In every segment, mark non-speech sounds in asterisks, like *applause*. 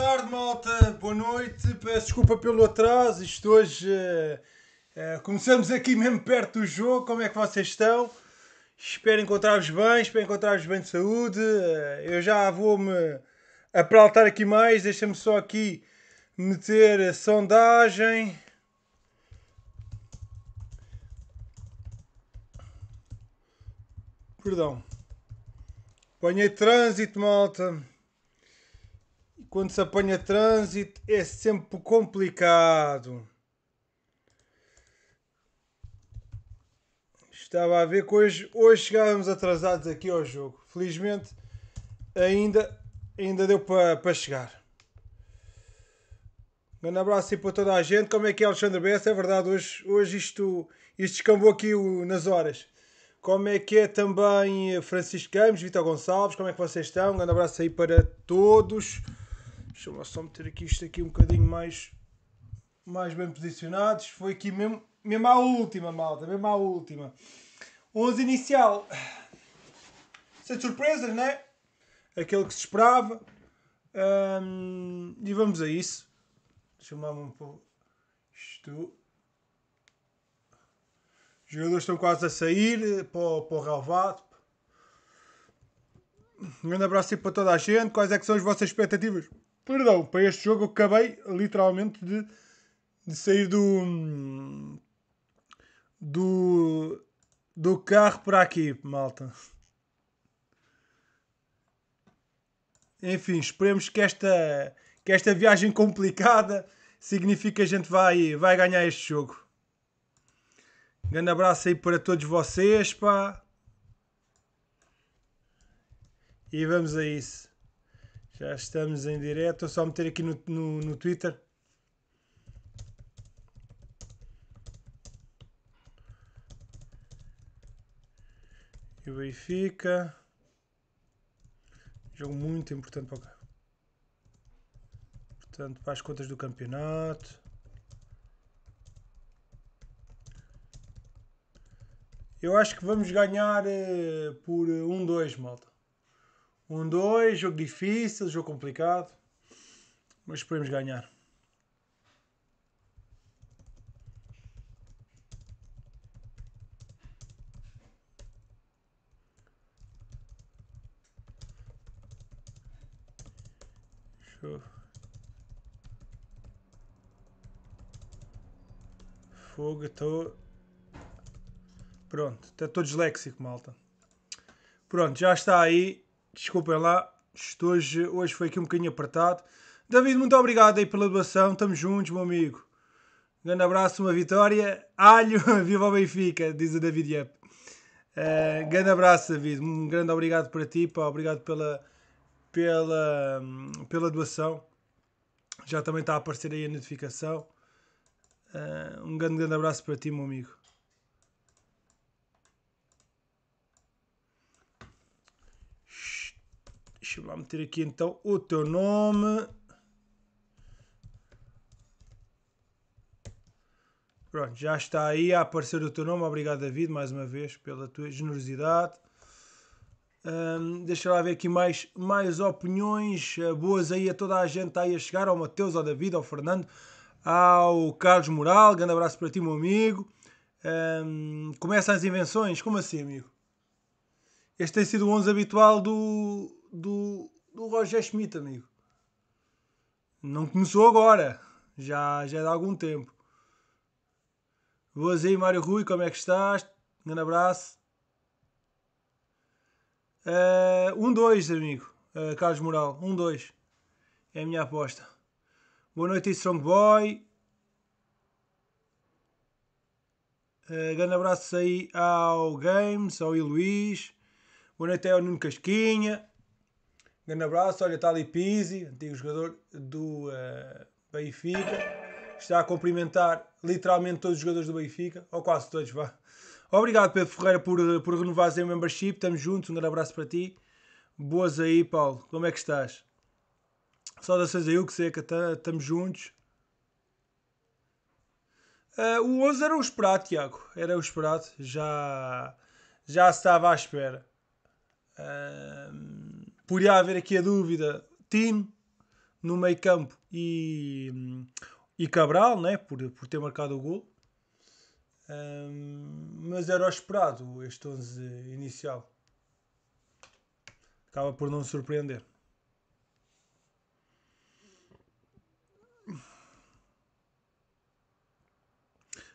tarde, malta. Boa noite. Peço desculpa pelo atraso. Isto hoje. Uh, uh, começamos aqui mesmo perto do jogo. Como é que vocês estão? Espero encontrar-vos bem. Espero encontrar-vos bem de saúde. Uh, eu já vou-me apraltar aqui mais. Deixa-me só aqui meter a sondagem. Perdão. Apanhei trânsito, malta quando se apanha trânsito é sempre complicado. Estava a ver que hoje, hoje chegávamos atrasados aqui ao jogo. Felizmente ainda, ainda deu para pa chegar. Um grande abraço aí para toda a gente. Como é que é, Alexandre Bessa? É verdade, hoje, hoje isto, isto descambou aqui o, nas horas. Como é que é também eh, Francisco Games, Vitor Gonçalves? Como é que vocês estão? Um grande abraço aí para todos. Deixa-me só meter aqui isto aqui um bocadinho mais, mais bem posicionados. Foi aqui mesmo, mesmo à última, malta, mesmo à última. 11 inicial. Sem surpresas, né? Aquele que se esperava. Um, e vamos a isso. Deixa-me um pouco. Isto. Os jogadores estão quase a sair eh, para o, para o Um grande abraço para toda a gente. Quais é que são as vossas expectativas Perdão, para este jogo eu acabei literalmente de, de sair do. do. do carro para aqui, malta. Enfim, esperemos que esta, que esta viagem complicada signifique que a gente vai, vai ganhar este jogo. Grande abraço aí para todos vocês, pá. E vamos a isso. Já estamos em direto. Vou só meter aqui no, no, no Twitter. E o Benfica. Jogo muito importante para o Portanto, para as contas do campeonato. Eu acho que vamos ganhar eh, por 1-2, eh, malta. Um, dois, jogo difícil, jogo complicado. Mas podemos ganhar. Fogo, estou. Pronto, estou tá disléxico, malta. Pronto, já está aí Desculpem lá, estou hoje, hoje foi aqui um bocadinho apertado. David, muito obrigado aí pela doação. Estamos juntos, meu amigo. Um grande abraço, uma vitória. Alho, *laughs* viva o Benfica, diz o David Yep. Uh, grande abraço, David. Um grande obrigado para ti, pá. Obrigado pela, pela, pela doação. Já também está a aparecer aí a notificação. Uh, um grande, grande abraço para ti, meu amigo. deixa lá meter aqui então o teu nome. Pronto, já está aí a aparecer o teu nome. Obrigado, David, mais uma vez pela tua generosidade. Um, deixa lá ver aqui mais, mais opiniões. Eh, boas aí a toda a gente aí a chegar. Ao Mateus, ao David, ao Fernando, ao Carlos Moral. Grande abraço para ti, meu amigo. Um, começa as invenções. Como assim, amigo? Este tem sido o 11 habitual do, do, do Roger Schmidt, amigo. Não começou agora, já, já é de algum tempo. Boas aí, Mário Rui, como é que estás? Um grande abraço. Uh, um dois amigo. Uh, Carlos Moral, um dois É a minha aposta. Boa noite, Strong Boy. Uh, grande abraço aí ao Games, ao I Luís. Boa noite aí ao Nuno Casquinha grande abraço. Olha, está ali Pizzi, antigo jogador do uh, Benfica. Está a cumprimentar literalmente todos os jogadores do Benfica, ou quase todos, vá. Obrigado, Pedro Ferreira, por, eh, por renovar a membership. Estamos juntos. Um grande abraço para ti. Boas aí, Paulo. Como é que estás? Saudações aí, eh, o que seca. Estamos juntos. Uh, o 11 era o esperado, Tiago. Era o esperado. Já, já estava à espera. Ehm, por já haver aqui a dúvida, Tino no meio campo e, e Cabral, né? por, por ter marcado o gol. Um, mas era o esperado este 11 inicial. Acaba por não surpreender.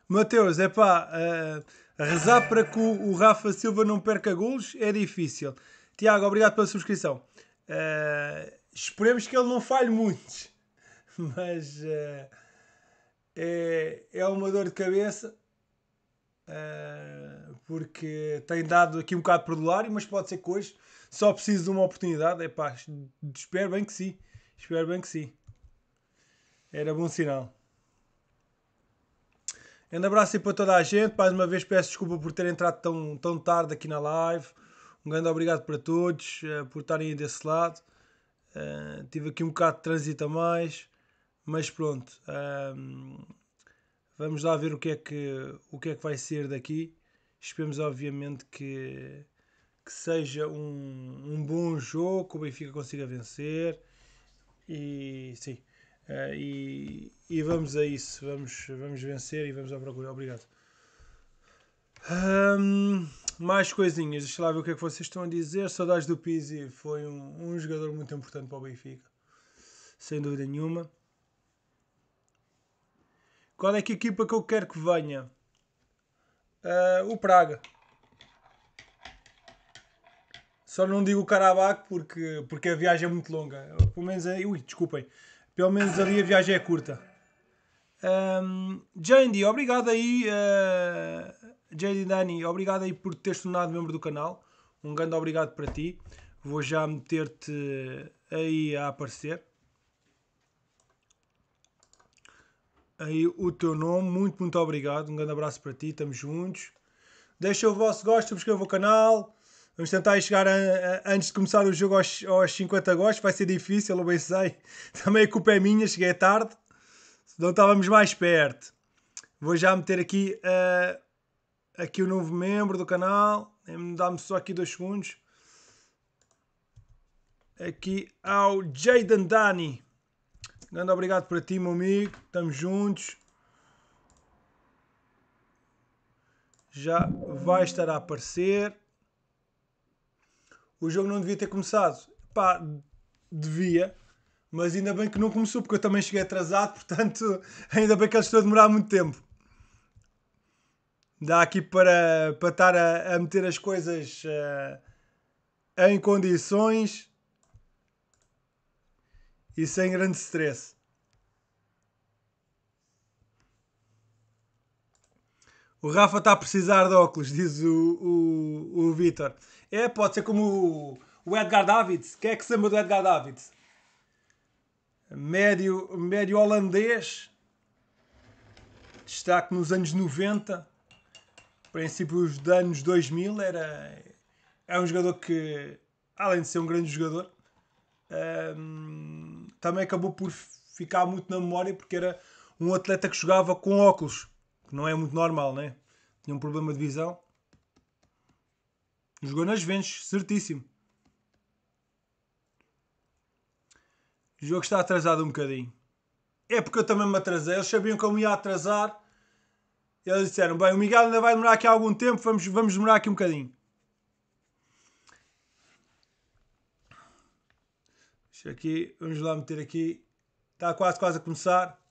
Mateus, é pá, uh, eh, rezar para que o, o Rafa Silva não perca golos é difícil. Tiago, obrigado pela subscrição. Uh, esperemos que ele não falhe muito, *laughs* mas uh, é, é uma dor de cabeça uh, porque tem dado aqui um bocado perdulário, mas pode ser que hoje só preciso de uma oportunidade. Epá, espero bem que sim. Espero bem que sim. Era bom sinal. Um abraço aí para toda a gente. Mais uma vez peço desculpa por ter entrado tão, tão tarde aqui na live. Um grande obrigado para todos uh, por estarem desse lado. Uh, tive aqui um bocado de trânsito a mais, mas pronto. Uh, vamos lá ver o que é que, o que, é que vai ser daqui. Esperemos, obviamente, que, que seja um, um bom jogo, que o Benfica consiga vencer. E sim, eh, e, e vamos a isso. Vamos, vamos vencer e vamos à procura. Obrigado. Um... Ehm, mais coisinhas, deixa lá ver o que é que vocês estão a dizer. Saudades do Pizzi, foi um, um jogador muito importante para o Benfica, sem dúvida nenhuma. Qual é que a equipa que eu quero que venha? Uh, o Praga. Só não digo o Carabac porque, porque a viagem é muito longa. Pelo menos aí. É, ui, desculpem. Pelo menos ali a viagem é curta. Um, ah, Jandy, obrigado aí. Uh, JD Dani, obrigado aí por teres tornado membro do canal. Um grande obrigado para ti. Vou já meter-te aí a aparecer. Aí o teu nome, muito, muito obrigado. Um grande abraço para ti, estamos juntos. Deixa o vosso gosto, subscreva o canal. Vamos tentar chegar a, a, antes de começar o jogo aos, aos 50 gostos. Vai ser difícil, eu bem sei. *laughs* Também a culpa é minha, cheguei tarde. Não estávamos mais perto. Vou já meter aqui eh, aqui o novo membro do canal. Dá-me só aqui dois segundos. Aqui ao Jaden Dani. Grande obrigado para ti, meu amigo. Estamos juntos. Já vai estar a aparecer. O jogo não devia ter começado. Pá, devia. Mas ainda bem que não começou, porque eu também cheguei atrasado. *laughs* Portanto, ainda bem que eles estão a demorar muito tempo dá aqui para, para estar a, a meter as coisas uh, em condições e sem grande stress. O Rafa está a precisar de óculos, diz o, o, o Vitor. É, pode ser como o, o Edgar Davids. Quem é que se lembra do Edgar Davids? Médio, médio holandês. Destaque nos anos 90 princípios dos anos 2000, era, é um jogador que, além de ser um grande jogador, um, ehm, também acabou por ficar muito na memória porque era um atleta que jogava com óculos, que não é muito normal, né? Tinha um problema de visão. Jogou nas Juventus, certíssimo. O jogo está atrasado um bocadinho. É porque eu também me atrasei. Eles sabiam que eu me ia atrasar eles disseram: Bem, o Miguel ainda vai demorar aqui algum tempo, vamos, vamos demorar aqui um bocadinho. Deixa aqui, vamos lá meter aqui. Está quase, quase a começar.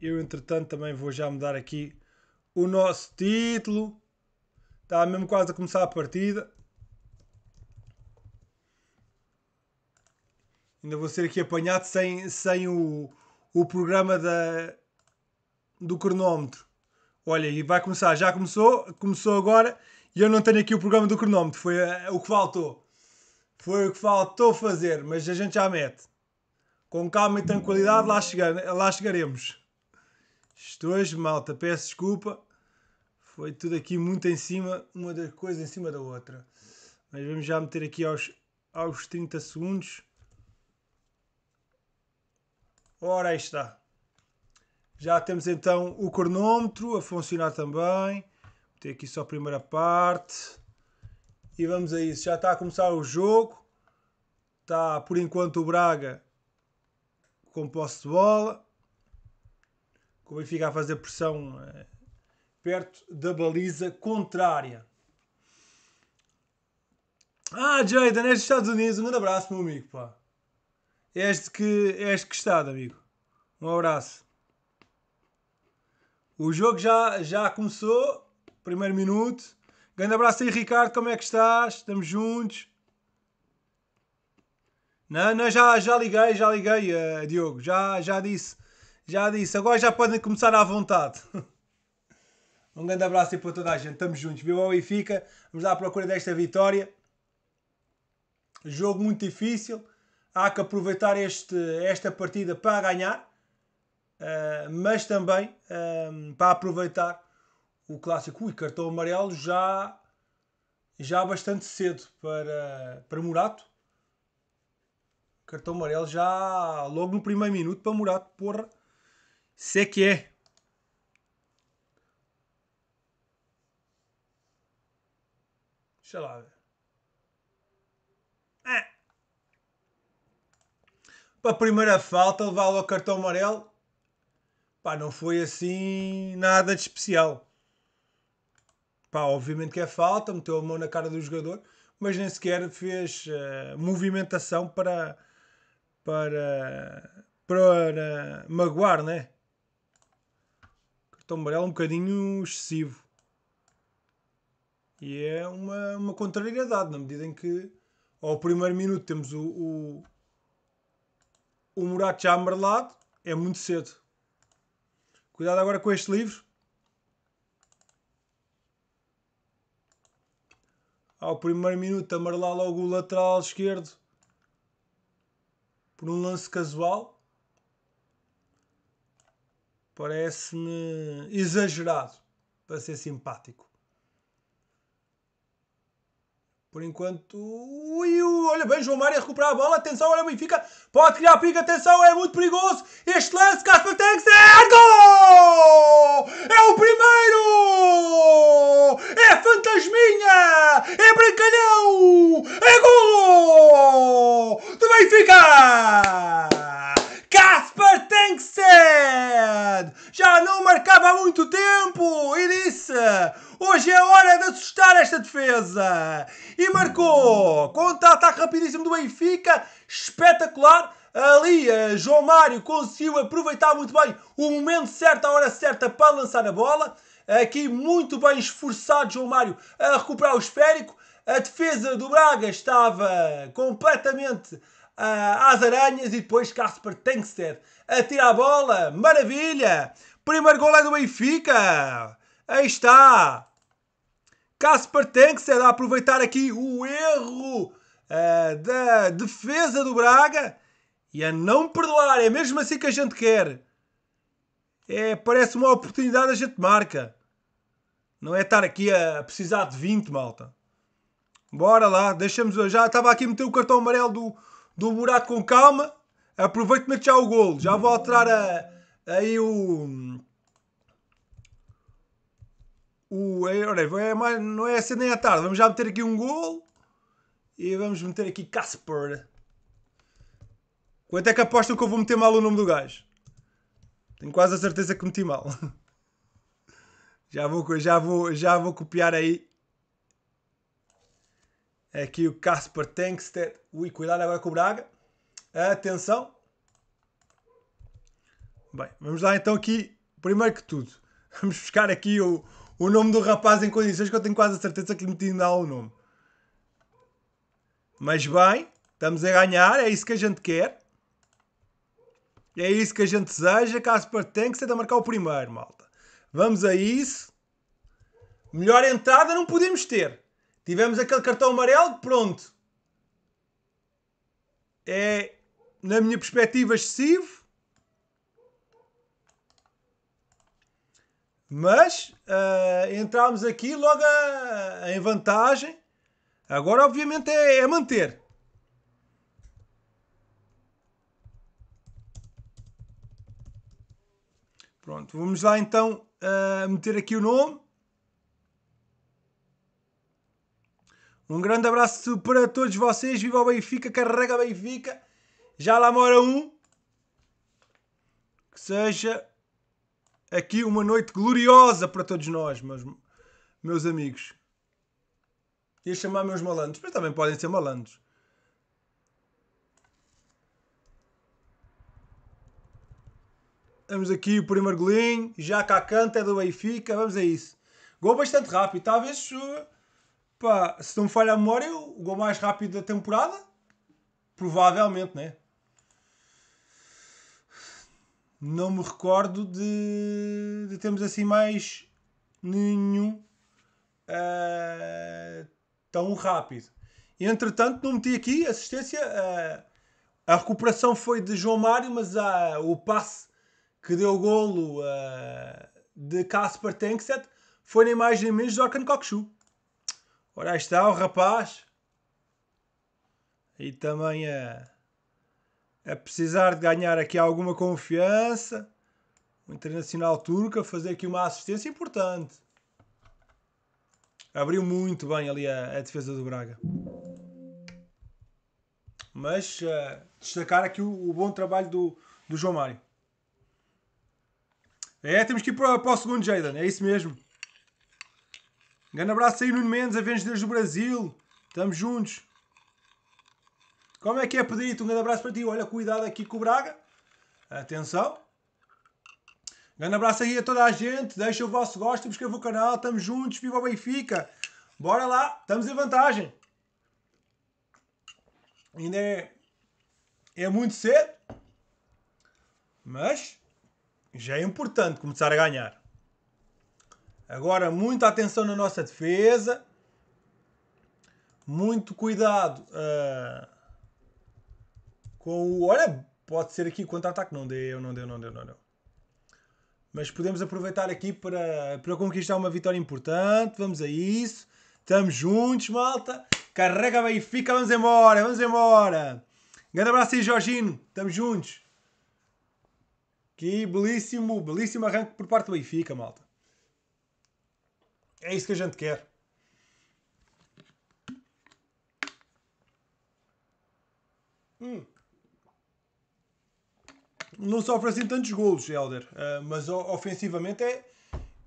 Eu, entretanto, também vou já mudar aqui o nosso título. Está mesmo quase a começar a partida. Ainda vou ser aqui apanhado sem, sem o, o programa da, do cronómetro. Olha, e vai começar, já começou, começou agora e eu não tenho aqui o programa do cronómetro, foi uh, o que faltou. Foi o que faltou fazer, mas a gente já mete. Com calma e tranquilidade lá, chegar, lá chegaremos. estou hoje, malta, peço desculpa. Foi tudo aqui muito em cima, uma coisa em cima da outra. Mas vamos já meter aqui aos, aos 30 segundos. Ora, aí está. Já temos então o cronómetro a funcionar também. Vou ter aqui só a primeira parte. E vamos a isso. Já está a começar o jogo. Está por enquanto o Braga com posse de bola. é que fica a fazer pressão eh, perto da baliza contrária. Ah, Jaden, é dos Estados Unidos. Um grande abraço, meu amigo. Pá. És de que, és de que estado, amigo? Um abraço. O jogo já, já começou. Primeiro minuto. Grande abraço aí, Ricardo. Como é que estás? Estamos juntos. Não, não, já, já liguei, já liguei, uh, Diogo. Já, já disse. Já disse. Agora já podem começar à vontade. *laughs* um grande abraço aí para toda a gente. Estamos juntos. Bilbao e fica. Vamos lá à procura desta vitória. Jogo muito difícil há que aproveitar este, esta partida para ganhar, uh, mas também um, eh, para aproveitar o clássico. Ui, cartão amarelo já, já bastante cedo para, para Murato. Cartão amarelo já logo no primeiro minuto para Murato, porra. Se é que é. Deixa lá ver. para a primeira falta, levá-lo ao cartão amarelo. Pá, não foi assim nada de especial. Pá, obviamente que é falta, meteu a mão na cara do jogador, mas nem sequer fez uh, movimentação para, para, para magoar, né? Cartão amarelo um bocadinho excessivo. E é uma, uma contrariedade, na medida em que ao primeiro minuto temos o, o o buraco já amarelado é muito cedo. Cuidado agora com este livro. Ao primeiro minuto amarelar logo o lateral esquerdo por um lance casual. Parece-me exagerado para ser simpático. Por enquanto. Ui, olha é bem, João Mário a é recuperar a bola. Atenção, olha o Benfica. Pode criar perigo. Atenção, é muito perigoso. Este lance, Casper tem que ser. Gol! É o primeiro! É fantasminha! É brincalhão! É golo! Do Benfica! Cássio! Langsted já não marcava há muito tempo e disse: Hoje é hora de assustar esta defesa. E marcou. Contra-ataque rapidíssimo do Benfica, espetacular. Ali, eh, João Mário conseguiu aproveitar muito bem o momento certo, a hora certa para lançar a bola. Aqui, muito bem esforçado, João Mário a recuperar o esférico. A defesa do Braga estava completamente uh, às aranhas e depois Casper Tengsted atira a bola, maravilha! Primeiro gol é do Benfica! Aí está! Casper Tenkser a aproveitar aqui o erro uh, da defesa do Braga e a não perdoar. É mesmo assim que a gente quer. É, parece uma oportunidade, a gente marca. Não é estar aqui a precisar de 20, malta. Bora lá, deixamos. Já estava aqui a meter o cartão amarelo do, do Murato com calma. Aproveito me já o golo. Já vou alterar a, aí o. O, é, mais, não é cedo nem à tarde. Vamos já meter aqui um golo. E vamos meter aqui Casper. Quanto é que apostam que eu vou meter mal o nome do gajo? Tenho quase a certeza que meti mal. *laughs* Já vou, já vou, já vou copiar aí. Aqui o Casper Tankstead. Ui, cuidado agora com o Braga. Atenção. É, bem, vamos lá então aqui, primeiro que tudo, *laughs* vamos buscar aqui o, o nome do rapaz em condições que eu tenho quase a certeza que lhe meti ainda o nome. Mas bem, estamos a ganhar, é isso que a gente quer. É isso que a gente deseja. Casper tem que é ser a marcar o primeiro, malta. Vamos a isso. Melhor entrada não podemos ter. Tivemos aquele cartão amarelo, pronto. É, na minha perspectiva, excessivo. Mas uh, entramos aqui logo a, a em vantagem. Agora, obviamente, é, é manter. Pronto, vamos lá então uh, meter aqui o nome. Um grande abraço para todos vocês. Viva o Benfica, carrega Benfica. Já lá mora um. Que seja aqui uma noite gloriosa para todos nós, meus, meus amigos. Ia chamar meus malandros, mas também podem ser malandros. Temos aqui o primeiro golinho. Já cá canta, é do Benfica. Vamos a isso. Gol bastante rápido. Talvez, uh, pá, se não me falha a memória, o gol mais rápido da temporada. Provavelmente, né? não me recordo de, de termos assim mais nenhum uh, tão rápido. Entretanto, não meti aqui assistência. Uh, a recuperação foi de João Mário, mas uh, o passe que deu o golo ah, de Casper Tenkset foi nem mais nem menos de Orkan Kokshu. Ora, aí está o rapaz. E também a a precisar de ganhar aqui alguma confiança. O Internacional Turco a fazer aqui uma assistência importante. Abriu muito bem ali a, a defesa do Braga. Mas uh, destacar aqui o, o, bom trabalho do, do João Mário. É, temos que ir para, para o segundo, Jaden. É isso mesmo. Um grande abraço aí, Nuno Mendes, a Vênus desde o Brasil. Estamos juntos. Como é que é, Pedrito? Um grande abraço para ti. Olha, cuidado aqui com o Braga. Atenção. Um grande abraço aí a toda a gente. Deixa o vosso gosto, subscreva o canal. Estamos juntos. Viva o Benfica. Bora lá. Estamos em vantagem. Ainda é, é muito cedo. Mas já é importante começar a ganhar. Agora, muita atenção na nossa defesa. Muito cuidado. Uh com o. Olha, pode ser aqui contra-ataque. Não deu, não deu, não deu, não deu. Mas podemos aproveitar aqui para, para conquistar uma vitória importante. Vamos a isso. Estamos juntos, malta. Carrega Benfica, vamos embora, vamos embora. Grande abraço aí, Jorginho. Estamos juntos. Que belíssimo, belíssimo arranque por parte do Benfica, malta. É isso que a gente quer. Hum não sofre assim tantos golos, Helder, uh, mas ofensivamente é,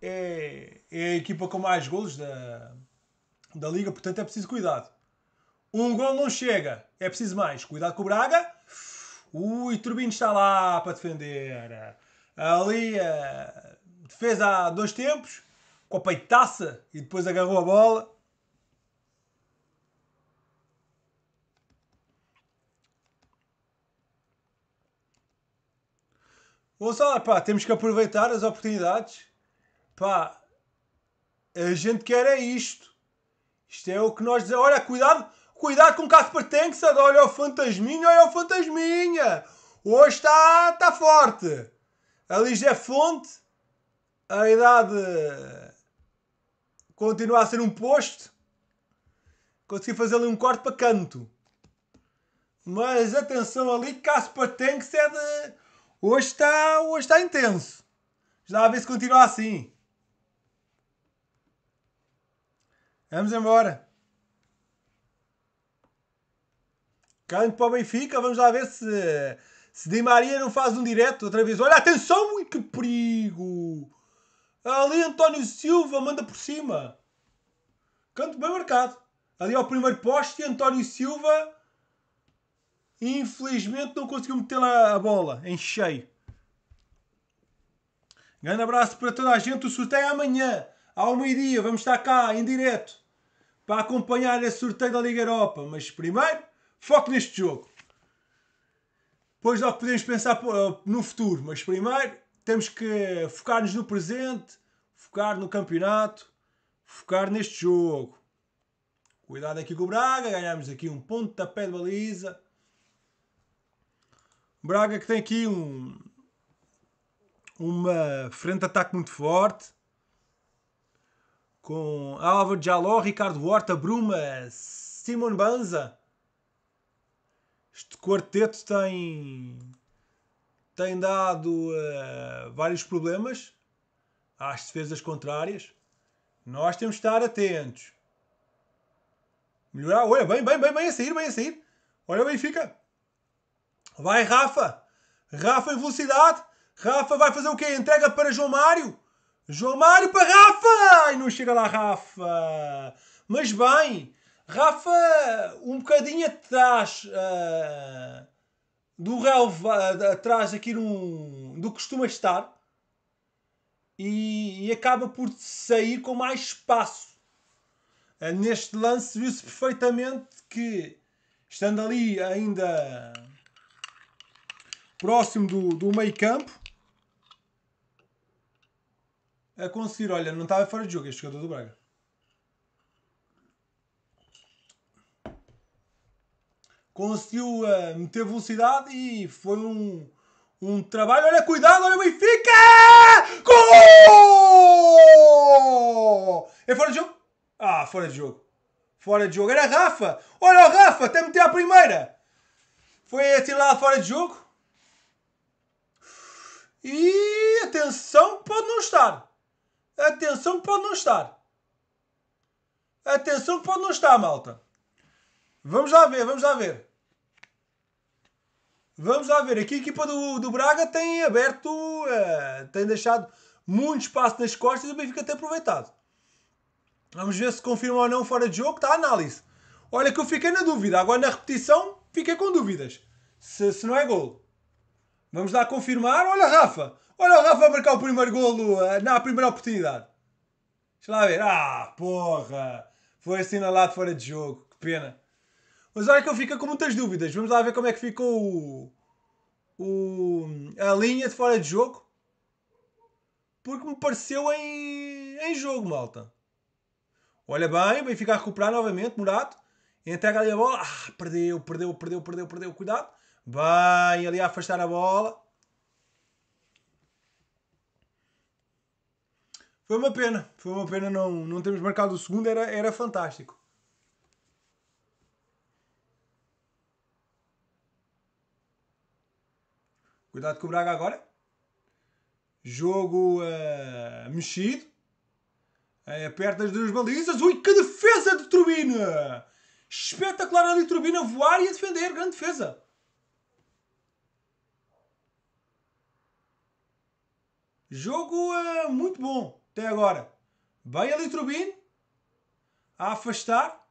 é, é, a equipa com mais golos da, da liga, portanto é preciso cuidado. Um gol não chega, é preciso mais. Cuidado com o Braga. Ui, Turbino está lá para defender. Ali uh, ah, fez há dois tempos, com a peitaça e depois agarrou a bola. Gonçalo, pá, temos que aproveitar as oportunidades. Pá, a gente quer é isto. Isto é o que nós dizemos. Olha, cuidado, cuidado com o Casper Tenksad. Olha o fantasminha, olha o fantasminha. Hoje está tá forte. A é Fonte, a idade continua a ser um posto. Consegui fazer ali um corte para canto. Mas atenção ali, Casper Tenksad é Hoje está, hoje está intenso. Já a ver se continua assim. Vamos embora. Canto para o Benfica, vamos lá ver se, se Di Maria não faz um direto outra vez. Olha, atenção, que perigo! Ali António Silva manda por cima. Canto bem marcado. Ali ao primeiro poste, António Silva infelizmente não conseguiu meter lá a bola em cheio. Grande abraço para toda a gente. O sorteio é amanhã, ao meio-dia. Vamos estar cá em direto para acompanhar esse sorteio da Liga Europa. Mas primeiro, foco neste jogo. Depois logo podemos pensar no futuro. Mas primeiro, temos que focar-nos no presente, focar no campeonato, focar neste jogo. Cuidado aqui com o Braga. Ganhamos aqui um pontapé de baliza. Braga que tem aqui um, uma frente de ataque muito forte. Com Álvaro Jaló, Ricardo Horta, Bruma, Simon Banza. Este quarteto tem, tem dado uh, vários problemas às defesas contrárias. Nós temos de estar atentos. Melhorar. Olha, bem, bem, bem, bem a sair, bem a sair. Olha o Benfica. Vai, Rafa! Rafa em velocidade! Rafa vai fazer o quê? Entrega para João Mário! João Mário para Rafa! E não chega lá, Rafa! Mas bem, Rafa, um bocadinho atrás uh, do relva, atrás aqui no do que costuma estar. E, e, acaba por sair com mais espaço. Uh, neste lance viu-se perfeitamente que, estando ali ainda próximo do, do meio campo a conseguir. Olha, não estava fora de jogo este jogador do Braga. Conseguiu uh, meter velocidade e foi um, um trabalho. Olha, cuidado, olha o Benfica! Gol! É fora de jogo? Ah, fora de jogo. Fora de jogo. Era Rafa! Olha o Rafa, até meter a primeira! Foi atirado fora de jogo. E atenção, pode não estar. Atenção, pode não estar. Atenção, pode não estar, malta. Vamos lá ver, vamos lá ver. Vamos lá ver. Aqui a equipa do, do Braga tem aberto, uh, tem deixado muito espaço nas costas e o Benfica tem aproveitado. Vamos ver se confirma ou não fora de jogo. Está a análise. Olha que eu fiquei na dúvida. Agora na repetição fiquei com dúvidas. Se, se não é gol. Vamos lá confirmar. Olha Rafa. Olha o Rafa a marcar o primeiro golo eh, na primeira oportunidade. Deixa lá ver. Ah, porra. Foi assinalado fora de jogo. Que pena. Mas olha que eu fico com muitas dúvidas. Vamos lá ver como é que ficou o, o, a linha de fora de jogo. Porque me pareceu em, em jogo, malta. Olha bem, ficar a recuperar novamente, Murato. Entrega ali a bola. Ah, perdeu, perdeu, perdeu, perdeu, perdeu. Cuidado. Vai, ali a afastar a bola. Foi uma pena. Foi uma pena não, não termos marcado o segundo. Era, era fantástico. Cuidado com o Braga agora. Jogo uh, mexido. Uh, perto das duas balizas. Ui, que defesa de Turbina! Espetacular ali Turbina voar e a defender. Grande defesa. Jogo é, muito bom até agora. Bem ali Trubin. A afastar.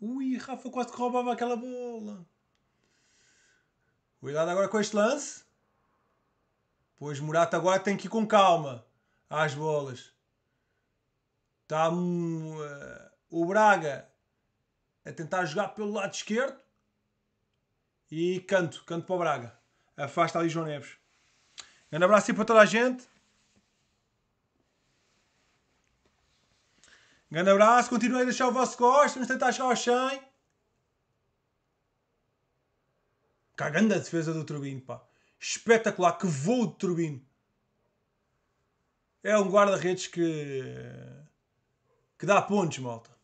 Ui, Rafa quase que roubava aquela bola. Cuidado agora com este lance. Pois Murata agora tem que ir com calma às bolas. Está hum, eh, o Braga a tentar jogar pelo lado esquerdo. E canto, canto para o Braga. Afasta ali João Neves. Grande abraço aí para toda a gente. Grande abraço, continuem a deixar o vosso gosto, vamos tentar chegar o 100. Cagando a defesa do Turbino, pá. Espetacular, que voo de Turbino. É um guarda-redes que... que dá pontos, malta.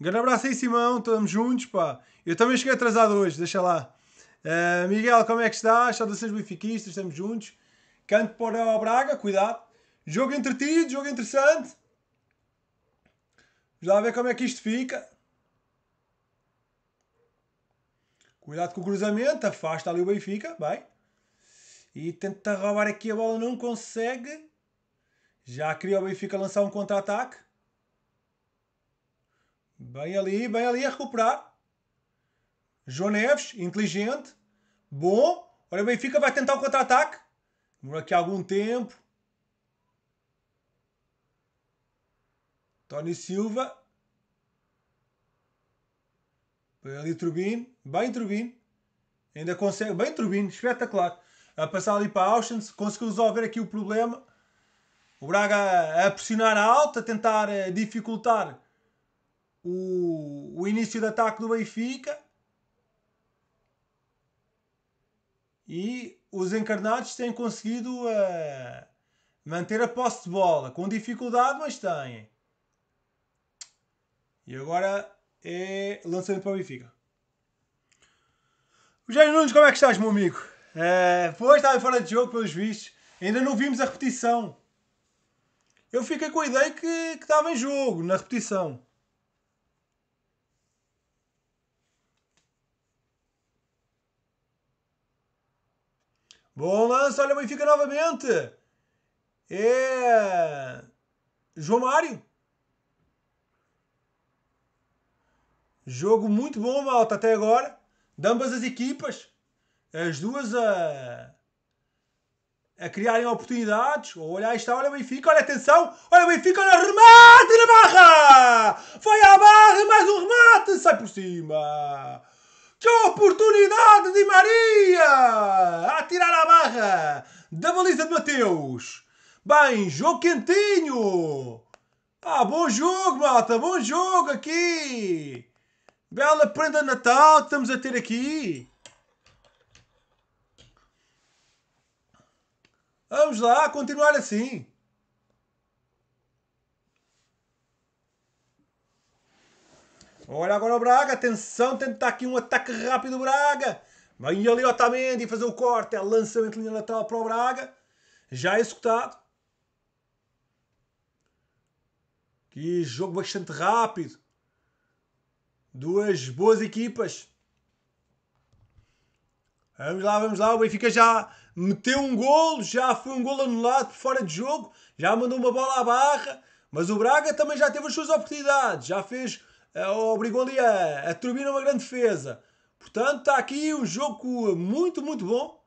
grande abraço aí, Simão. Estamos juntos, pá. Eu também cheguei atrasado hoje, deixa lá. Uh, Miguel, como é que estás? Saudações benfiquistas, estamos juntos. Canto para o Braga, cuidado. Jogo entretido, jogo interessante. Vamos lá ver como é que isto fica. Cuidado com o cruzamento, afasta ali o Benfica, bem. E tenta roubar aqui a bola, não consegue. Já queria o Benfica lançar um contra-ataque. Bem ali, bem ali a recuperar. João Neves, inteligente. Bom. Olha, o Benfica vai tentar o contra-ataque. Demora aqui algum tempo. Tony Silva. Bem ali Turbine. Bem Turbine. Ainda consegue. Bem Turbine, Espetacular. A passar ali para Auschwitz. Conseguiu resolver aqui o problema. O Braga a pressionar alto, alta. A tentar eh, dificultar o, o início de ataque do Benfica. E os encarnados têm conseguido uh, manter a posse de bola. Com dificuldade, mas têm. E agora é lançamento para o Benfica. Jair Nunes, como é que estás, meu amigo? Uh, pois, estava fora de jogo, pelos vistos. Ainda não vimos a repetição. Eu fiquei com a ideia que, que estava em jogo, na repetição. Bom lance, olha o Benfica novamente. É... João Mário. Jogo muito bom, malta, até agora. De ambas as equipas. As duas a... A criarem oportunidades. Olha, aí está, olha o Benfica, olha atenção. Olha o Benfica, olha o remate na barra. Foi à barra, mais um remate. Sai por cima. Que oportunidade de Maria! A tirar a barra da baliza de Mateus. Bem, jogo quentinho. Ah, bom jogo, malta. Bom jogo aqui. Bela prenda de Natal que estamos a ter aqui. Vamos lá, continuar assim. Olha agora o Braga, atenção, tenta aqui um ataque rápido o Braga. Vem ali Otamendi fazer o corte, é lançamento de linha lateral para o Braga. Já é executado. Que jogo bastante rápido. Duas boas equipas. Vamos lá, vamos lá. O Benfica já meteu um golo, já foi um golo anulado por fora de jogo, já mandou uma bola à barra. Mas o Braga também já teve as suas oportunidades, já fez é obrigou ali a, é, a é turbinar uma grande defesa. Portanto, está aqui um jogo muito, muito bom.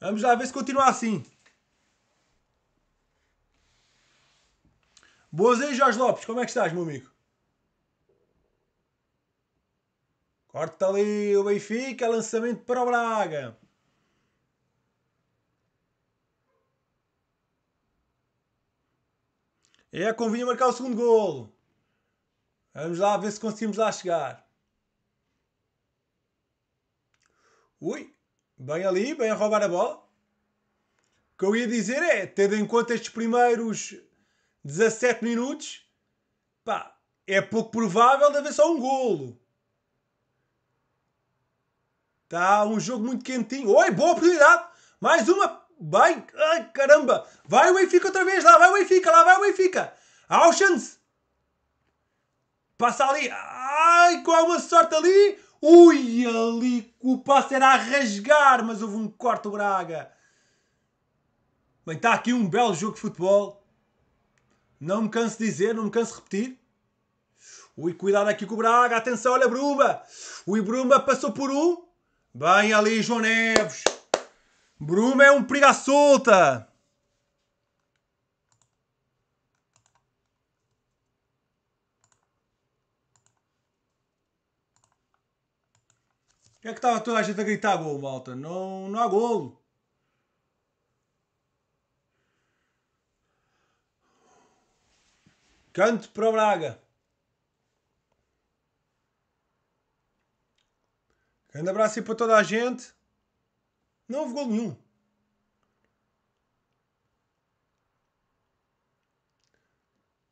Vamos lá ver se continua assim. Boas aí, Jorge Lopes. Como é que estás, meu amigo? Corta ali o Benfica, lançamento para o Braga. É, convinha marcar o segundo golo. Vamos lá ver se conseguimos lá chegar. Ui, bem ali, bem a roubar a bola. O que eu ia dizer é, tendo em conta estes primeiros 17 minutos, pá, é pouco provável de haver só um golo. Está um jogo muito quentinho. Oi, boa oportunidade. Mais uma. Bem, ai, caramba. Vai o Benfica outra vez. Lá vai o Benfica, lá vai o Benfica. Auschens. Passa ali. Ai, qual é uma sorte ali. Ui, ali o passo era a rasgar, mas houve um corte do Braga. Bem, está aqui um belo jogo de futebol. Não me canso de dizer, não me canso de repetir. Ui, cuidado aqui com o Braga. Atenção, olha Brumba. Ui, Brumba passou por um. Bem ali, João Neves. Bruma é um perigo à solta. É que estava toda a gente a gritar gol, malta. Não, não há golo. Canto para o Braga. Grande abraço aí para toda a gente. Não houve gol nenhum.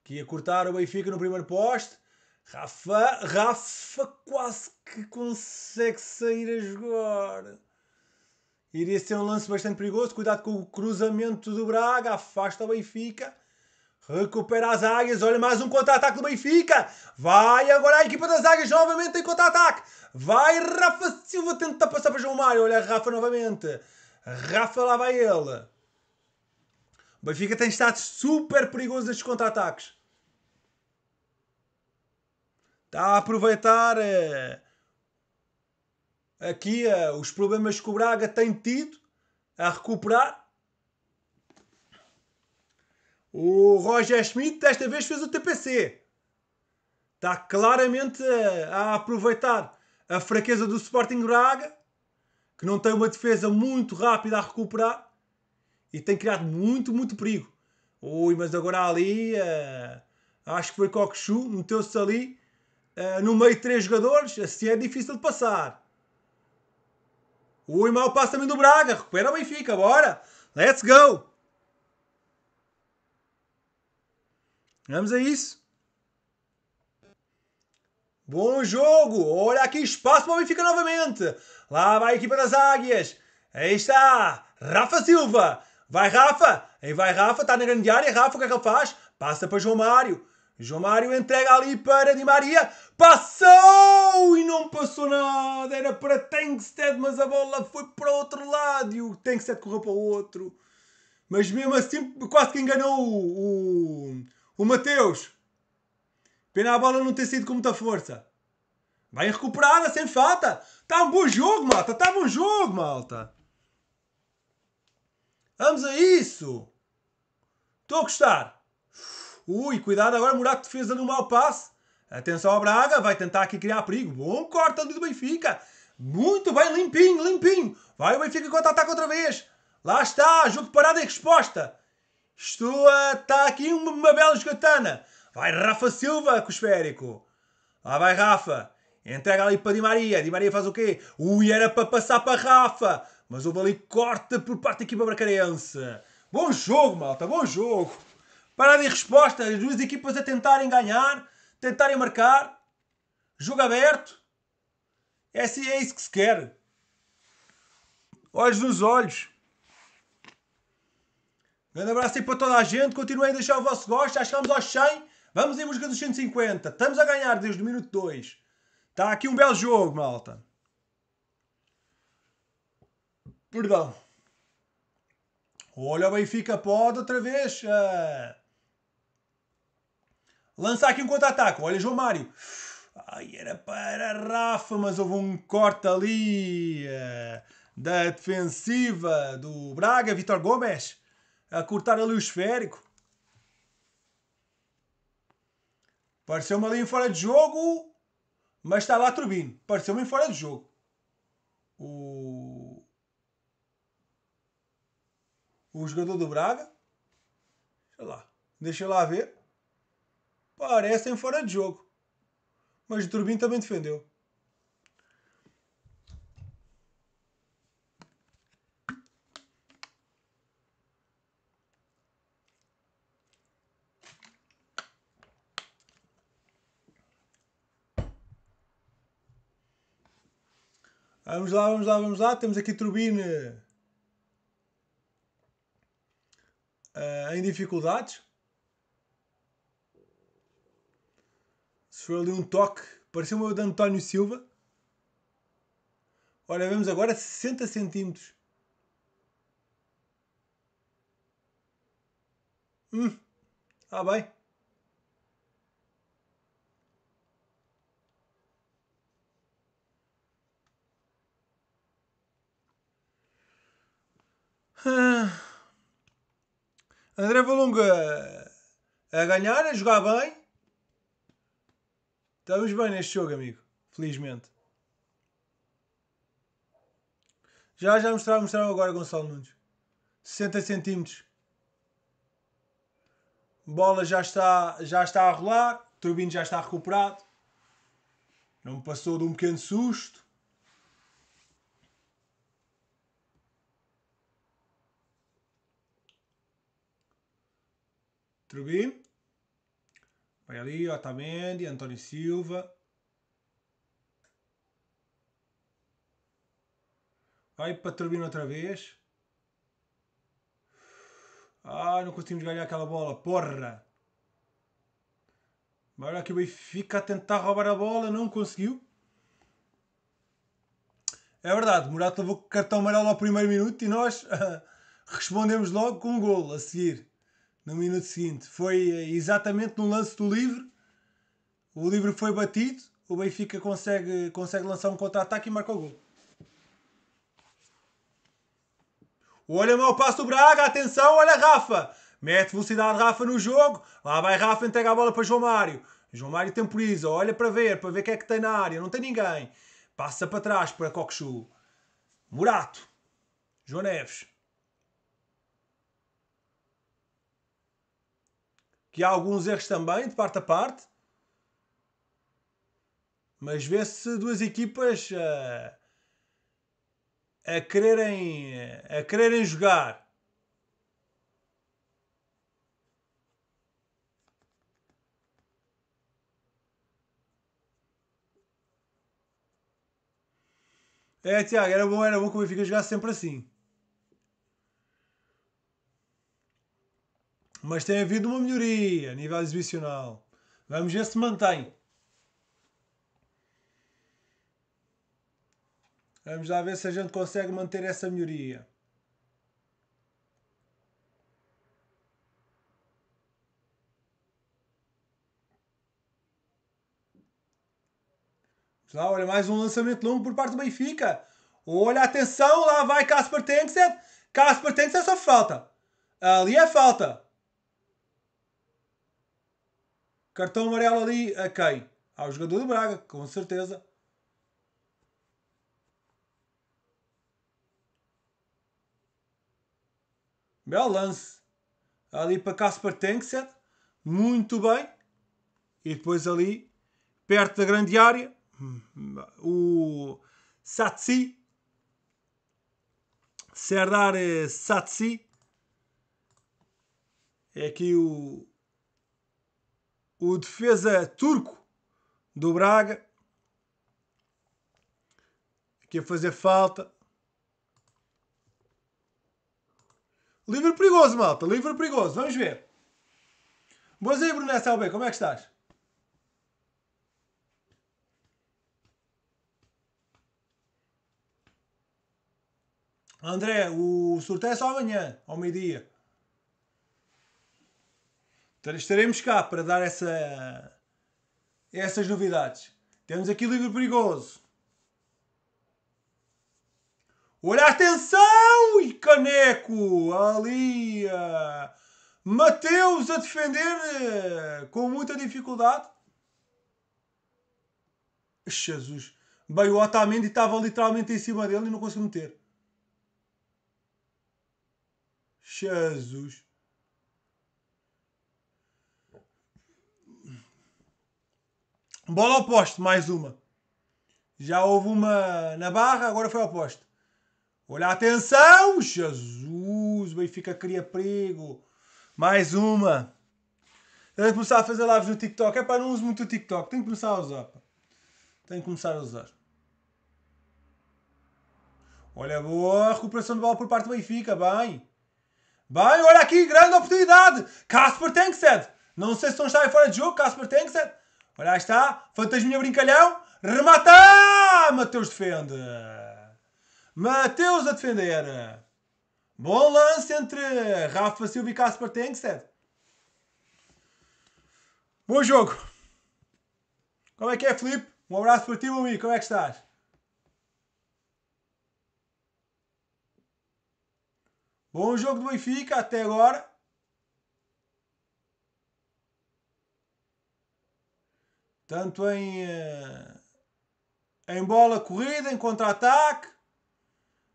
Que ia cortar o Benfica no primeiro poste. Rafa, Rafa quase que consegue sair a jogar. Iria ser é um lance bastante perigoso. Cuidado com o cruzamento do Braga. Afasta o Benfica. Recupera as águias. Olha mais um contra-ataque do Benfica. Vai agora a equipa das águias novamente em contra-ataque. Vai Rafa Silva tenta passar para João Mário. Olha Rafa novamente. Rafa lá vai ele. O Benfica tem estado super perigoso nestes contra-ataques. Está a aproveitar eh, aqui eh, os problemas que o Braga tem tido a recuperar. O Roger Schmidt desta vez fez o TPC. Está claramente eh, a aproveitar a fraqueza do Sporting Braga, que não tem uma defesa muito rápida a recuperar e tem criado muito, muito perigo. Ui, mas agora ali, acho que foi Kokshu, meteu-se ali uh, no meio de três jogadores, assim é difícil de passar. Ui, mau passo também do Braga. Recupera o Benfica, bora. Let's go. Vamos a isso. Bom jogo. Olha aqui, espaço para o Benfica novamente. Lá vai a equipa das Águias. Aí está. Rafa Silva. Vai Rafa. Aí vai Rafa. Está na grande área. Rafa, o que é que ele faz? Passa para João Mário. João Mário entrega ali para Di Maria. Passou! E não passou nada. Era para Tankstead, mas a bola foi para outro lado. E o Tankstead correu para o outro. Mas mesmo assim, quase que enganou o, o, o Mateus. Pena a bola não ter sido com muita força. Bem recuperada, sem falta. Está um bom jogo, malta. Está um bom jogo, malta. Vamos a isso. Estou a gostar. Ui, cuidado agora, Murato fez no um mau passe. Atenção ao Braga, vai tentar aqui criar perigo. Bom corte ali do Benfica. Muito bem, limpinho, limpinho. Vai o Benfica contra-ataque outra vez. Lá está, jogo parado e resposta. Estou a... Está aqui uma, bela escatana. Vai Rafa Silva com o esférico. Lá vai Rafa. Entrega ali para Di Maria. Di Maria faz o quê? Ui, era para passar para Rafa. Mas o ali corta por parte da equipa bracarense. Bom jogo, malta. Bom jogo para de resposta. As duas equipas a tentarem ganhar, tentarem marcar. Jogo aberto. É, assim, é isso que se quer. Olhos nos olhos. Um grande abraço aí para toda a gente. Continuem a deixar o vosso gosto. Já chegamos aos 100. Vamos em busca dos 150. Estamos a ganhar desde o minuto 2. Está aqui um belo jogo, malta. Perdão. Olha, o Benfica pode outra vez. Uh... Lança aqui um contra-ataque. Olha, João Mário. Ai, era para Rafa, mas houve um corte ali eh, da defensiva do Braga, Vitor Gomes, a cortar ali o esférico. Pareceu-me ali em fora de jogo, mas está lá Turbino. Pareceu-me em fora de jogo. O... o jogador do Braga. Deixa lá. Deixa lá ver parecem é fora de jogo. Mas o Turbin também defendeu. Vamos lá, vamos lá, vamos lá. Temos aqui Turbine uh, eh, em dificuldades. Sofreu ali um toque, pareceu o meu de António Silva. Ora, vemos agora 60 centímetros. Hum, ah bem. Ah. André Valunga a ganhar, a jogar bem. Estamos bem neste jogo, amigo. Felizmente. Já, já mostraram, agora Gonçalo Nunes. 60 centímetros. Bola já está, já está a rolar. Turbino já está recuperado. Não me passou de um pequeno susto. Turbino. Olha ali, Otamendi, tá Antônio Silva. Vai para a turbina outra vez. Ah, não conseguimos ganhar aquela bola, porra! Olha que o Benfica a tentar roubar a bola, não conseguiu. É verdade, Murata levou cartão amarelo ao primeiro minuto e nós *laughs* respondemos logo com um golo a seguir no minuto seguinte. Foi eh, exatamente no lance do livre. O livre foi batido. O Benfica consegue, consegue lançar um contra-ataque e marca o gol. Olha o passo do Braga, atenção, olha Rafa. Mete velocidade Rafa no jogo. Lá vai Rafa, entrega a bola para João Mário. João Mário temporiza, olha para ver, para ver o que é que tem na área. Não tem ninguém. Passa para trás para Coxu. Murato. João Neves. que há alguns erros também, de parte a parte. Mas vê-se duas equipas eh, a, quererem, eh, a quererem jogar. É, Tiago, era bom, era bom que o Benfica jogasse sempre assim. Mas tem havido uma melhoria a nível exibicional. Vamos ver se mantém. Vamos lá ver se a gente consegue manter essa melhoria. Vamos lá, olha, mais um lançamento longo por parte do Benfica. Olha, atenção, lá vai Casper Tenkset. Casper Tenkset só falta. Ali é falta. Cartão amarelo ali a quem? Ao jogador do Braga, com certeza. Belo lance. Ali para Kasper Tenkset. Muito bem. E depois ali, perto da grande área, o Satsi. Serdar eh, Satsi. É aqui o, o defesa turco do Braga, aqui a fazer falta. Livro perigoso, malta, Livro perigoso, vamos ver. Boas aí, Bruno Albe como é que estás? André, o sorteio é só amanhã, ao meio-dia. Então, estaremos cá para dar essa, essas novidades. Temos aqui livro perigoso. Olha, atenção! E Caneco! Ali! Eh, Mateus a defender eh, com muita dificuldade. Jesus! Bem, o Otamendi estava literalmente em cima dele e não conseguiu meter. Jesus! Bola ao poste, mais uma. Já houve uma na barra, agora foi ao poste. Olha, atenção! Jesus, o Benfica cria perigo. Mais uma. tenho que começar a fazer lives no TikTok. É para não uso muito o TikTok. Tenho que começar a usar. Pá. Tenho que começar a usar. Olha, boa recuperação de bola por parte do Benfica. Bem. Bem, olha aqui, grande oportunidade. Casper ser. Não sei se estão a estar fora de jogo. Casper ser. Olha, aí está. Fantasminha brincalhão. Remata! Mateus defende. Mateus a defender. Bom lance entre Rafa Silva e Casper Tengsted. Bom jogo. Como é que é, Felipe? Um abraço para ti, meu amigo. Como é que estás? Bom jogo do Benfica até agora. tanto em, eh, em bola corrida, em contra-ataque,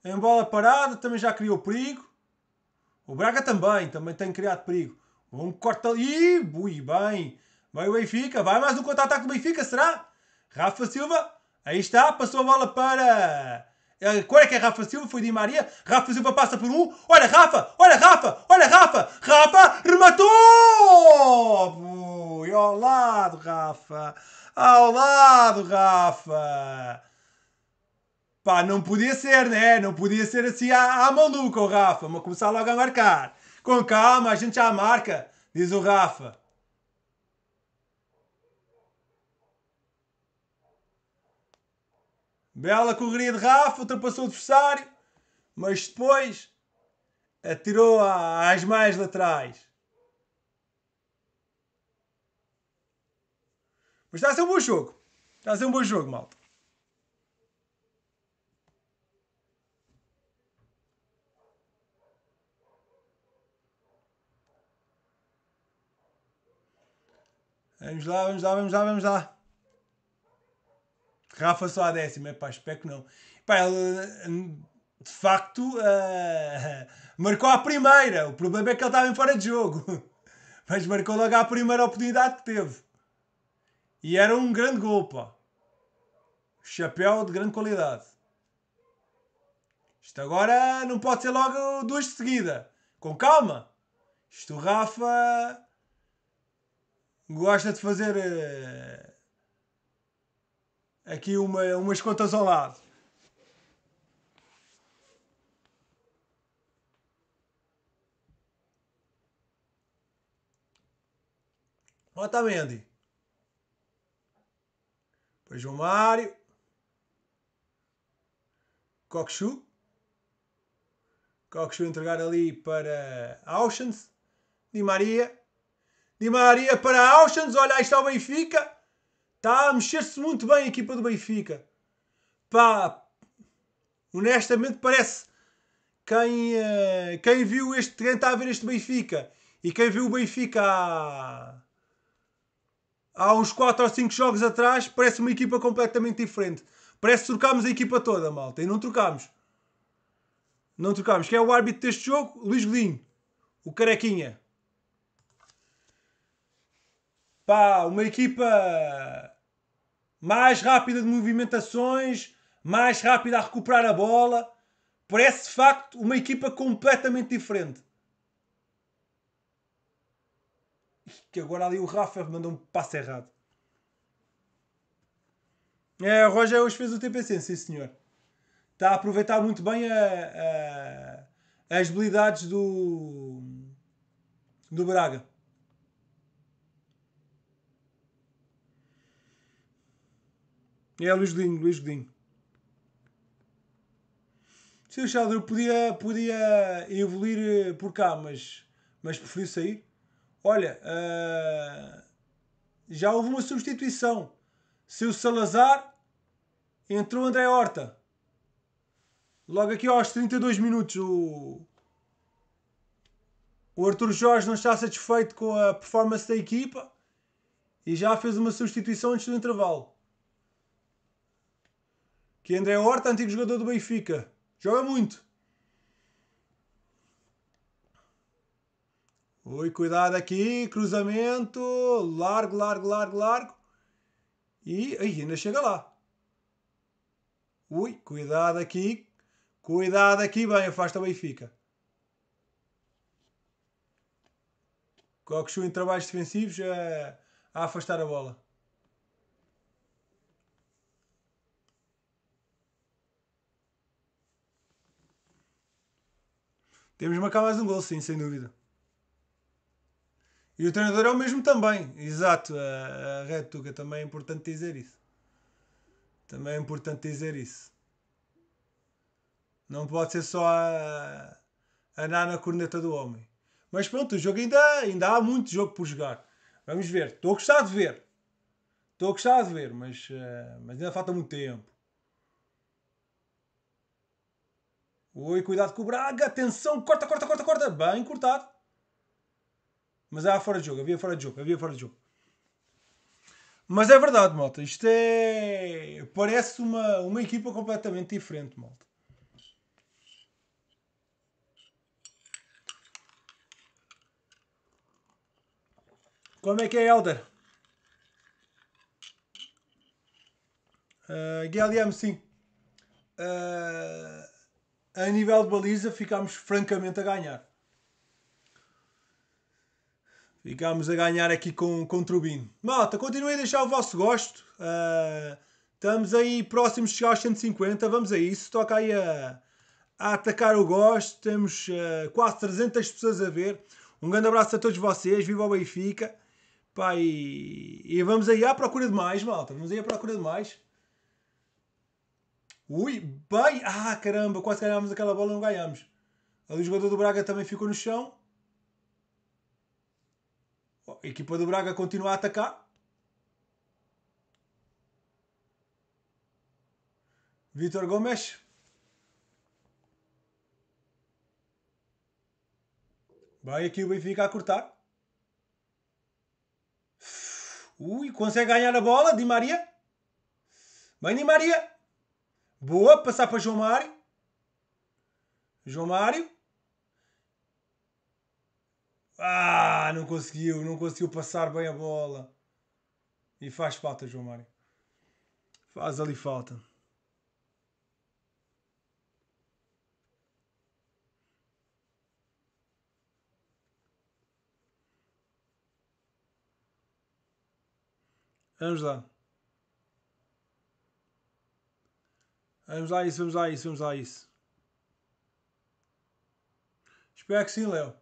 em bola parada, também já criou perigo. O Braga também, também tem criado perigo. Um corta ali, bui, bem. Vai o Benfica, vai mais um contra-ataque do Benfica, será? Rafa Silva, aí está, passou a bola para é, qual é que é Rafa Silva? Foi Di Maria. Rafa Silva passa por um. Olha, Rafa! Olha, Rafa! Olha, Rafa! Rafa rematou! E ao lado, Rafa! Ao lado, Rafa! Pá, não podia ser, né? Não podia ser assim à, à maluca, o Rafa. Vamos começar logo a marcar. Com calma, a gente já marca, diz o Rafa. Bela correria de Rafa, ultrapassou o adversário, mas depois atirou às mais laterais. Mas está a ser um bom jogo. Está a ser um bom jogo, malta. Vamos lá, vamos lá, vamos lá, vamos lá. Rafa só a décima, é pá, espero que não. Pá, ele de facto uh, *laughs* marcou a primeira. O problema é que ele estava em fora de jogo, *laughs* mas marcou logo a primeira oportunidade que teve. E era um grande gol, pá. Chapéu de grande qualidade. Isto agora não pode ser logo duas de seguida. Com calma. Isto o Rafa gosta de fazer. Uh, aqui é uma, umas contas ao lado. Otamendi. Depois o Mário. Coxu. Coxu entregar ali para Auschens. Di Maria. Di Maria para Auschens. Olha, aí está o Benfica. Está a mexer-se muito bem a equipa do Benfica. Pá, honestamente parece quem, eh, quem viu este, quem está a ver este Benfica e quem viu o Benfica há, há uns 4 ou 5 jogos atrás, parece uma equipa completamente diferente. Parece que trocámos a equipa toda, malta, e não trocámos. Não trocámos. Quem é o árbitro deste jogo? Luís Godinho, o Carequinha. Pá, uma equipa mais rápida de movimentações, mais rápida a recuperar a bola. Parece de facto uma equipa completamente diferente. Que agora ali o Rafa mandou um passo errado. É, o Roger hoje fez o TPC, sim senhor. Está a aproveitar muito bem a, a, as habilidades do, do Braga. É Luís Godinho, Luís Godinho. Seu Chado, eu podia, podia evoluir eh, por cá, mas, mas preferi sair. Olha, uh, já houve uma substituição. Seu Salazar entrou André Horta. Logo aqui aos 32 minutos, o, o Arthur Jorge não está satisfeito com a performance da equipa e já fez uma substituição antes do intervalo que André Horta, antigo jogador do Benfica. Joga muito. Oi, cuidado aqui, cruzamento, largo, largo, largo, largo. E ainda chega lá. Ui, cuidado aqui, cuidado aqui, bem, afasta o Benfica. Coxu em trabalhos defensivos a, a afastar a bola. Temos de marcar mais um gol, sim, sem dúvida. E o treinador é o mesmo também, exato. A, Red Tuga também é importante dizer isso. Também é importante dizer isso. Não pode ser só a, a nana corneta do homem. Mas pronto, o jogo ainda, ainda há muito jogo por jogar. Vamos ver. Estou a gostar de ver. Estou a gostar de ver, mas, eh, mas ainda falta muito tempo. Oi, cuidado com o Braga, atenção, corta, corta, corta, corta. Bem cortado. Mas há é fora de jogo, havia fora de jogo, havia fora de jogo. Mas é verdade, malta. Isto é. Parece uma, uma equipa completamente diferente, malta. Como é que é, Elder? Uh, ah, GLM, sim. Uh, a nível de baliza ficámos francamente a ganhar. Ficámos a ganhar aqui com, com o Trubino. Malta, continuem a deixar o vosso gosto. Uh, estamos aí próximos de chegar aos 150. Vamos a isso. Toca aí a, a atacar o gosto. Temos uh, quase 300 pessoas a ver. Um grande abraço a todos vocês. Viva o Benfica. Pá, e, e vamos aí à procura de mais, malta. Vamos aí à procura de mais. Ui, bem! Ah, caramba, quase ganhámos aquela bola e não ganhámos. Ali o jogador do Braga também ficou no chão. Oh, a equipa do Braga continua a atacar. Vitor Gomes. Vai aqui o Benfica a cortar. Ui, consegue ganhar a bola, Di Maria. Bem, Di Maria. Boa, passar para João Mário. João Mário. Ah, não conseguiu, não conseguiu passar bem a bola. E faz falta, João Mário. Faz ali falta. Vamos lá. Vamos lá isso, vamos lá isso, vamos lá isso. Espero que sim, Léo.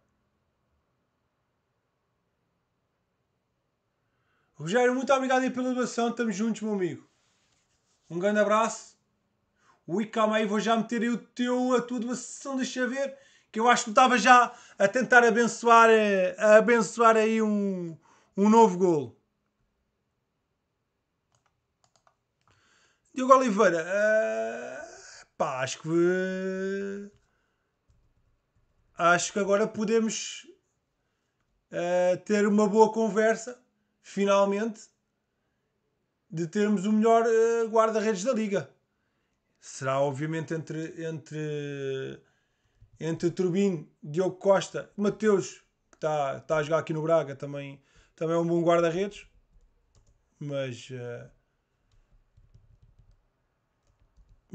Rogério, muito obrigado aí pela doação. Estamos juntos, meu amigo. Um grande abraço. Ui, calma aí, vou já meter aí o teu, a tua doação, deixa ver. Que eu acho que estava já a tentar abençoar, eh, a abençoar aí um, um novo golo. Diogo Oliveira, uh, pá, acho que. Uh, acho que agora podemos uh, ter uma boa conversa, finalmente, de termos o melhor uh, guarda-redes da liga. Será, obviamente, entre. entre entre Turbin, Diogo Costa, Mateus, que está tá a jogar aqui no Braga, também, também é um bom guarda-redes. Mas uh,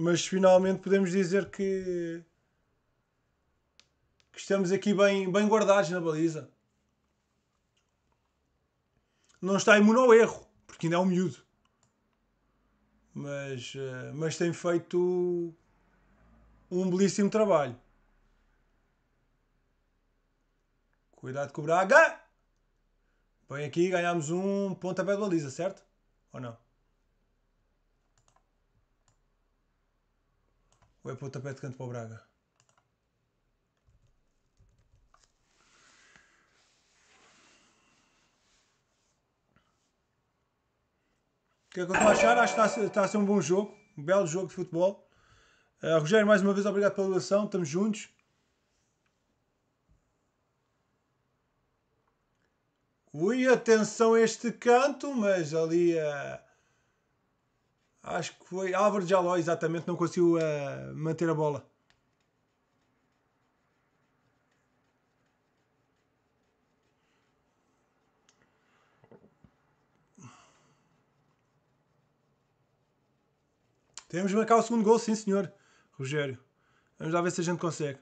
mas finalmente podemos dizer que, que estamos aqui bem, bem guardados na baliza. Não está imune ao erro, porque ainda é um miúdo. Mas, eh, mas tem feito um belíssimo trabalho. Cuidado com o Braga! vem aqui, ganhámos um pontapé de baliza, certo? Ou não? Ou é para o tapete de canto para o Braga? O que é que eu estou a achar? Acho que está a, está a ser um bom jogo, um belo jogo de futebol. Uh, Rogério, mais uma vez, obrigado pela doação. Estamos juntos. Ui, atenção a este canto, mas ali a. Uh eh, Acho que foi Álvaro de Jaló, exatamente, não conseguiu uh, manter a bola. Temos de marcar o segundo gol, sim senhor, Rogério. Vamos lá ver se a gente consegue.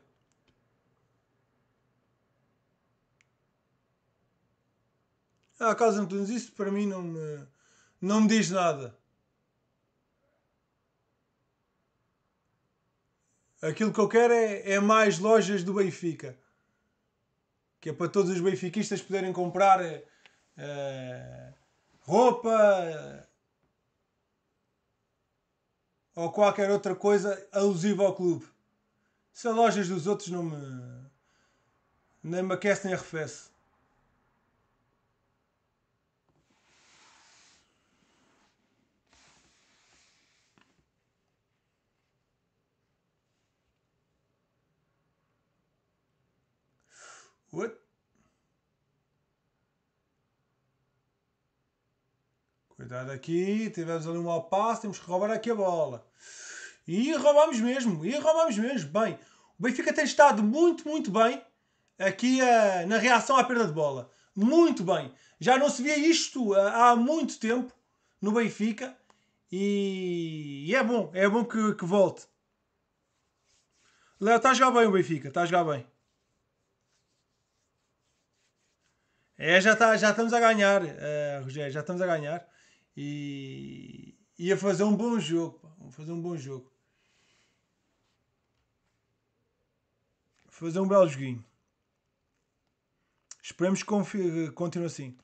Ah, de não isso, para mim não me, não me diz nada. Aquilo que eu quero é, é mais lojas do Benfica. Que é para todos os benfiquistas poderem comprar uh, roupa uh, ou qualquer outra coisa alusiva ao clube. Se as lojas dos outros não me. nem me aquece nem arrefece. Cuidado aqui, tivemos ali um mau passo, temos que roubar aqui a bola. E roubamos mesmo, e roubamos mesmo. Bem, o Benfica tem estado muito, muito bem aqui uh, na reação à perda de bola. Muito bem. Já não se via isto uh, há muito tempo no Benfica. E, e é bom, é bom que, que volte. Léo, está a jogar bem o Benfica, está a jogar bem. É, já, tá, já estamos a ganhar, uh, eh, Rogério, já estamos a ganhar e ia fazer um bom jogo. Fazer um bom jogo. Fazer um belo joguinho. Esperemos que continue assim.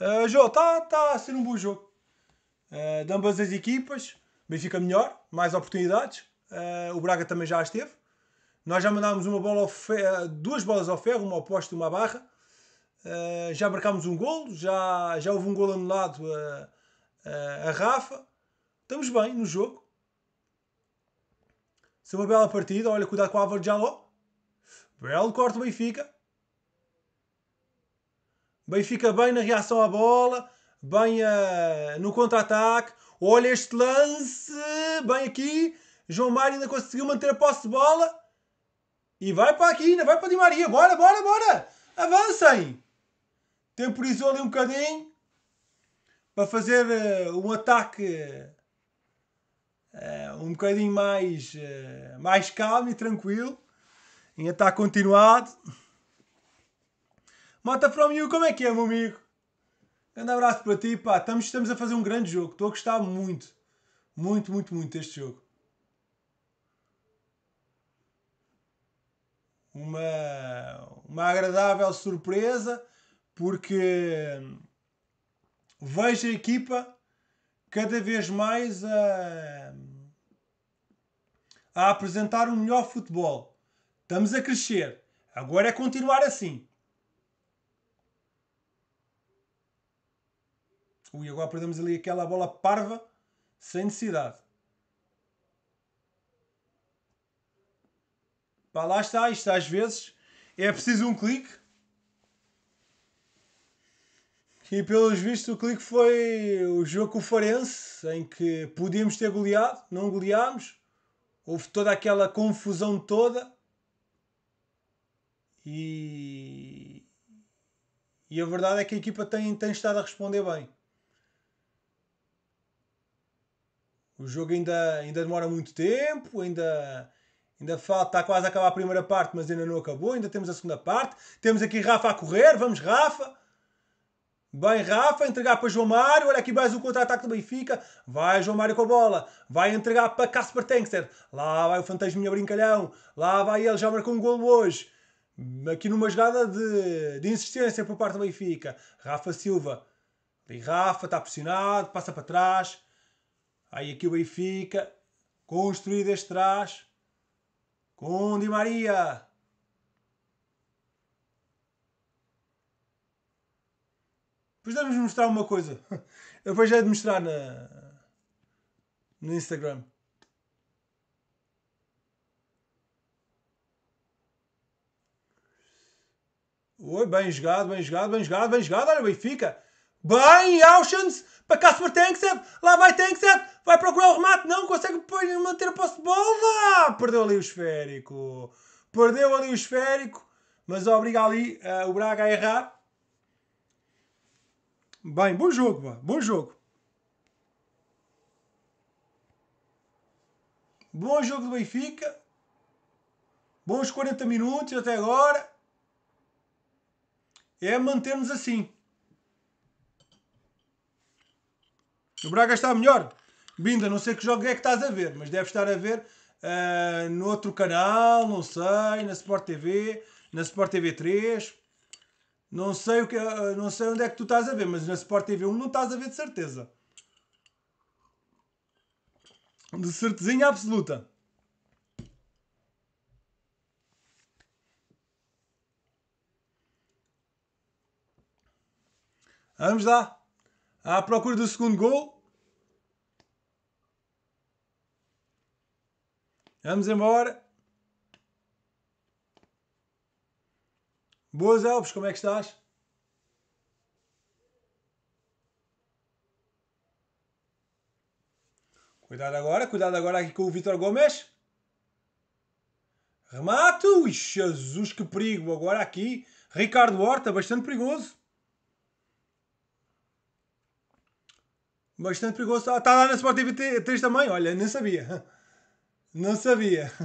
Uh, João, está tá a ser um bom jogo. Uh, de ambas as equipas, Benfica melhor, mais oportunidades. Uh, o Braga também já as teve. Nós já mandámos uma bola ferro, duas bolas ao ferro, uma oposta e uma barra. Eh, já marcámos um golo, já, já houve um golo anulado a, a, a Rafa. Estamos bem no jogo. Isso é uma bela partida. Olha, cuidado com o Álvaro Jaló. Belo corte do Benfica. Benfica bem na reação à bola, bem uh, no contra-ataque. Olha este lance, bem aqui. João Mário ainda conseguiu manter a posse de bola. E vai para aqui, ainda vai para Di Maria. Bora, bora, bora. Avancem temporizou ali um bocadinho para fazer uh, um ataque uh, um bocadinho mais, uh, mais calmo e tranquilo, em ataque continuado. Mata from you, como é que é, meu amigo? Grande abraço para ti, pá. Estamos, estamos a fazer um grande jogo. Estou a gostar muito, muito, muito, muito deste jogo. Uma, uma agradável surpresa porque hum, vejo a equipa cada vez mais a, hum, a apresentar um melhor futebol. Estamos a crescer. Agora é continuar assim. Ui, agora perdemos ali aquela bola parva sem necessidade. Pá, lá está, isto às vezes é preciso um clique E pelos vistos o clique foi o jogo com o Farense, em que podíamos ter goleado, não goleámos. Houve toda aquela confusão toda. E, e a verdade é que a equipa tem, tem estado a responder bem. O jogo ainda, ainda demora muito tempo, ainda, ainda falta, está quase a acabar a primeira parte, mas ainda não acabou, ainda temos a segunda parte. Temos aqui Rafa a correr, vamos Rafa! Vai Rafa entregar para João Mário. Olha aqui mais um contra-ataque do Benfica. Vai João Mário com a bola. Vai entregar para Casper Tengster Lá vai o fantasminha brincalhão. Lá vai ele. Já marcou um golo hoje. Aqui numa jogada de, de insistência por parte do Benfica. Rafa Silva. Tem Rafa, está pressionado, passa para trás. Aí aqui o Benfica. Construído este trás. Com Di Maria. Depois devemos mostrar uma coisa. *laughs* Eu depois já de mostrar na, no Instagram. Oi, bem jogado, bem jogado, bem jogado, bem jogado. Olha o Benfica. Bem, Auschwitz, para Kasper Tanksev. Lá vai Tanksev. Vai procurar o remate. Não consegue manter a posse de bola. Perdeu ali o esférico. Perdeu ali o esférico. Mas obriga ali uh, o Braga a errar. Bem, bom jogo, pá. bom jogo. Bom jogo do Benfica. Bons 40 minutos até agora. É manter-nos assim. O Braga está melhor. Binda, não sei que jogo é que estás a ver, mas deve estar a ver uh, no outro canal, não sei, na Sport TV, na Sport TV 3. Não sei, o que, eh, eh, não sei onde é que tu estás a ver, mas na Sport TV 1 não estás a ver de certeza. De certezinha absoluta. Vamos lá. À procura do segundo gol. Vamos embora. Boas, Elves, como é que estás? Cuidado agora, cuidado agora aqui com o Vitor Gomes. Remate! Ui, Jesus, que perigo! Agora aqui, Ricardo Horta, bastante perigoso. Bastante perigoso. Está lá na Sport TV 3 também? Olha, nem sabia. Não sabia. *laughs*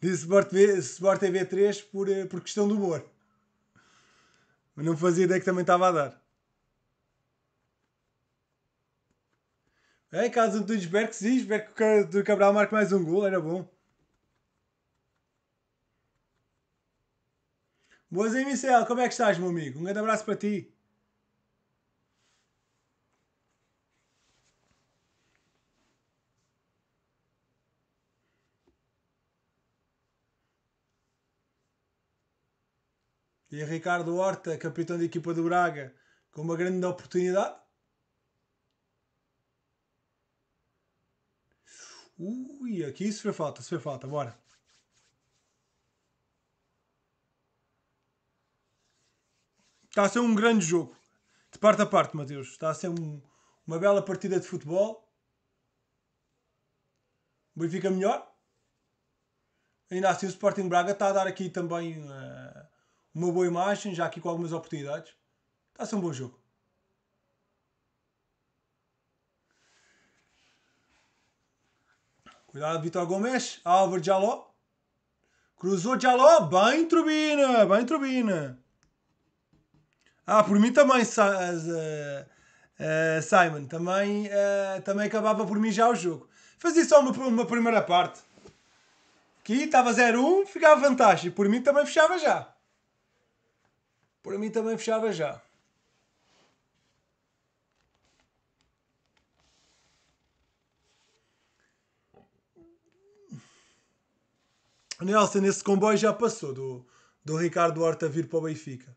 disse Sport, Sport TV 3 por, eh, por questão do humor. Mas não fazia ideia que também estava a dar. É, caso Antunes Berg, sim, espero que o Cabral marque mais um gol, era bom. Boas aí, Michel, como é que estás, meu amigo? Um grande abraço para ti. e Ricardo Horta, capitão da equipa do Braga, com uma grande oportunidade. Ui, aqui isso foi falta, isso foi falta, bora. Está a ser um grande jogo. De parte a parte, Mateus. Está a ser um, uma bela partida de futebol. O Benfica melhor. Ainda assim, o Sporting Braga está a dar aqui também uh, uma boa imagem, já aqui com algumas oportunidades. Está a ser um bom jogo. Cuidado, Vitor Gomes. Álvaro Jaló. Cruzou Jaló. Bem, Turbina. Bem, Turbina. Ah, por mim também, eh, eh, Simon. Também, eh, também acabava por mim já o jogo. Fazia só uma, uma primeira parte. aqui estava 0-1, ficava vantagem. Por mim também fechava já. Para mim também fechava já. Nelson, esse comboio já passou do, do Ricardo Horta vir para o Benfica.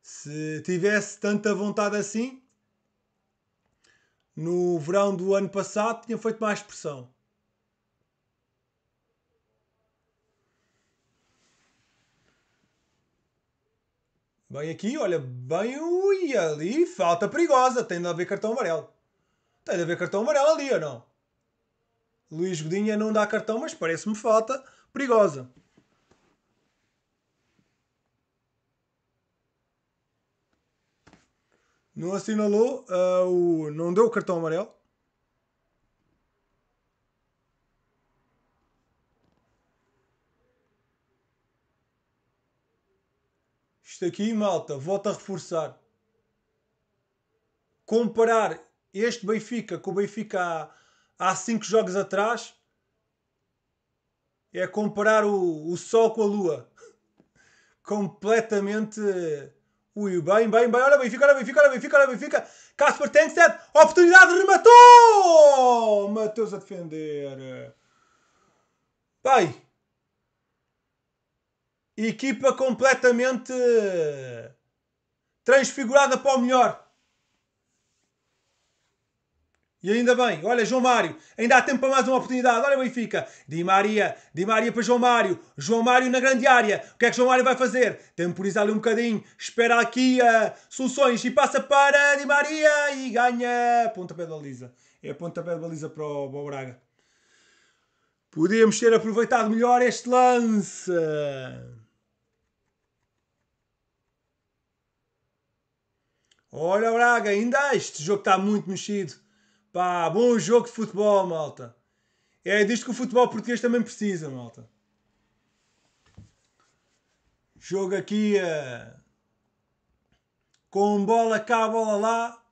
Se tivesse tanta vontade assim, no verão do ano passado tinha feito mais pressão. Bem aqui, olha, bem ui, ali, falta perigosa, tem de haver cartão amarelo. Tem de haver cartão amarelo ali ou não? Luís Godinha não dá cartão, mas parece-me falta perigosa. Não assinalou, uh, o, não deu o cartão amarelo. Isto aqui, malta, volto a reforçar. Comparar este Benfica com o Benfica há 5 jogos atrás é comparar o, o Sol com a Lua. *laughs* Completamente. Eh, ui, bem, bem, bem. Olha Benfica, olha Benfica, olha Benfica, olha Benfica. Casper Tengsted, oportunidade, rematou! Mateus a defender. Pai, Equipa completamente transfigurada para o melhor. E ainda bem, olha João Mário, ainda há tempo para mais uma oportunidade. Olha Benfica, Di Maria, Di Maria para João Mário, João Mário na grande área. O que é que João Mário vai fazer? Temporizar ali um bocadinho, espera aqui uh, soluções e passa para Di Maria e ganha pontapé de baliza. É pontapé de baliza para o, para o Braga. Podíamos ter aproveitado melhor este lance. Olha o Braga, ainda este jogo está muito mexido. Pá, bom jogo de futebol, malta. É disto que o futebol português também precisa, malta. Jogo aqui uh, com bola cá, bola lá.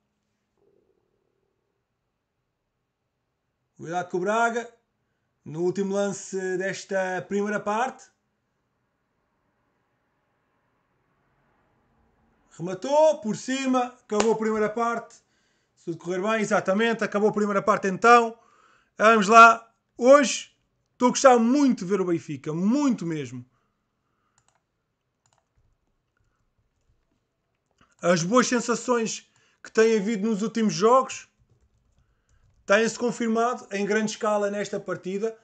Cuidado com o Braga. No último lance desta primeira parte. Rematou por cima, acabou a primeira parte. Se tudo correr bem, exatamente, acabou a primeira parte então. Vamos lá. Hoje estou a gostar muito de ver o Benfica, muito mesmo. As boas sensações que tem havido nos últimos jogos têm-se confirmado em grande escala nesta partida,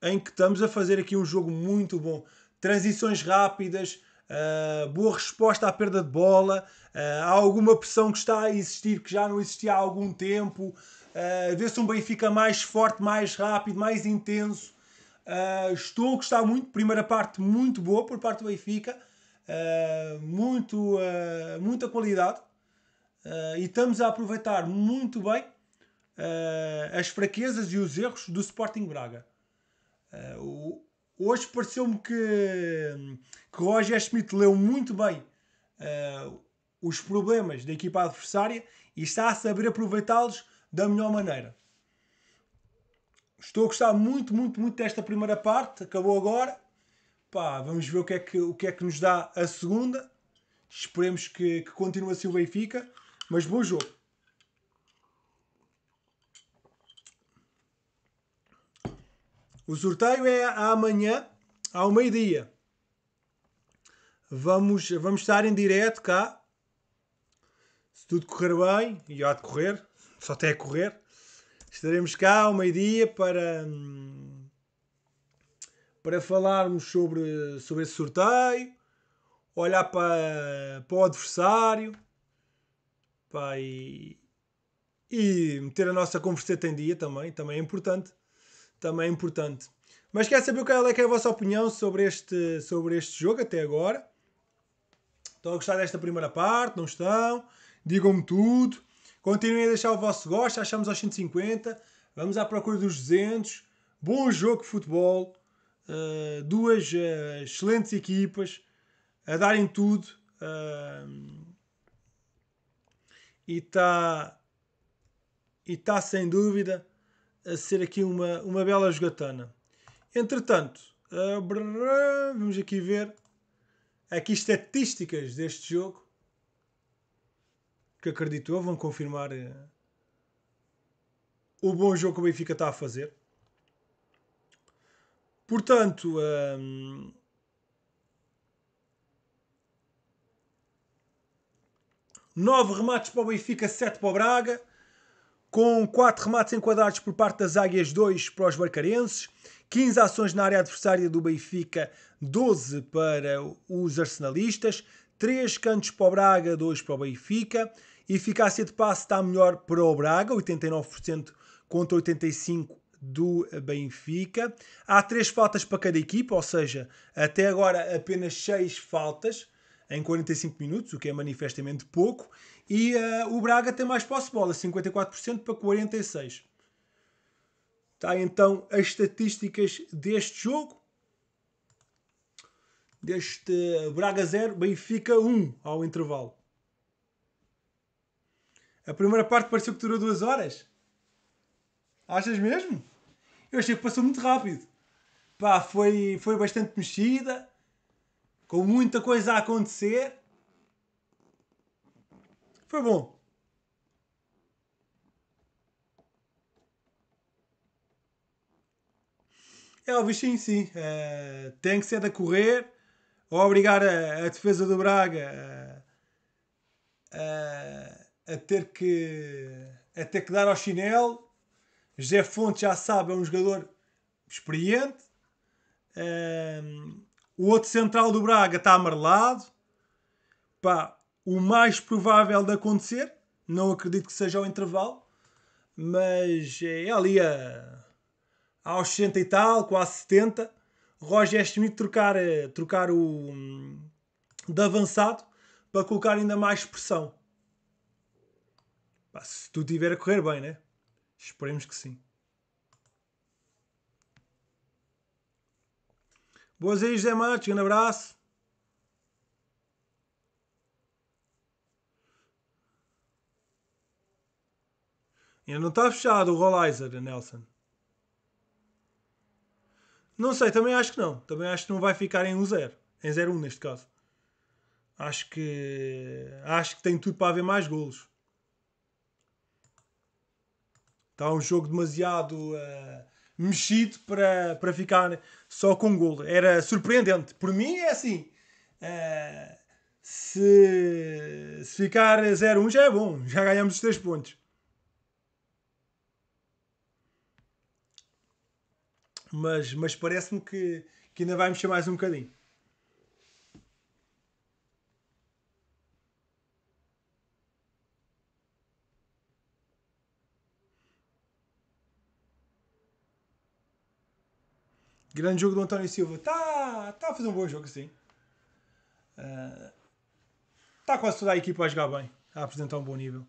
em que estamos a fazer aqui um jogo muito bom. Transições rápidas, ah, boa resposta à perda de bola, uh, há alguma pressão que está a existir que já não existia há algum tempo, uh, vê-se um Benfica mais forte, mais rápido, mais intenso. Uh, estou a gostar muito, primeira parte muito boa por parte do Benfica, muito, muita qualidade e estamos a aproveitar muito bem as fraquezas e os erros do Sporting Braga. o, Hoje pareceu-me que, que Roger Schmidt leu muito bem uh, os problemas da equipa adversária e está a saber aproveitá-los da melhor maneira. Estou a gostar muito, muito, muito desta primeira parte. Acabou agora. Pá, vamos ver o que é que, o que, é que nos dá a segunda. Esperemos que, que continue assim o Benfica. Mas bom jogo. O sorteio é amanhã, ao meio-dia. Vamos, vamos estar em direto cá. Se tudo correr bem, e há de correr, só até a correr, estaremos cá ao meio-dia para, para falarmos sobre, sobre esse sorteio, olhar para, para o adversário e, e meter a nossa conversa em dia também, também é importante também é importante. Mas quero saber qual é, que é a vossa opinião sobre este, sobre este jogo até agora. Estão a gostar desta primeira parte? Não estão? Digam-me tudo. Continuem a deixar o vosso gosto. Achamos aos 150. Vamos à procura dos 200. Bom jogo de futebol. Uh, duas uh, excelentes equipas a darem tudo. Uh, e está e está sem dúvida a ser aqui uma, uma bela jogatana. Entretanto, uh, brrr, vamos aqui ver aqui estatísticas deste jogo que acredito eu vão confirmar uh, o bom jogo que o Benfica está a fazer. Portanto, um, ehm, nove remates para o Benfica, sete para o Braga com 4 remates enquadrados por parte das Águias 2 para os Barcarenses, 15 ações na área adversária do Benfica, 12 para os Arsenalistas, 3 cantos para o Braga, 2 para o Benfica. Eficácia de passe está melhor para o Braga, 89% contra 85% do Benfica. Há 3 faltas para cada equipa, ou seja, até agora apenas 6 faltas em 45 minutos, o que é manifestamente pouco, e uh, o Braga tem mais posse de bola, 54% para 46%. Está então as estatísticas deste jogo. Deste Braga 0, Benfica 1 ao intervalo. A primeira parte pareceu que durou duas horas. Achas mesmo? Eu achei que passou muito rápido. Pá, foi, foi bastante mexida, com muita coisa a acontecer. Foi bom. É o bichinho, sim. Uh, tem que ser de correr ou obrigar a, a defesa do Braga a, eh, a, a, ter que, a ter que dar ao chinelo. José Fonte já sabe, é um jogador experiente. Eh, o outro central do Braga está amarelado. Pá, o mais provável de acontecer. Não acredito que seja o intervalo, mas é ali a, aos 60 e tal, quase 70. Roger é Schmidt trocar, eh, trocar o hum, de avançado para colocar ainda mais pressão. se tu tiver a correr bem, né? Esperemos que sim. Boas aí, José Matos. Um abraço. Ainda não está fechado o Rollizer, Nelson. Não sei, também acho que não. Também acho que não vai ficar em 1-0. Um em 0-1 um, neste caso. Acho que. Acho que tem tudo para haver mais golos. Está um jogo demasiado uh, mexido para, para ficar só com um Era surpreendente. Por mim é assim. Uh, se, se ficar 0-1 já é bom. Já ganhamos os 3 pontos. mas, mas parece-me que, que ainda vai mexer mais um bocadinho. Grande jogo do António Silva. Está tá a fazer um bom jogo, sim. Está ah, uh, quase toda a equipa a jogar bem, a apresentar um bom nível.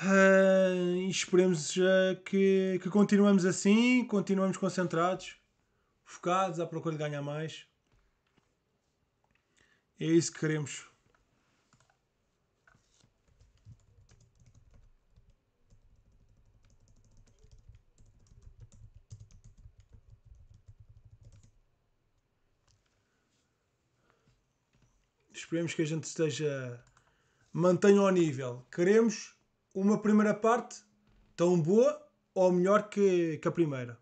Uh, esperemos já que, que continuemos assim, continuamos concentrados, focados, à procura de ganhar mais. É isso que queremos. Esperemos que a gente esteja mantenha ao nível. Queremos uma primeira parte tão boa ou melhor que, que a primeira?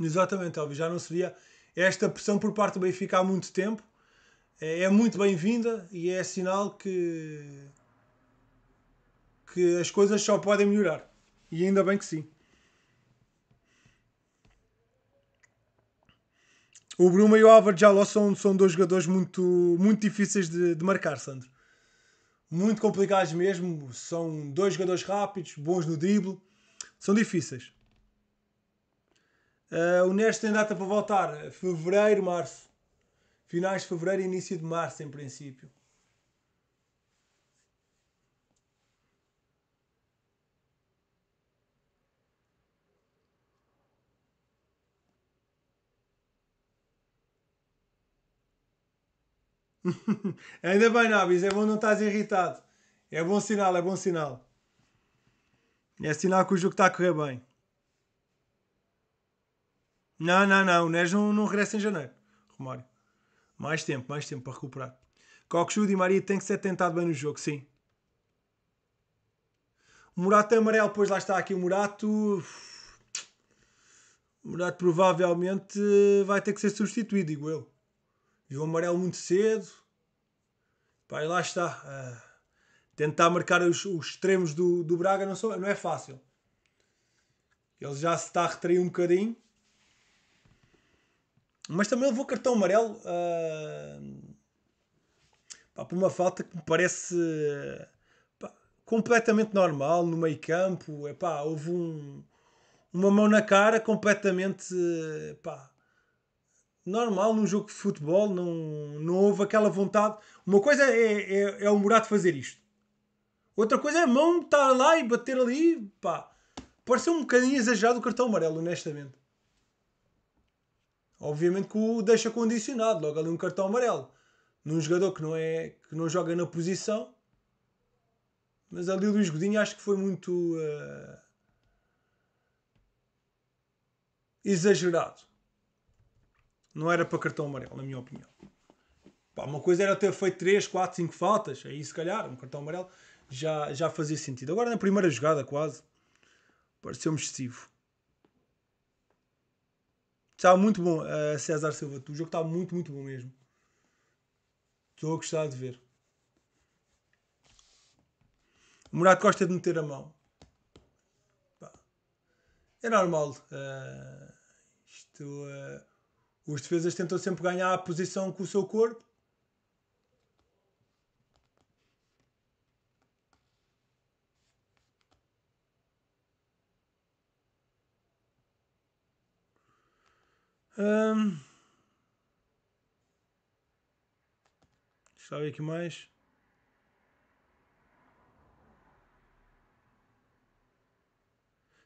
Exatamente, Alves. Já não seria esta pressão por parte do Benfica há muito tempo. É, é muito bem-vinda e é sinal que, que as coisas só podem melhorar. E ainda bem que sim. O Bruma e o Álvaro Jaló são, são dois jogadores muito, muito difíceis de, de marcar, Sandro. Muito complicados mesmo. São dois jogadores rápidos, bons no drible. São difíceis. Uh, o Neste tem data para voltar. Fevereiro, março. Finais de fevereiro e início de março, em princípio. *laughs* Ainda bem, Nabis, é bom não estás irritado. É bom sinal, é bom sinal. É sinal que o jogo está a correr bem. Não, não, não. O Neres não, não regressa em janeiro, Romário. Mais tempo, mais tempo para recuperar. Coxudo e Maria tem que ser tentado bem no jogo, sim. O Murato é amarelo, pois lá está aqui o Murato. O Murato provavelmente vai ter que ser substituído, digo eu e o amarelo muito cedo. Pá, lá está. Uh, tentar marcar os, os extremos do, do Braga não, sou, não é fácil. Ele já se está a retrair um bocadinho. Mas também levou cartão amarelo uh, pá, por uma falta que me parece eh, pá, completamente normal no meio campo. Epá, houve um, uma mão na cara completamente. Uh, pá, normal num jogo de futebol, não, não houve aquela vontade. Uma coisa é, é, é o Murato fazer isto, outra coisa é a mão estar lá e bater ali. Pá, pareceu um bocadinho exagerado o cartão amarelo, honestamente. Obviamente que o deixa condicionado, logo ali um cartão amarelo. Num jogador que não, é, que não joga na posição. Mas ali o Luís Godinho acho que foi muito uh, exagerado não era para cartão amarelo, na minha opinião. Pá, uma coisa era ter feito 3, 4, 5 faltas, aí se calhar um cartão amarelo já, já fazia sentido. Agora na primeira jogada quase, pareceu-me excessivo. Estava muito bom, uh, César Silva. O jogo está muito, muito bom mesmo. Estou a gostar de ver. O Murato gosta de meter a mão. É normal. Uh, isto... Uh os defesas tentam sempre ganhar a posição com o seu corpo. Hum. Estava aqui mais.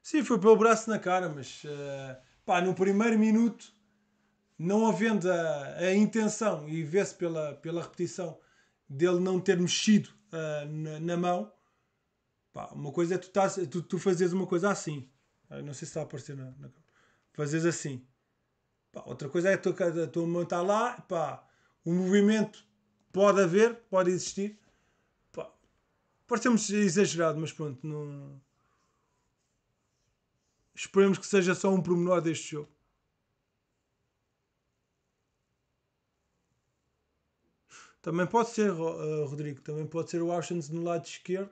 Sim, foi pelo braço na cara, mas uh, pá, no primeiro minuto não havendo a, a intenção, e vê-se pela, pela repetição dele não ter mexido uh, na, na, mão, pá, uma coisa é tu, tás, tu, tu fazeres uma coisa assim. Ah, não sei se está a aparecer na, na Fazes assim. Pá, outra coisa é que a tua mão está lá, pá, o movimento pode haver, pode existir. Pá, me exagerado, mas pronto, não. Esperemos que seja só um pormenor deste jogo. Também pode ser, uh, Rodrigo, também pode ser o Arsens no lado esquerdo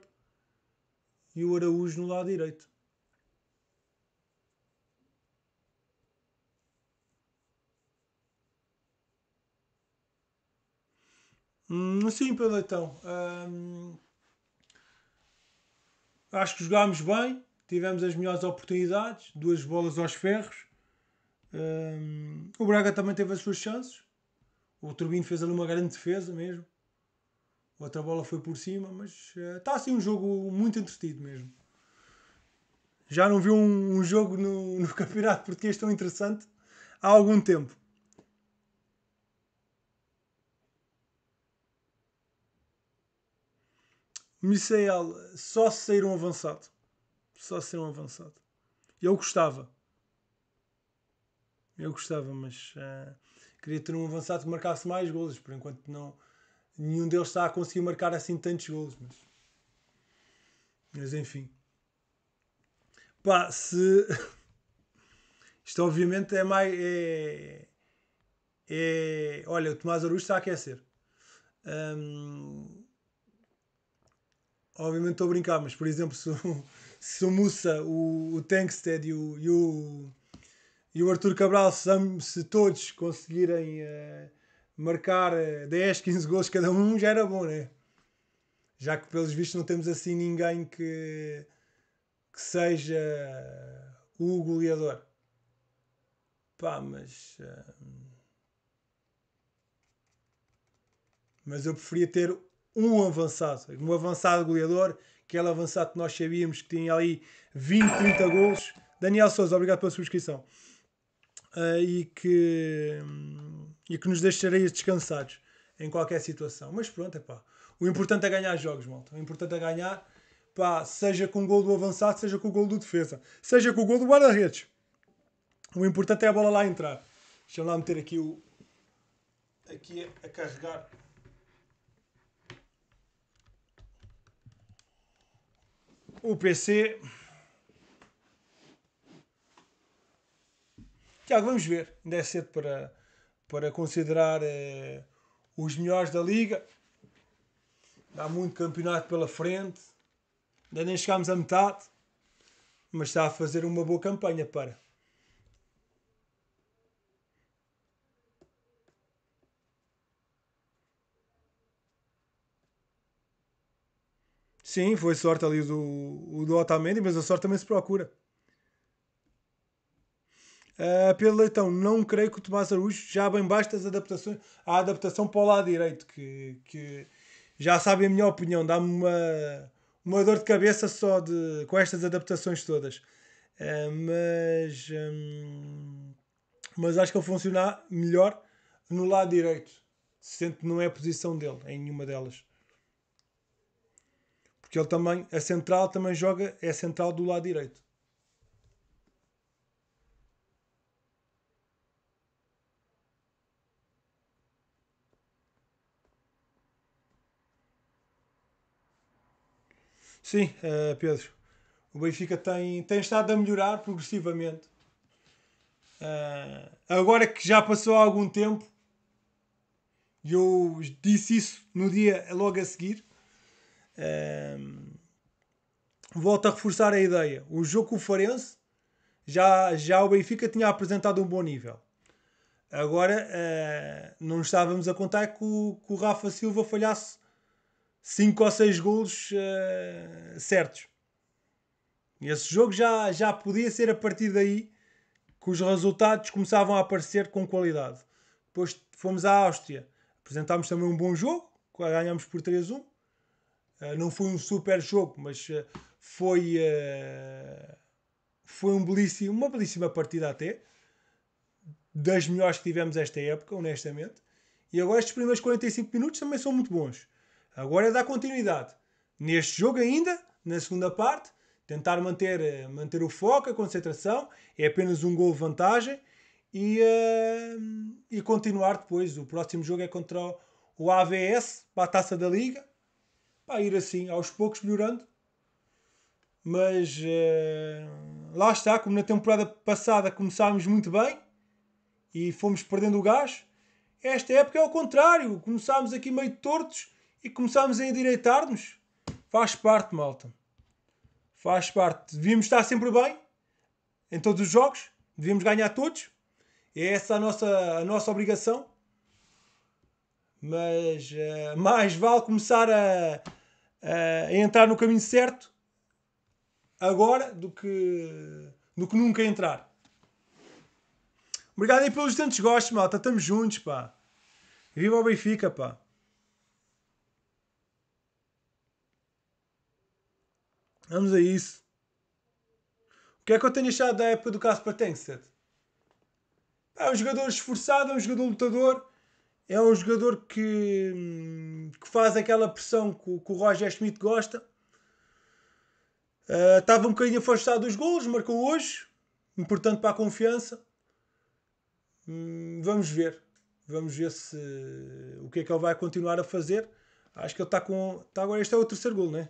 e o Araújo no lado direito. Hum, sim, Pedro, então. Hum, acho que jogámos bem, tivemos as melhores oportunidades, duas bolas aos ferros. Hum, o Braga também teve as suas chances, o Turbino fez ali uma grande defesa mesmo. Outra bola foi por cima, mas está eh, uh, assim um jogo muito entretido mesmo. Já não vi um, um jogo no, *laughs* no Campeonato Português tão interessante há algum tempo. Misael, só se sair um avançado. Só se sair um avançado. Eu gostava. Eu gostava, mas. Uh queria ter um avançado que marcasse mais golos. Por enquanto, não, nenhum deles está a conseguir marcar assim tantos golos. Mas, mas enfim. Pá, se. *laughs* Isto obviamente é mais. É, é... Olha, o Tomás Arujo está a aquecer. Obviamente estou a brincar, mas por exemplo, se o, *laughs* se o Musa, o, o Tankstead e o, e o e o Arthur Cabral, se, se todos conseguirem uh, marcar uh, 10, 15 gols cada um, já era bom, né? Já que pelos vistos não temos assim ninguém que, que seja o goleador. Pá, mas. Uh, mas eu preferia ter um avançado, um avançado goleador, aquele avançado que nós sabíamos que tinha ali 20, 30 gols. Daniel Souza, obrigado pela subscrição uh, e, que, hum, e que nos deixareis descansados em qualquer situação. Mas pronto, é pá. O importante é ganhar jogos, malta. O importante é ganhar, pá, seja com o gol do avançado, seja com o gol do defesa, seja com o gol do guarda-redes. O importante é a bola lá entrar. deixa lá meter aqui o. Aqui a carregar. O PC. Tiago, vamos ver. Ainda é cedo para, para considerar eh, os melhores da liga. Há muito campeonato pela frente. Ainda nem chegámos à metade. Mas está a fazer uma boa campanha para. Sim, foi sorte ali do, do Otamendi, mas a sorte também se procura. Uh, Pedro Leitão, não creio que o Tomás Araújo já bem basta as adaptações à adaptação para o lado direito, que, que já sabe a minha opinião, dá-me uma, uma dor de cabeça só de, com estas adaptações todas. Uh, mas, um, mas acho que ele funciona melhor no lado direito, sendo que não é a posição dele em nenhuma delas. Porque ele também, a central também joga, é a central do lado direito. Sim, eh, Pedro. O Benfica tem, tem estado a melhorar progressivamente. Eh, agora que já passou algum tempo, e eu disse isso no dia logo a seguir. Eh, volto a reforçar a ideia. O jogo com o Farense, já, já o Benfica tinha apresentado um bom nível. Agora, não estávamos a contar que o, que o Rafa Silva falhasse 5 ou 6 golos uh, certos. Esse jogo já, já podia ser a partir daí que os resultados começavam a aparecer com qualidade. Depois fomos à Áustria, apresentámos também um bom jogo, ganhámos por 3-1. Uh, eh, não foi um super jogo, mas uh, foi, uh, foi um belíssimo, uma belíssima partida até. Das melhores que tivemos esta época, honestamente. E agora estes primeiros 45 minutos também são muito bons. Agora é dar continuidade. Neste jogo ainda, na segunda parte, tentar manter, eh, manter o foco, a concentração, é apenas um gol de vantagem e, uh, e continuar depois. O próximo jogo é contra o, o AVS, para a taça da Liga, para ir assim, aos poucos melhorando. Mas uh, lá está, como na temporada passada começámos muito bem e fomos perdendo o gás, esta época é o contrário, começámos aqui meio tortos e começámos a endireitar-nos. Faz parte, malta. Faz parte. Devíamos estar sempre bem em todos os jogos, devíamos ganhar todos. É essa a nossa, a nossa obrigação. Mas uh, mais vale começar a, a entrar no caminho certo agora do que, do que nunca entrar. Obrigado aí pelos tantos gostos, malta. Estamos juntos, pá. Viva o Benfica, pá. Vamos a isso. O que é que eu tenho achado da época do Casper Tengsted? É um jogador esforçado, é um jogador lutador, é um jogador que, hum, que faz aquela pressão que, que o Roger Schmidt gosta. Uh, estava um bocadinho afastado dos golos, marcou hoje, importante para a confiança. Hum, vamos ver, vamos ver se o que é que ele vai continuar a fazer. Acho que ele está com. Está agora, este é o terceiro gol, não é?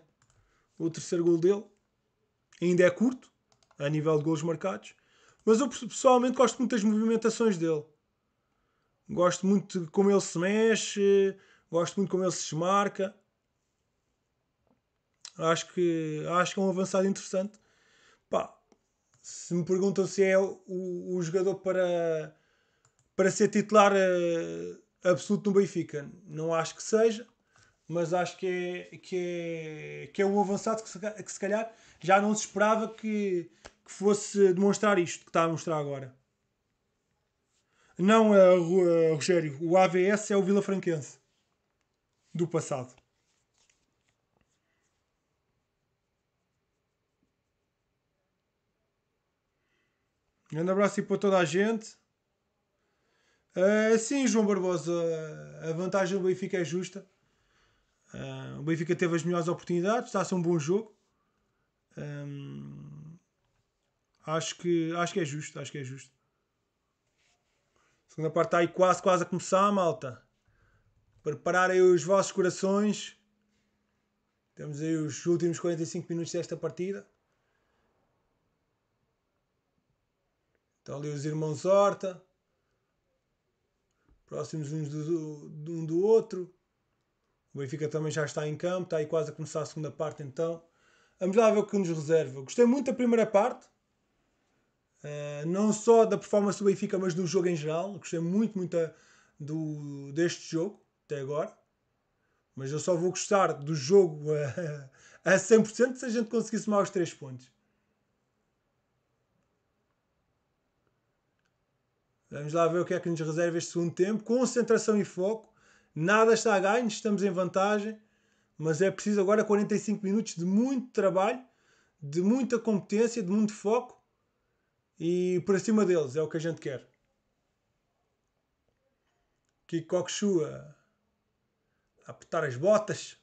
O terceiro gol dele ainda é curto, a nível de gols marcados. Mas eu pessoalmente gosto muito das movimentações dele. Gosto muito de como ele se mexe, gosto muito de como ele se desmarca. Acho que, acho que é um avançado interessante. Pá, se me perguntam se é o, o jogador para, para ser titular uh, absoluto no Benfica, não acho que seja mas acho que é, que é, que é um avançado que se, que se calhar já não se esperava que, que fosse demonstrar isto que está a mostrar agora. Não, uh, uh, Rogério, o AVS é o Vila Franquense do passado. Grande abraço para toda a gente. Uh, sim, João Barbosa, a vantagem do Benfica é justa. Uh, o Benfica teve as melhores oportunidades, está a ser um bom jogo. Um, ah, acho, que, acho que é justo, acho que é justo. A segunda parte está aí quase, quase a começar, malta. Prepararem os vossos corações. Temos aí os últimos 45 minutos desta partida. Estão ali os irmãos Horta. Próximos uns do, um do outro. O Benfica também já está em campo, está aí quase a começar a segunda parte então. Vamos lá ver o que nos reserva. Gostei muito da primeira parte. Uh, não só da performance do Benfica, mas do jogo em geral. Gostei muito, muito a, do, deste jogo, até agora. Mas eu só vou gostar do jogo eh, *laughs* a, a 100% se a gente conseguir somar os 3 pontos. Vamos lá ver o que é que nos reserva este segundo tempo. Concentração e foco. Nada está a ganho, estamos em vantagem, mas é preciso agora 45 minutos de muito trabalho, de muita competência, de muito foco e para cima deles é o que a gente quer. Kiko Kokshua a apertar as botas.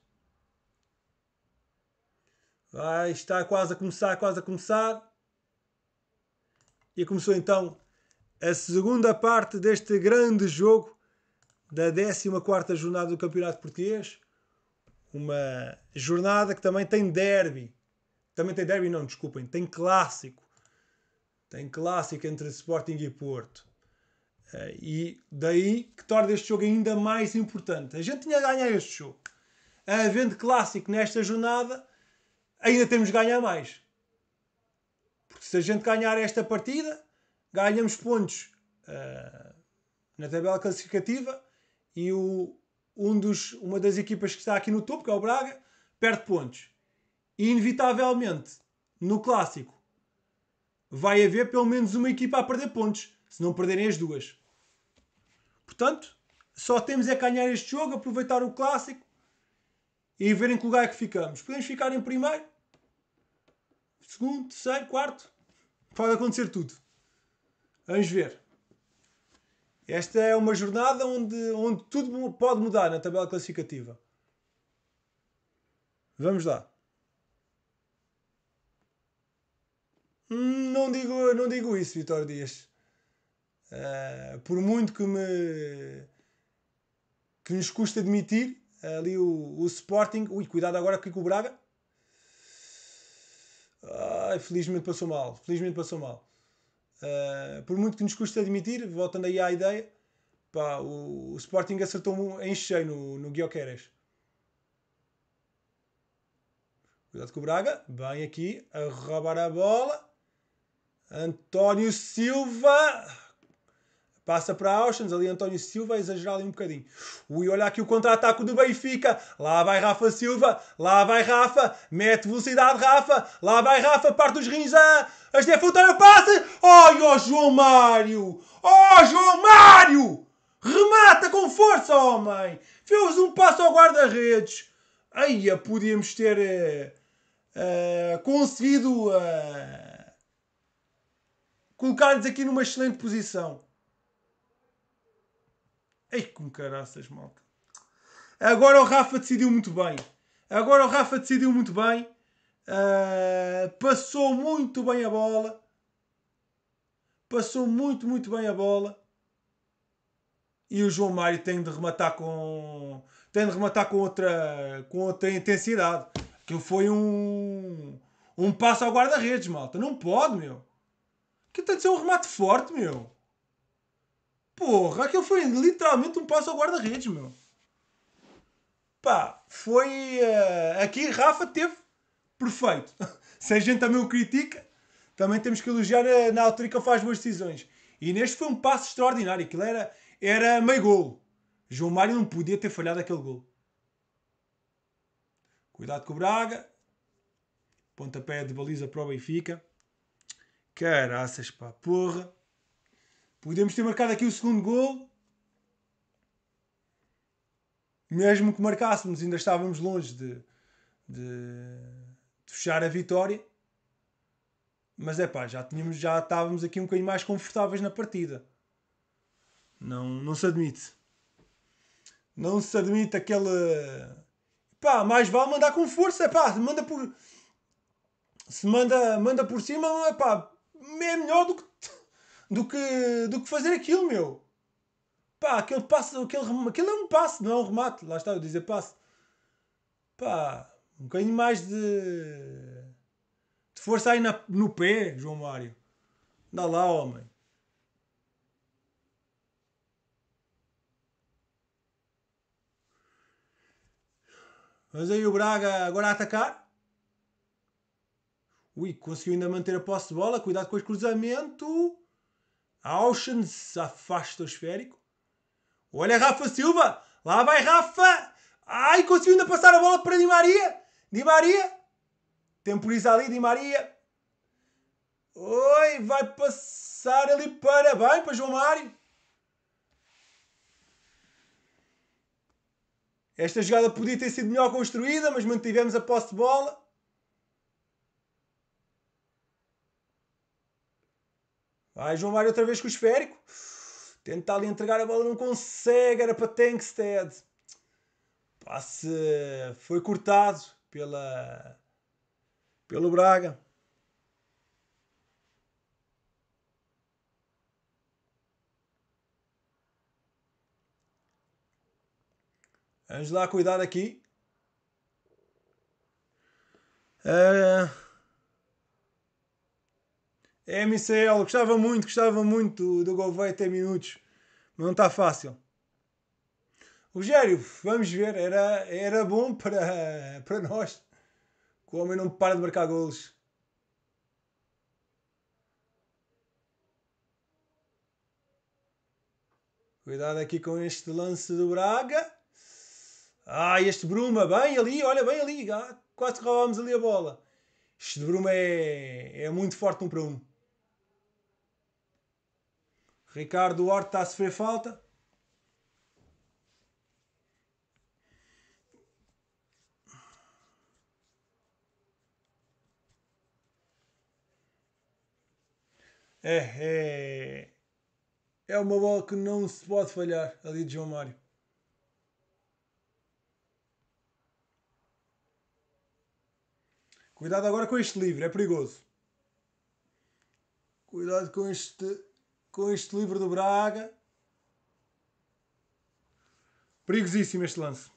Vai, está quase a começar, quase a começar. E começou então a segunda parte deste grande jogo da 14 jornada do Campeonato Português, uma jornada que também tem derby. Também tem derby, não, desculpem, tem clássico. Tem clássico entre Sporting e Porto. Eh, e daí que torna este jogo ainda mais importante. A gente tinha ganho ganhar este jogo. Havendo clássico nesta jornada, ainda temos de ganhar mais. Porque se a gente ganhar esta partida, ganhamos pontos eh, na tabela classificativa e o, um dos, uma das equipas que está aqui no topo, que é o Braga, perde pontos. E inevitavelmente, no clássico, vai haver pelo menos uma equipa a perder pontos, se não perderem as duas. Portanto, só temos é ganhar este jogo, aproveitar o clássico e verem que lugar é que ficamos. Podemos ficar em primeiro, segundo, terceiro, quarto. Pode acontecer tudo. Vamos ver. Esta é uma jornada onde, onde tudo pode mudar na tabela classificativa. Vamos lá. Não digo, não digo isso, Vitor Dias. Uh, por muito que me que nos custa admitir ali o, o Sporting. Ui, cuidado agora aqui com o Braga. Ai, felizmente passou mal. Felizmente passou mal. Ah, por muito que nos custe admitir, voltando aí à ideia, pá, o, o Sporting acertou em cheio no, no Guioqueres. Cuidado com o Braga. Bem aqui a roubar a bola. António Silva Passa para Auschwitz, ali António Silva a exagerar ali um bocadinho. Ui, olha aqui o contra-ataque do Benfica. Lá vai Rafa Silva, lá vai Rafa, mete velocidade Rafa, lá vai Rafa, parte dos rins a. Este é futebol passe! Ai, oh, João Mário! oh, João Mário! Remata com força, homem! Fez um passo ao guarda-redes. Aí podíamos ter uh, uh, conseguido uh, colocar-nos aqui numa excelente posição. Ei, como caraças, malta. Agora o Rafa decidiu muito bem. Agora o Rafa decidiu muito bem. Uh, passou muito bem a bola. Passou muito, muito bem a bola. E o João Mário tem de rematar com. Tem de rematar com outra, com outra intensidade. Aquilo foi um. Um passo ao guarda-redes, malta. Não pode, meu. Que tem de ser um remate forte, meu. Porra, aquilo foi literalmente um passo ao guarda-redes, meu. Pá, foi. Uh, aqui Rafa teve perfeito. *laughs* Se a gente também o critica, também temos que elogiar na, eh, na altura que ele faz boas decisões. E neste foi um passo extraordinário. Aquilo era, era meio golo. João Mário não podia ter falhado aquele golo. Cuidado com o Braga. Pontapé de baliza para o Benfica. Caraças, pá, porra. Podemos ter marcado aqui o segundo gol. Mesmo que marcássemos, ainda estávamos longe de, de, de fechar a vitória. Mas é pá, já, tínhamos, já estávamos aqui um bocadinho mais confortáveis na partida. Não, não se admite. Não se admite aquele Pá, mais vale mandar com força, pá, manda por se manda, manda por cima, é pá, é melhor do que do que, do que fazer aquilo, meu. Pá, aquele passo, aquele, aquele é um passo, não é um remate. Lá está, eu dizer passo. Pá, um bocadinho mais de, de força aí na, no pé, João Mário. Dá lá, homem. Mas aí o Braga agora a atacar. Ui, conseguiu ainda manter a posse de bola. Cuidado com o cruzamento. Auschen esférico. Olha Rafa Silva! Lá vai Rafa! Ai, conseguiu ainda passar a bola para Di Maria! Di Maria! Temporiza ali Di Maria. Oi, vai passar ali para. Vai para João Mário. Esta jogada podia ter sido melhor construída, mas mantivemos a posse de bola. Vai João Mário outra vez com o esférico. Tenta ali entregar a bola, não consegue. Era para Tankstead. Passe foi cortado pela, pelo Braga. Vamos lá cuidar aqui. Uh, é MCL, gostava muito, gostava muito do Gouveia ter minutos, mas não está fácil. Rogério, vamos ver, era, era bom para, para nós. O homem não para de marcar golos. Cuidado aqui com este lance do Braga. Ah, este Bruma, bem ali, olha, bem ali. Ah, quase roubámos ali a bola. Este Bruma é, é muito forte um para um. Ricardo Duarte está a sofrer falta. É, é, é uma bola que não se pode falhar ali de João Mário. Cuidado agora com este livre, é perigoso. Cuidado com este com este livro do Braga. Perigosíssimo este lance.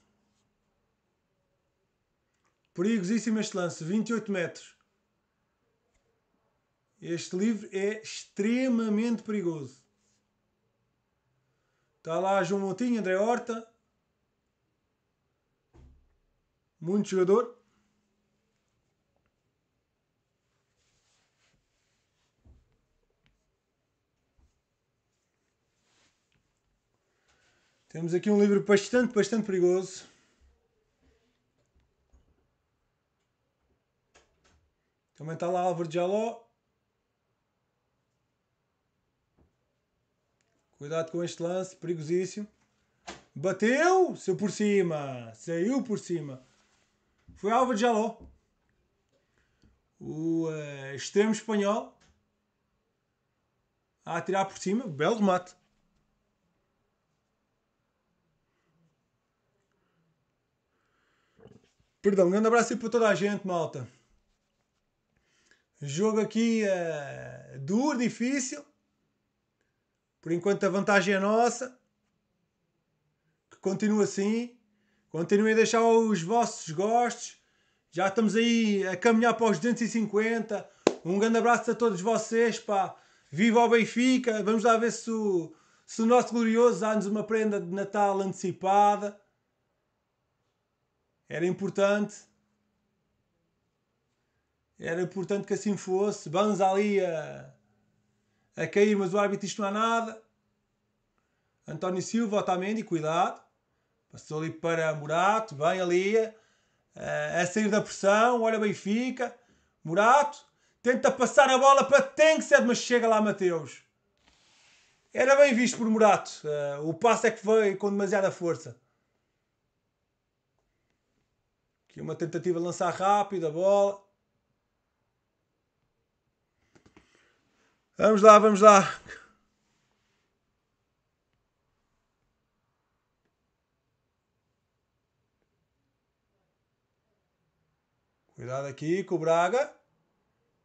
Perigosíssimo este lance. 28 metros. Este livro é extremamente perigoso. Está lá João Montinho, André Horta. Muito jogador. Temos aqui um livro bastante, bastante perigoso. Também está lá Álvaro Jaló. Cuidado com este lance, perigosíssimo. Bateu, saiu por cima, saiu por cima. Foi Álvaro Jaló, o uh, extremo espanhol, a atirar por cima. Belo remate. Perdão, um grande abraço aí para toda a gente, malta. Jogo aqui é duro, difícil. Por enquanto a vantagem é nossa. Que assim. Continuem a deixar os vossos gostos. Já estamos aí a caminhar para os 250. Um grande abraço a todos vocês, pá. Viva o Benfica! Vamos lá ver se o, se o nosso glorioso dá-nos uma prenda de Natal antecipada. Era importante. Era importante que assim fosse. Banza ali a, a cair, mas o árbitro isto não há nada. António Silva, Otamendi, cuidado. Passou ali para Murato, bem ali a, a sair da pressão. Olha Benfica. Murato tenta passar a bola para tem ser, mas chega lá Mateus. Era bem visto por Murato. Eh, o passo é que veio com demasiada força. Aqui uma tentativa de lançar rápido a bola. Vamos lá, vamos lá. Cuidado aqui com o Braga.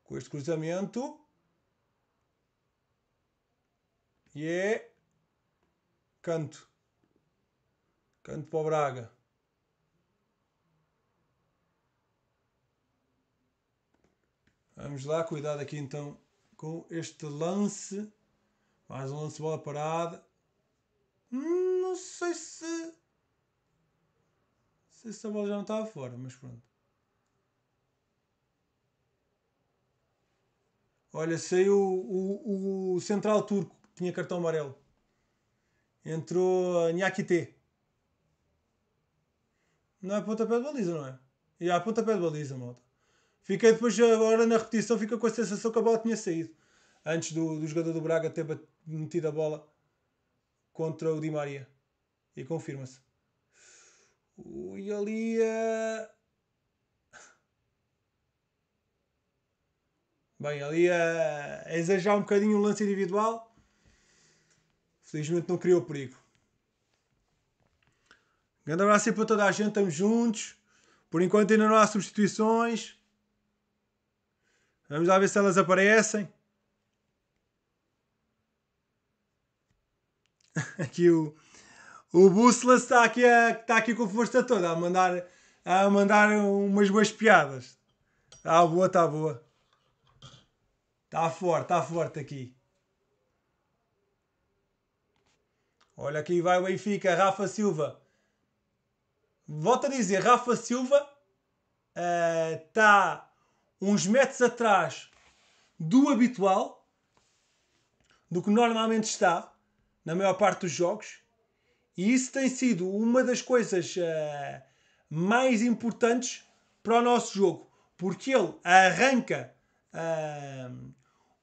Com este cruzamento. E yeah. é canto. Canto para o Braga. Vamos lá, cuidado aqui então com este lance. Mais um lance de bola parada. Hum, não sei se. Não sei se a bola já não estava fora, mas pronto. Olha, saiu o, o, o central turco que tinha cartão amarelo. Entrou Nhakite. Não é pontapé de baliza, não é? E há pontapé de baliza, malta. Fiquei depois agora na repetição, fica com a sensação que a bola tinha saído. Antes do, do jogador do Braga ter metido a bola contra o Di Maria. E confirma-se. E ali a... Eh, Bem, ali a, eh, a exagerar um bocadinho o lance individual. Felizmente não criou perigo. Grande abraço aí para toda a gente, estamos juntos. Por enquanto ainda não há substituições. Vamos lá ver se elas aparecem. *laughs* Aqui o, o Bússola está aqui, a, está aqui com força toda a mandar, a mandar umas boas piadas. Está boa, está boa. Está forte, está forte aqui. Olha, aqui vai o Benfica, Rafa Silva. Volto a dizer, Rafa Silva está. Eh, uh, uns metros atrás do habitual, do que normalmente está na maior parte dos jogos, e isso tem sido uma das coisas uh, mais importantes para o nosso jogo, porque ele arranca uh,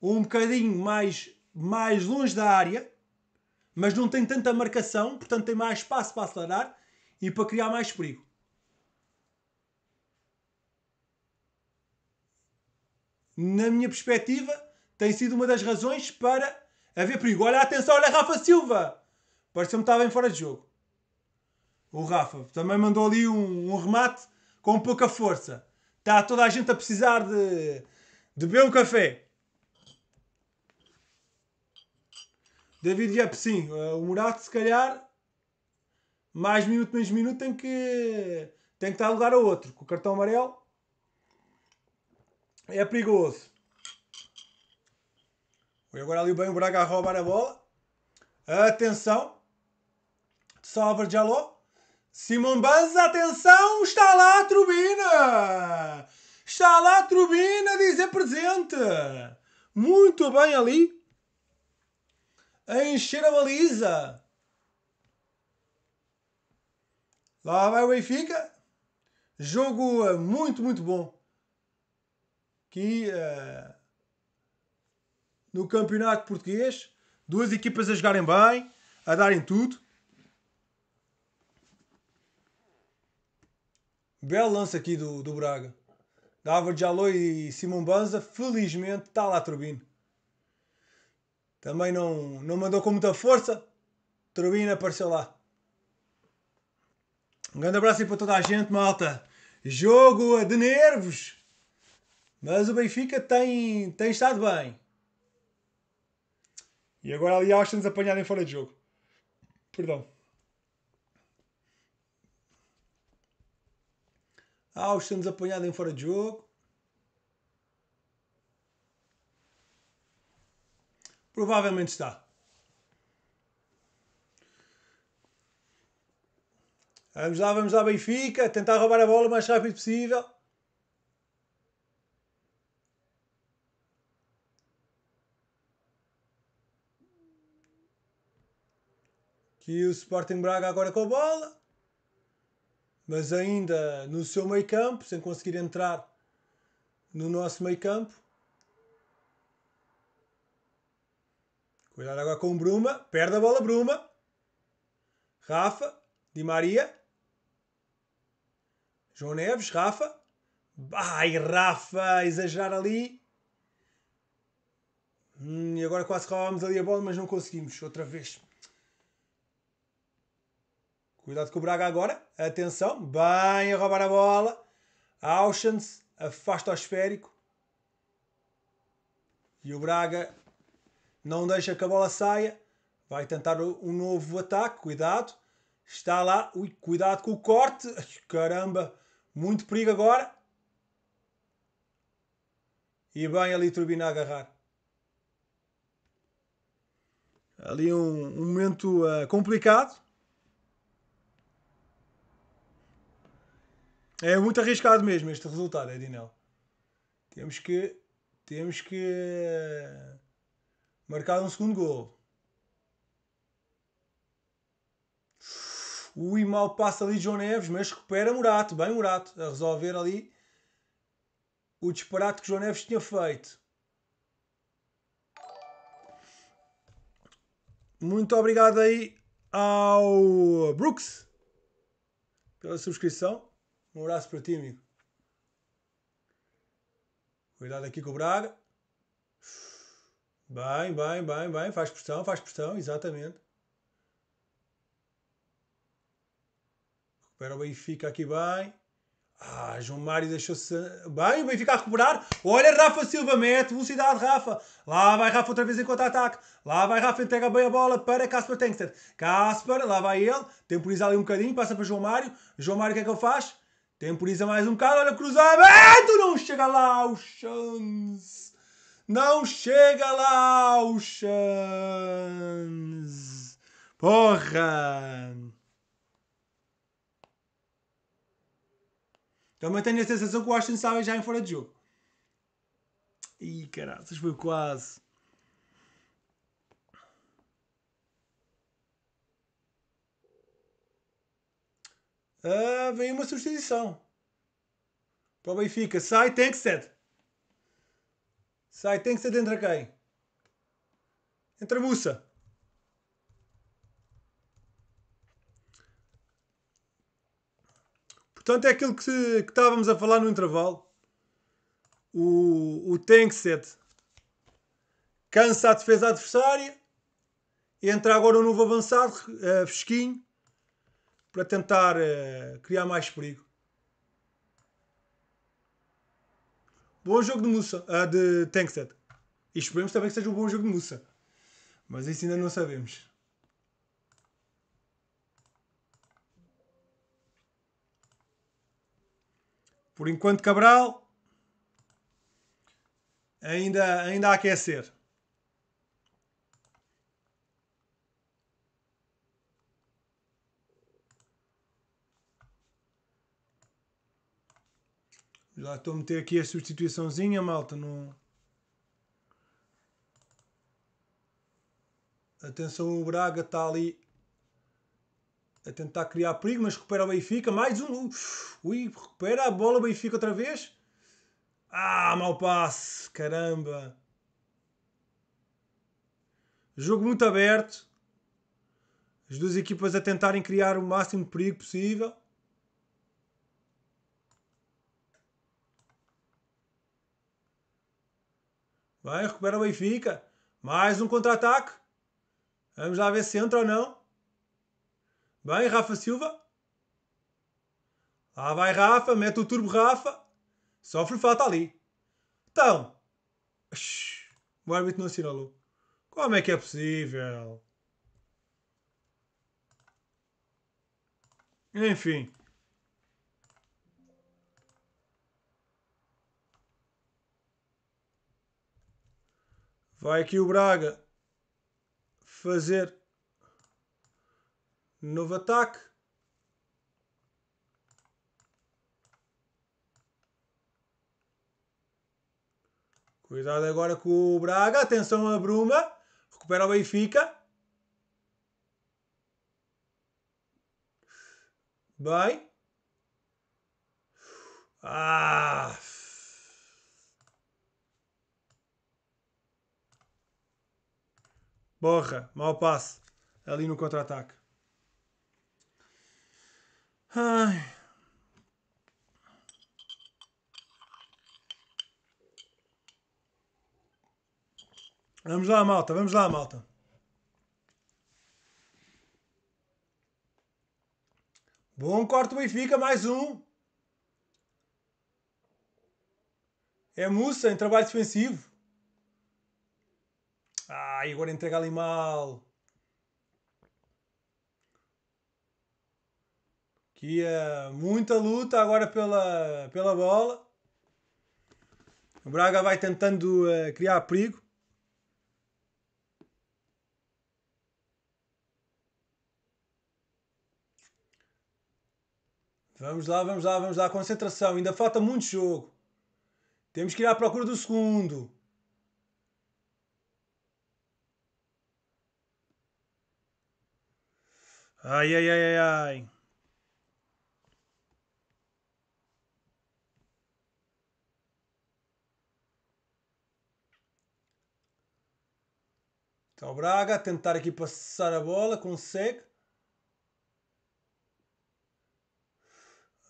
um bocadinho mais, mais longe da área, mas não tem tanta marcação, portanto tem mais espaço para acelerar e para criar mais perigo. na minha perspectiva, tem sido uma das razões para haver perigo. Olha, atenção, olha Rafa Silva! Pareceu-me que estava em fora de jogo. O Rafa também mandou ali um, um remate com pouca força. Está toda a gente a precisar de, de beber um café. David Yep, sim. Eh, o Murato, se calhar, mais minuto, menos minuto, tem que, tem que dar lugar a outro. Com o cartão amarelo, é perigoso. E agora ali bem o Braga a roubar a bola. Atenção. Salva Jaló. Simão Banza, atenção, está lá a turbina! Está lá a turbina, dizer é presente! Muito bem ali. A encher a baliza. Lá vai o Benfica. Jogo eh, muito, muito bom que uh, no campeonato português, duas equipas a jogarem bem, a darem tudo. Belo lance aqui do, do Braga. de Jaloi e Simão Banza, felizmente está lá Turbino. Também não, não mandou com muita força. Turbino apareceu lá. Um grande abraço aí para toda a gente, malta. Jogo de nervos. Mas o Benfica tem, tem estado bem. E agora ali Austin apanhado em fora de jogo. Perdão. Austin apanhado em fora de jogo. Provavelmente está. Vamos lá, vamos lá, Benfica. Tentar roubar a bola o mais rápido possível. E o Sporting Braga agora é com a bola, mas ainda no seu meio campo, sem conseguir entrar no nosso meio campo. Cuidado agora com o Bruma, perde a bola Bruma. Rafa, Di Maria. João Neves, Rafa. Ai, Rafa, exagerar ali. Hum, e agora quase roubámos ali a bola, mas não conseguimos. Outra vez. Cuidado com o Braga agora. Atenção. Bem a roubar a bola. Auschens afasta o esférico. E o Braga não deixa que a bola saia. Vai tentar um novo ataque. Cuidado. Está lá. Ui, cuidado com o corte. Caramba. Muito perigo agora. E bem ali Turbina a agarrar. Ali um, um momento uh, complicado. É muito arriscado mesmo este resultado, Edinel. Temos que. Temos que. Eh, marcar um segundo gol. O Imal passa ali João Neves, mas recupera Murato. Bem Murato. A resolver ali o disparate que João Neves tinha feito. Muito obrigado aí ao Brooks pela subscrição. Um abraço para ti, amigo. Cuidado aqui com o Braga. Bem, bem, bem, bem. Faz pressão, faz pressão, exatamente. Recupera o Benfica aqui bem. Ah, João Mário deixou-se. Bem, o Benfica a recuperar. Olha, Rafa Silva mete. Velocidade, Rafa. Lá vai Rafa outra vez em contra-ataque. Lá vai Rafa, entrega bem a bola para Casper Tengsted. Casper, lá vai ele. Temporiza ali um bocadinho, passa para João Mário. João Mário, o que é que ele faz? Temporiza mais um cara, olha o cruzamento! Não chega lá, o Chance Não chega lá, o Chance, Porra! Também tenho a sensação que o Austin estava já é em fora de jogo. Ih, caralho, foi quase. Ah, vem uma substituição. Para o Benfica. Sai Tankstead. Sai Tankstead entra quem? Entra Musa. Portanto, é aquilo que, que, estávamos a falar no intervalo. O, o Tankset cansa a defesa adversária. Entra agora um novo avançado, uh, eh, Fesquinho para tentar eh, criar mais perigo. Bom jogo de Musa, uh, de Tankstead. E esperemos também que seja um bom jogo de Musa. Mas isso ainda não sabemos. Por enquanto, Cabral ainda, ainda a aquecer. Já estou a meter aqui a substituiçãozinha, malta. Não... Atenção, o Braga está ali a tentar criar perigo, mas recupera o Benfica. Mais um. Ui, recupera a bola o Benfica outra vez. Ah, mau passe. Caramba. Jogo muito aberto. As duas equipas a tentarem criar o máximo de perigo possível. Vai, recupera o Benfica. Mais um contra-ataque. Vamos lá ver se entra ou não. Bem, Rafa Silva. Lá vai Rafa, mete o turbo Rafa. Sofre falta ali. Então. O árbitro não assinalou. Como é que é possível? Enfim. Vai aqui o Braga fazer novo ataque. Cuidado agora com o Braga. Atenção a Bruma. Recupera o Benfica. Bem. Ah! Borra, mau passe. Ali no contra-ataque. Ai. Vamos lá, malta, vamos lá, malta. Bom corte do Benfica, mais um. É Mussa em trabalho defensivo. Ah, e agora entrega ali mal. Que é muita luta agora pela, pela bola. O Braga vai tentando uh, criar perigo. Vamos lá, vamos lá, vamos lá. Concentração. Ainda falta muito jogo. Temos que ir à procura do segundo. Ai, ai, ai, ai, ai. Então, Braga, tentar aqui passar a bola, consegue.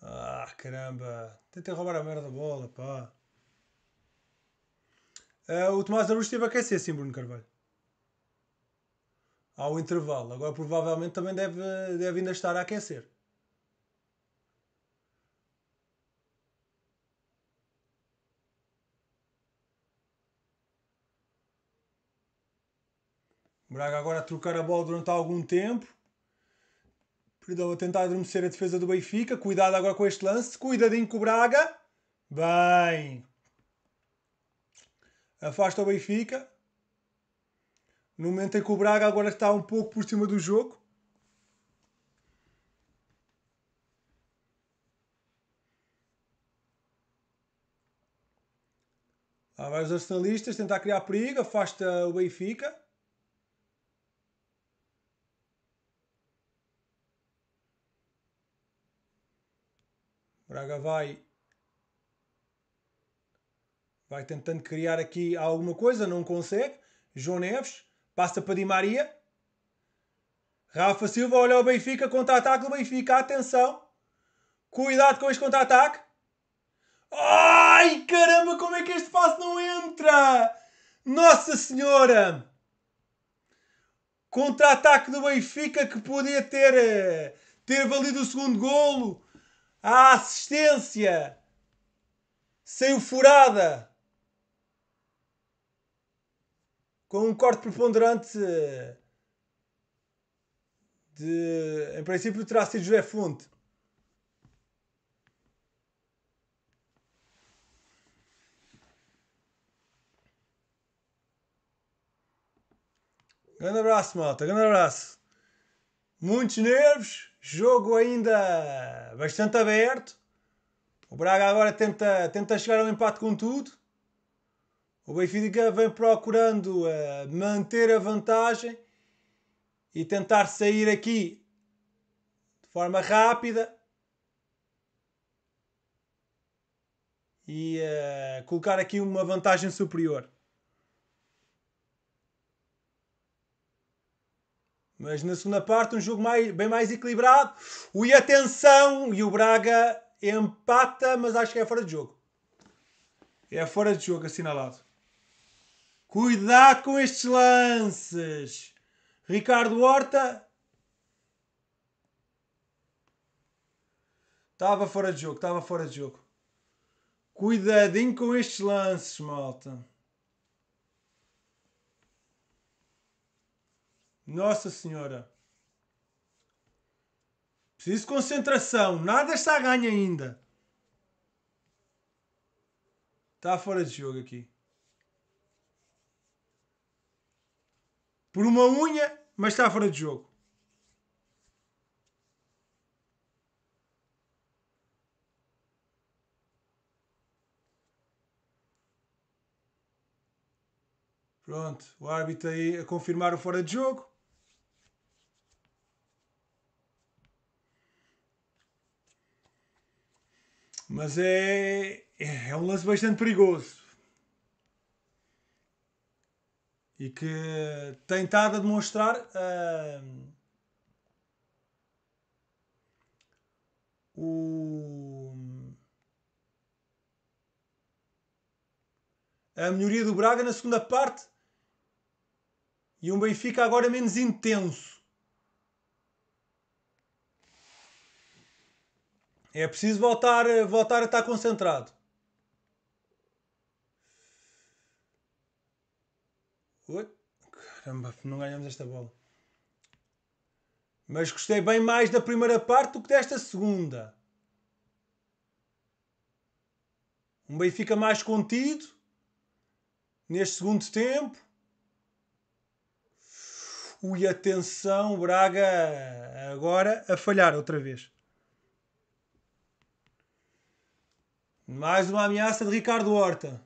Ah, caramba. Tentei roubar a merda da bola, pá. Uh, o Tomás Arruz esteve a aquecer, sim, Bruno Carvalho ao intervalo. Agora, provavelmente, também deve, deve ainda estar a aquecer. Braga agora a trocar a bola durante algum tempo. Perdão, a tentar adormecer a defesa do Benfica. Cuidado agora com este lance. Cuidadinho com o Braga. Bem. Afasta o Benfica. No momento em que o Braga agora está um pouco por cima do jogo, Há vários arsenalistas tentar criar perigo, afasta o Benfica. Braga vai. Vai tentando criar aqui alguma coisa, não consegue. João Neves Passa para Di Maria. Rafa Silva olha o Benfica, contra-ataque do Benfica. Atenção. Cuidado com este contra-ataque. Ai, caramba, como é que este passo não entra? Nossa Senhora! Contra-ataque do Benfica que podia ter, eh, ter valido o segundo golo. A assistência. Saiu furada. com um corte preponderante eh, de, em princípio, terá sido José Fonte. Grande abraço, malta. Grande abraço. Muitos nervos. Jogo ainda bastante aberto. O Braga agora tenta, tenta chegar ao empate com tudo. O Benfica vem procurando eh, manter a vantagem e tentar sair aqui de forma rápida e uh, colocar aqui uma vantagem superior. Mas na segunda parte, um jogo mais, bem mais equilibrado. O e atenção! E o Braga empata, mas acho que é fora de jogo. É fora de jogo, assinalado. Cuidado com estes lances. Ricardo Horta Estava fora de jogo, estava fora de jogo. Cuidadinho com estes lances, malta. Nossa Senhora. Preciso de concentração. Nada está a ganhar ainda. Está fora de jogo aqui. por uma unha, mas está fora de jogo. Pronto, o árbitro aí a confirmar o fora de jogo. Mas é, é, é um lance bastante perigoso. e que tem estado a demonstrar uh, o, a melhoria do Braga na segunda parte e um Benfica agora menos intenso. É preciso voltar, voltar a estar concentrado. Caramba, não ganhamos esta bola. Mas gostei bem mais da primeira parte do que desta segunda. Um Benfica mais contido neste segundo tempo. Ui, atenção, Braga agora a falhar outra vez. Mais uma ameaça de Ricardo Horta.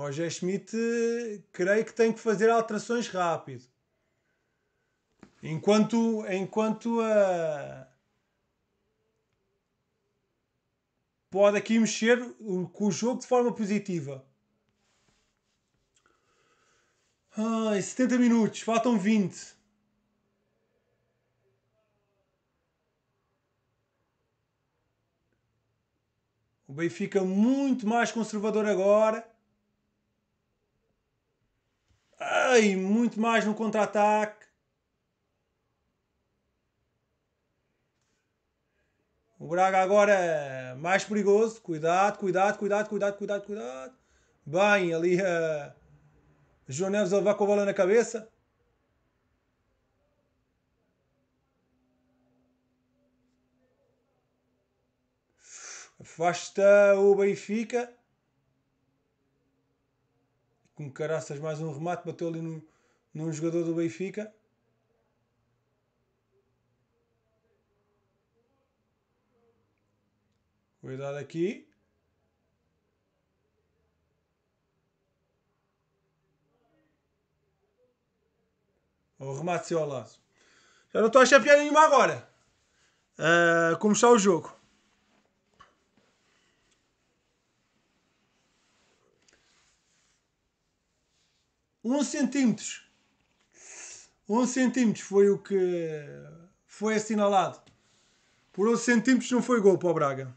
Roger Schmidt creio que tem que fazer alterações rápido. Enquanto, enquanto a. Ah, pode aqui mexer com o jogo de forma positiva. Ai, 70 minutos, faltam 20. O Benfica muito mais conservador agora. e muito mais no contra-ataque. O Braga agora é mais perigoso. Cuidado, cuidado, cuidado, cuidado, cuidado, cuidado. Bem, ali a uh, eh, João Neves a levar com a bola na cabeça. Afasta o Benfica como caraças, mais um remate, bateu ali num, num jogador do Benfica. Cuidado aqui. O remate seu ao lado. Já não estou a achar piada nenhuma agora. Uh, como está o jogo? 11 centímetros. 11 centímetros foi o que foi assinalado. Por 11 centímetros não foi gol para o Braga.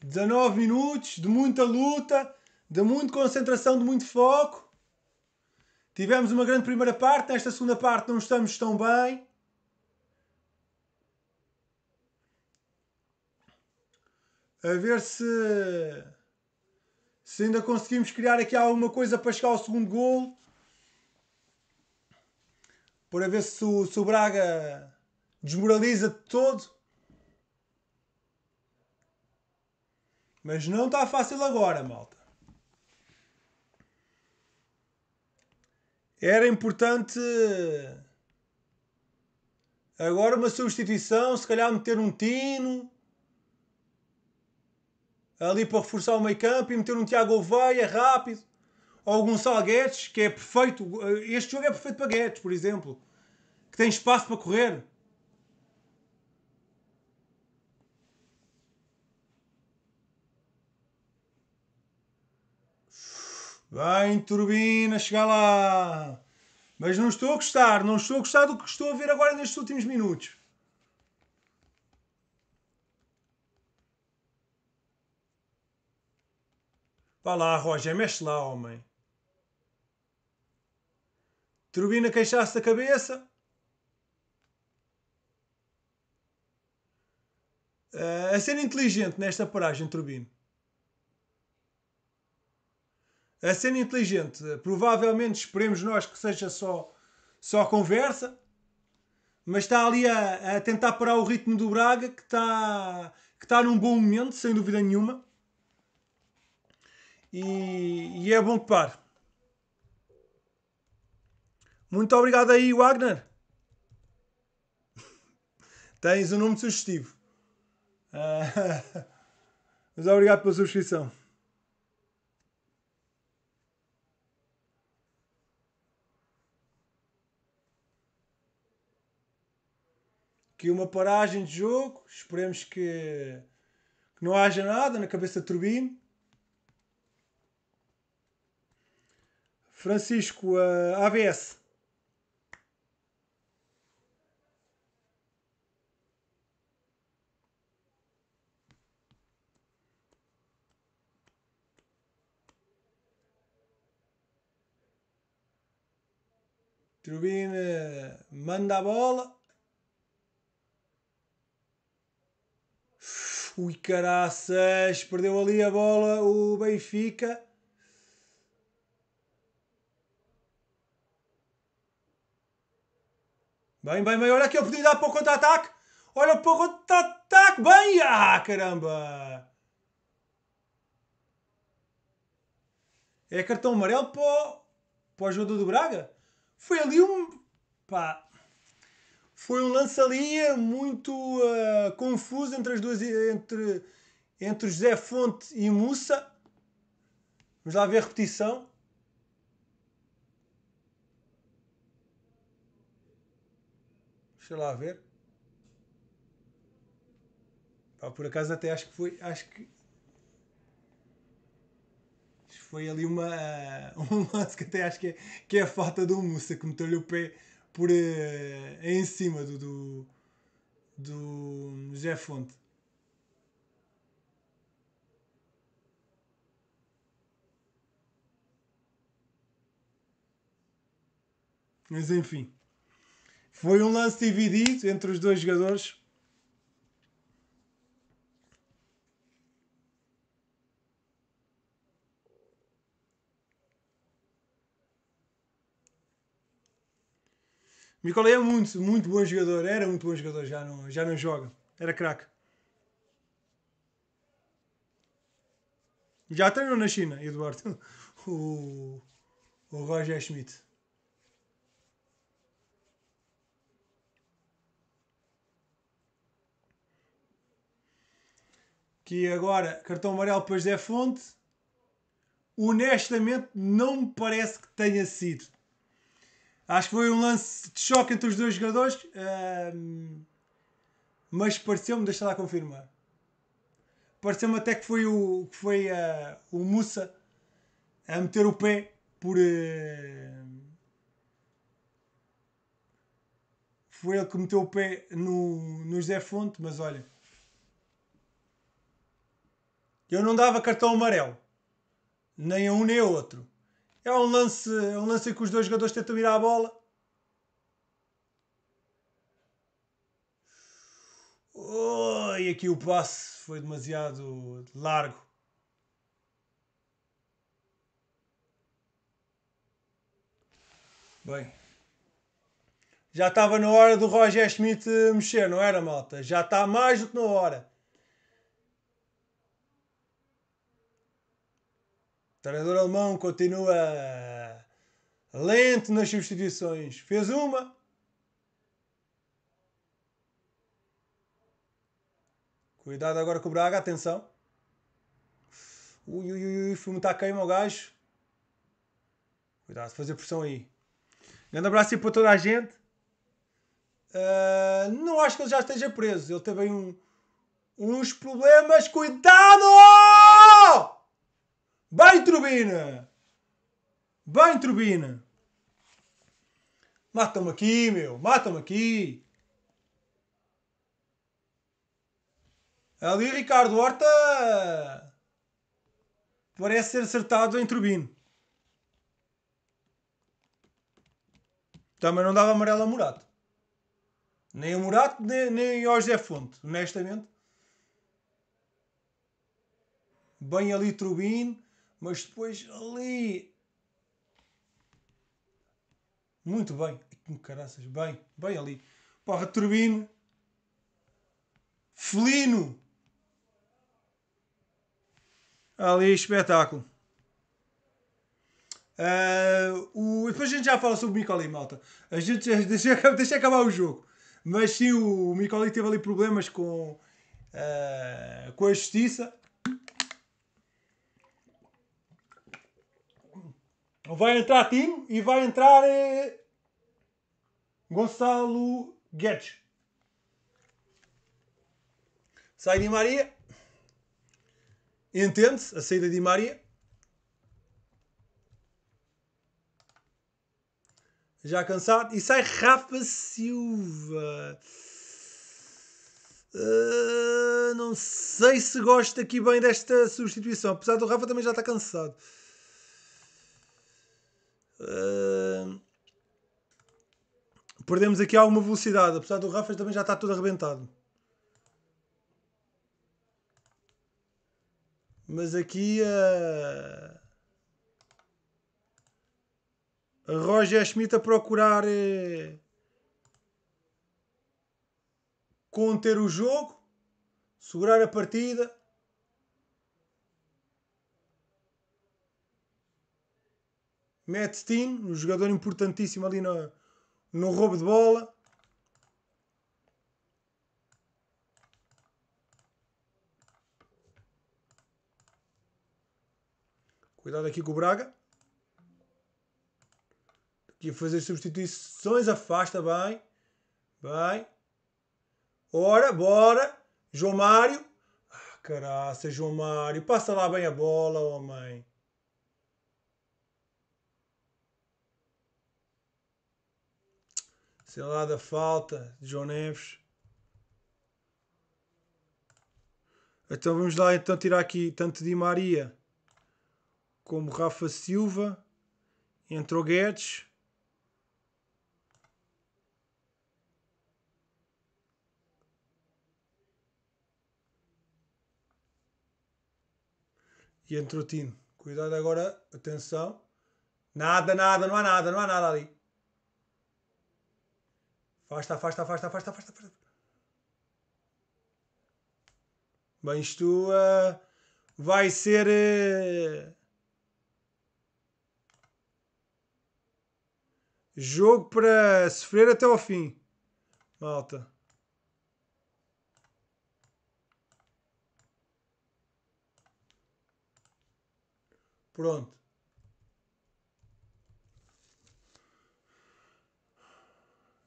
Dezenove minutos de muita luta, de muita concentração, de muito foco. Tivemos uma grande primeira parte, nesta segunda parte não estamos tão bem. a ver se, se ainda conseguimos criar aqui alguma coisa para chegar ao segundo gol. Para ver se o, se o Braga desmoraliza de todo. Mas não está fácil agora, malta. Era importante agora uma substituição, se calhar meter um tino ali para reforçar o meio campo e meter um Tiago Oveia rápido, ou algum Gonçalo Guedes, que é perfeito. Este jogo é perfeito para Guedes, por exemplo, que tem espaço para correr. Vem, turbina, chegar lá. Mas não estou a gostar, não estou a gostar do que estou a ver agora nestes últimos minutos. Vá lá, Roger, mexe lá, homem. Turbina queixasse da cabeça. Uh, a ser inteligente nesta paragem, Turbino. A cena inteligente, provavelmente esperemos nós que seja só, só conversa, mas está ali a, a tentar parar o ritmo do Braga, que está, que está num bom momento, sem dúvida nenhuma e, e é bom que pare. Muito obrigado aí, Wagner. *laughs* Tens um nome sugestivo. Uh, *laughs* mas obrigado pela subscrição. Aqui uma paragem de jogo. Esperemos que, que não haja nada na cabeça de Turbino. Francisco, uh, AVS. Turbine manda a bola. Ui, caraças, perdeu ali a bola o Benfica. Bem, bem, bem. Olha aqui a oportunidade para o contra-ataque. Olha para o contra-ataque. Bem. Ah, caramba. É cartão amarelo para o, para o jogador do Braga. Foi ali um... Pá. Foi um lance ali muito uh, confuso entre as duas... Entre, entre José Fonte e Mussa. Vamos lá ver a repetição. Deixa lá ver. Ah, por acaso até acho que foi. Acho que. Foi ali uma. *laughs* Um lance que até acho que é, que é a falta do Musa que meteu-lhe o pé por, uh, em cima do. do, do José Fonte. Mas enfim. Foi um lance dividido entre os dois jogadores. Micole é muito, muito bom jogador. Era muito bom jogador, já não, já não joga. Era craque. Já treinou na China, Eduardo. *laughs* O, o Roger Schmidt. que agora cartão amarelo para José Fonte, honestamente não me parece que tenha sido. Acho que foi um lance de choque entre os dois jogadores, uh, mas pareceu-me, deixa lá confirmar. Pareceu-me até que foi o, que foi, uh, o Musa a meter o pé por. Uh, foi ele que meteu o pé no, no José Fonte, mas olha, eu não dava cartão amarelo, nem a um nem a outro. É um lance, é um lance em que os dois jogadores tentam ir à bola. Oh, e aqui o passe foi demasiado largo. Bem, já estava na hora do Roger Schmidt mexer, não era, malta? Já está mais do que na hora. O treinador alemão continua lento nas substituições. Fez uma. Cuidado agora com o Braga, atenção. Ui, ui, ui, fui muito à queima o gajo. Cuidado, fazer pressão aí. Grande abraço aí para toda a gente. Uh, não acho que ele já esteja preso. Ele teve aí um, uns problemas. Cuidado! Bem, Turbina! Bem, Turbina! Mata-me aqui, meu! Mata-me aqui! Ali, Ricardo Horta! Parece ser acertado em Turbino. Também não dava amarelo a Murato. Nem a Murato, nem, nem ao José Fonte, honestamente. Bem ali Turbino mas depois ali. Muito bem. com caraças, bem, bem ali. Porra, Turbino. Felino. Ali, espetáculo. Uh, o, depois a gente já fala sobre o Micoli, malta. A gente já, deixa, deixa acabar o jogo. Mas sim, o, o Micoli teve ali problemas com, uh, com a justiça. Vai entrar Tim e vai entrar eh, Gonçalo Guedes. Sai Di Maria. Entende-se a saída de Di Maria. Já cansado. E sai Rafa Silva. Uh, não sei se gosta aqui bem desta substituição. Apesar do Rafa também já está cansado. Ah, perdemos aqui alguma velocidade, apesar do Rafa também já está todo arrebentado. Mas aqui uh, a Roger Schmidt a procurar uh, conter o jogo, segurar a partida Matt Steen, um jogador importantíssimo ali no, no roubo de bola. Cuidado aqui com o Braga. Aqui a fazer substituições. Afasta, bem. Bem. Ora, bora. João Mário. Ah, caraça, João Mário. Passa lá bem a bola, homem. sei lá, da falta de João Neves. Então vamos lá então tirar aqui tanto Di Maria como Rafa Silva. Entrou Guedes. E entrou Tino. Cuidado agora, atenção. Nada, nada, não há nada, não há nada ali. Afasta, afasta, afasta, afasta, afasta. afasta. Bem, isto uh, vai ser. Uh, jogo para sofrer até ao fim. Malta. Pronto.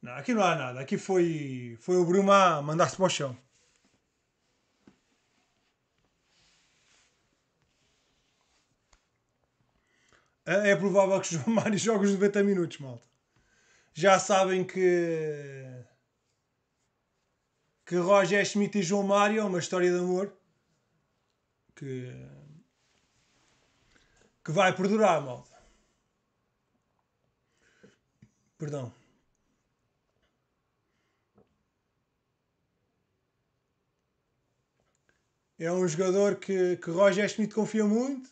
Não, aqui não há nada. Aqui foi, foi o Bruma mandar-se para o chão. É, é provável que João Mário jogue os 90 *laughs* minutos, malta. Já sabem que. que Roger Schmidt e João Mário é uma história de amor que. que vai perdurar, malta. Perdão. É um jogador que, que Roger Schmidt confia muito.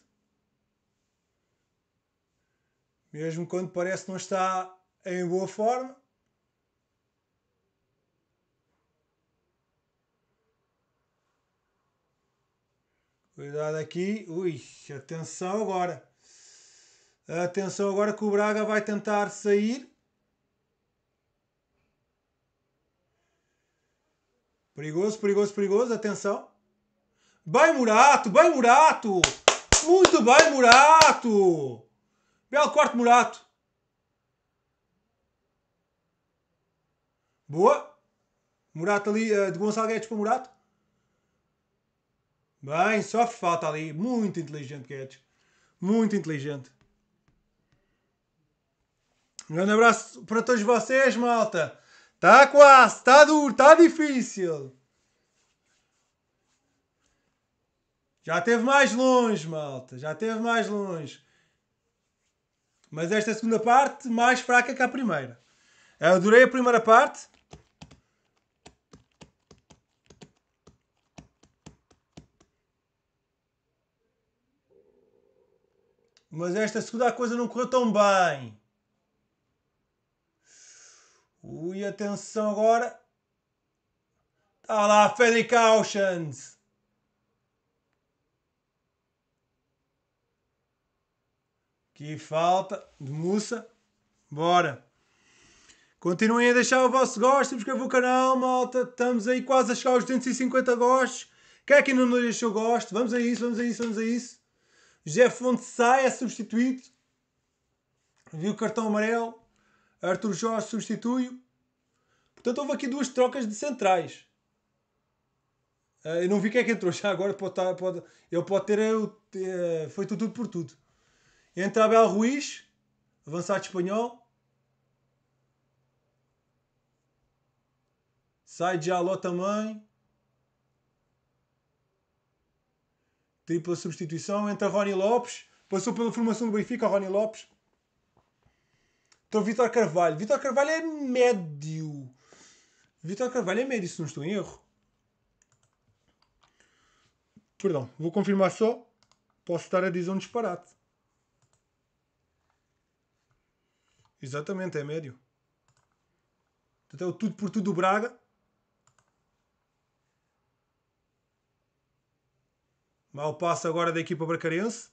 Mesmo quando parece que não está em boa forma. Cuidado aqui. Ui, atenção agora. Atenção agora que o Braga vai tentar sair. Perigoso, perigoso, perigoso. Atenção. Vai, Murato! Vai, Murato! Muito bem, Murato! Belo corte, Murato! Boa! Murato ali, eh, de Gonçalo Guedes para Murato. Bem, só falta ali. Muito inteligente, Guedes. Muito inteligente. Um grande abraço para todos vocês, malta. Está quase, está duro, está difícil. Já teve mais longe, malta. Já teve mais longe. Mas esta segunda parte mais fraca que a primeira. Eu adorei a primeira parte. Mas esta segunda coisa não correu tão bem. Ui, atenção agora. Está lá, Fede Cautions. E falta de moça. Bora. Continuem a deixar o vosso gosto, subscrevam o canal, malta. Estamos aí quase a chegar aos 250 gostos. Quem é que ainda não deixou gosto? Vamos a isso, vamos a isso, vamos a isso. José Fonte sai, é substituído. Viu o cartão amarelo. Arthur Jorge substitui-o. Portanto, houve aqui duas trocas de centrais. Ah, eu não vi quem é que entrou *laughs* já agora. Pode posso tá, pode, ele pode ter. Eh, eh, foi tudo, tudo por tudo. Entra Abel Ruiz, avançado espanhol. Sai de Aló também. Tripla substituição. Entra Rony Lopes. Passou pela formação do Benfica, Rony Lopes. Então Vitor Carvalho. Vitor Carvalho é médio. Vitor Carvalho é médio, se não estou em erro. Perdão, vou confirmar só. Posso estar a dizer um disparate. Exatamente, é médio. Então o é tudo por tudo do Braga. Mal passo agora da equipa bracarense.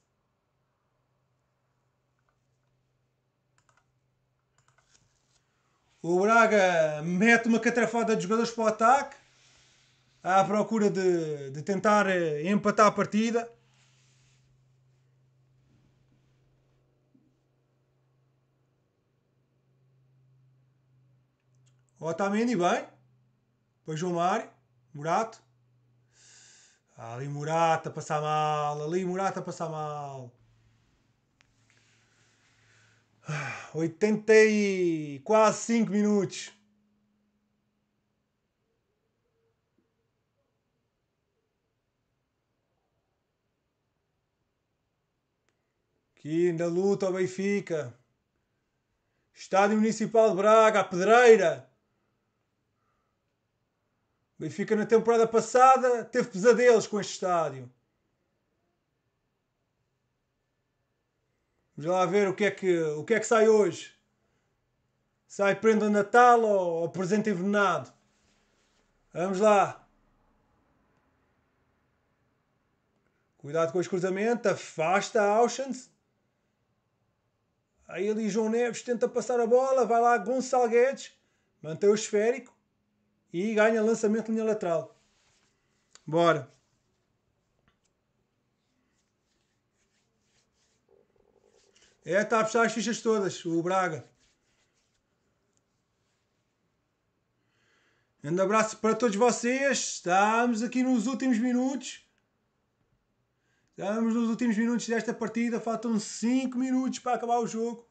O Braga mete uma catrafada de jogadores para o ataque. À procura de, de tentar eh, empatar a partida. Otamendi tá bem. Depois João Mário. Murato. Ali Murato a passar mal. Ali Murato a passar mal. 80 ah, e quase 5 minutos. Aqui na luta o Benfica. Estádio Municipal de Braga, a Pedreira. Benfica na temporada passada teve pesadelos com este estádio. Vamos lá ver o que é que, o que, é que sai hoje. Sai prenda Natal ou, ou presente envenenado. Vamos lá. Cuidado com os cruzamentos. Afasta Auschwitz. Aí ali João Neves tenta passar a bola. Vai lá Gonçalves. Mantém o esférico e ganha lançamento linha lateral. Bora. É, está a fechar as fichas todas, o Braga. Um abraço para todos vocês. Estamos aqui nos últimos minutos. Estamos nos últimos minutos desta partida. Faltam 5 minutos para acabar o jogo.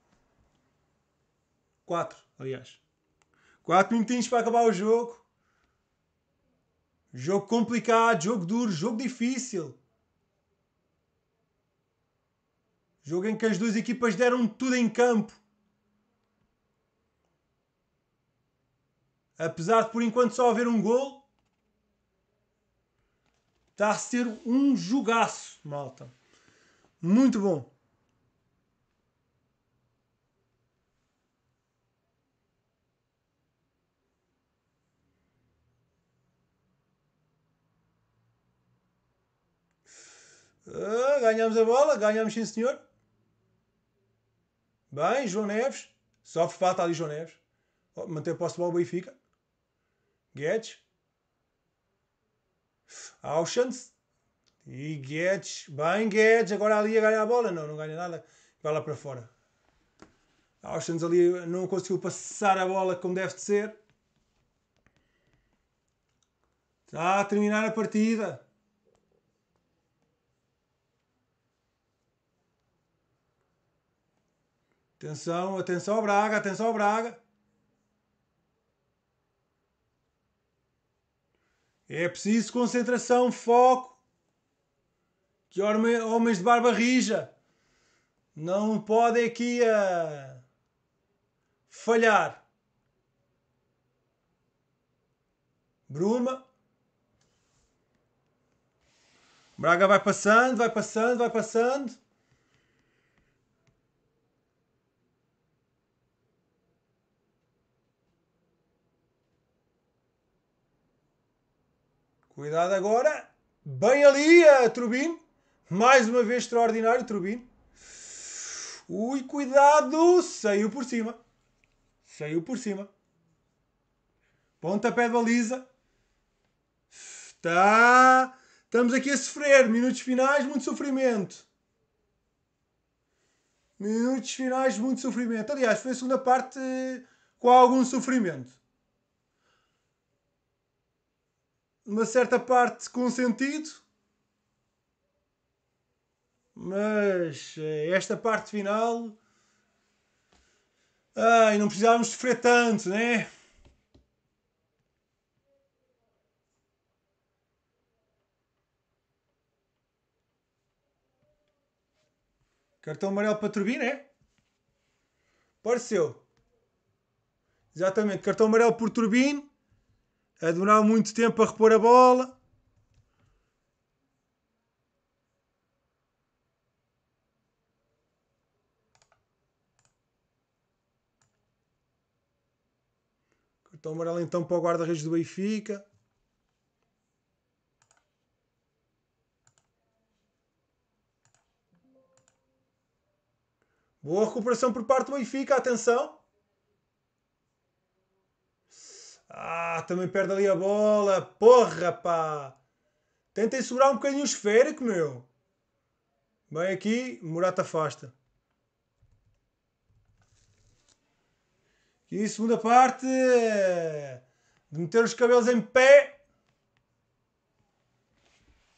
4, aliás. 4 minutinhos para acabar o jogo. Jogo complicado, jogo duro, jogo difícil. Jogo em que as duas equipas deram tudo em campo. Apesar de por enquanto só haver um gol, está a ser um jogaço, malta. Muito bom. ganhamos a bola, ganhamos sim senhor. Bem, João Neves. Sofre falta ali João Neves. Manter posse de bola o Benfica. Guedes. Auschans. E Guedes. Bem, Guedes. Agora ali a ganhar a bola. Não, não ganha nada. Vai lá para fora. Auschans ali não conseguiu passar a bola como deve de ser. Está a terminar a partida. Atenção, atenção, Braga, atenção, Braga. É preciso concentração, foco. Que homens de barba rija não podem aqui uh, falhar. Bruma. Braga vai passando, vai passando, vai passando. Cuidado agora. Bem ali a eh, Turbine. Mais uma vez extraordinário, Turbine. Ui, cuidado! Saiu por cima. Saiu por cima. Pontapé de baliza. está, Estamos aqui a sofrer. Minutos finais, muito sofrimento. Minutos finais, muito sofrimento. Aliás, foi a segunda parte eh, com algum sofrimento. uma certa parte com sentido, mas eh, esta parte final. Ai, não precisávamos sofrer tanto, né? Cartão amarelo para Turbina, é? Pareceu. Exatamente, cartão amarelo por Turbina a demorar muito tempo a repor a bola. Cartão amarelo então para o guarda-redes do Benfica. Boa recuperação por parte do Benfica, atenção. Ah, também perde ali a bola. Porra, pá. Tentem segurar um bocadinho o esférico, meu. Bem aqui, Murata afasta. E segunda parte de meter os cabelos em pé.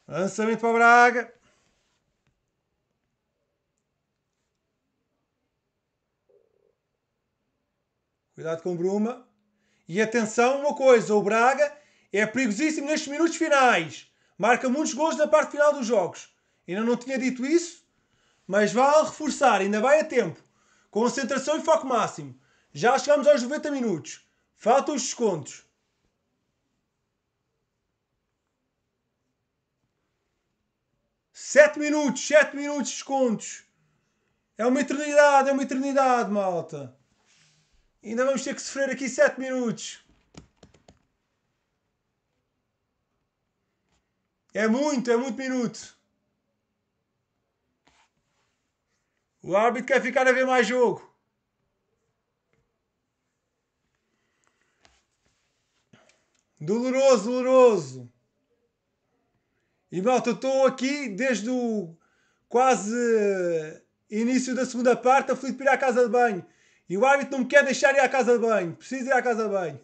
Lançamento para Braga. Cuidado com Bruma. E atenção, uma coisa: o Braga é perigosíssimo nestes minutos finais. Marca muitos gols na parte final dos jogos. Ainda não tinha dito isso, mas vale reforçar, ainda vai a tempo. Concentração e foco máximo. Já chegamos aos 90 minutos. Faltam os descontos. Sete minutos, sete minutos de descontos. É uma eternidade, é uma eternidade, malta. Ainda vamos ter que sofrer aqui 7 minutos. É muito, é muito minuto. O árbitro quer ficar a ver mais jogo. Doloroso, doloroso. E malta, estou aqui desde o quase início da segunda parte a fui ir à casa de banho. E o árbitro não me quer deixar ir à casa de banho. Preciso ir à casa de banho.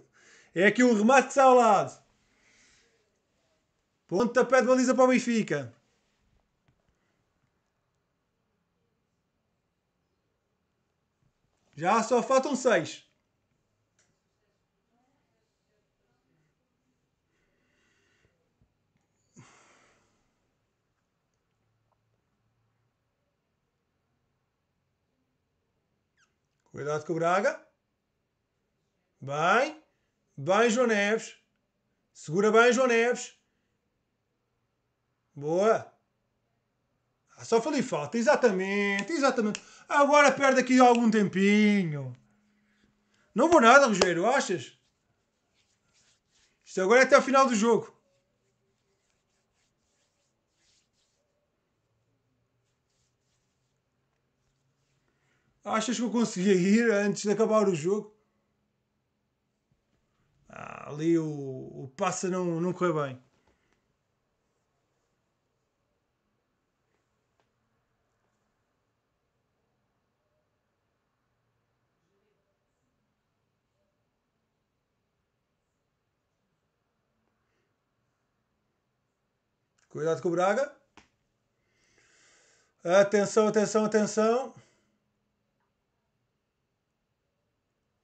É aqui um remate que sai ao lado. Pontapé de baliza para o Benfica. Já só faltam seis. Cuidado com o Braga. Bem. Bem, João Neves. Segura bem, João Neves. Boa. Ah, só falei falta. Exatamente, exatamente. Agora perde aqui algum tempinho. Não vou nada, Rogério, achas? Isto agora é até o final do jogo. Achas que eu conseguia ir antes de acabar o jogo? Ah, ali o, o passa não, não correu bem. Cuidado com o Braga. Atenção, atenção, atenção.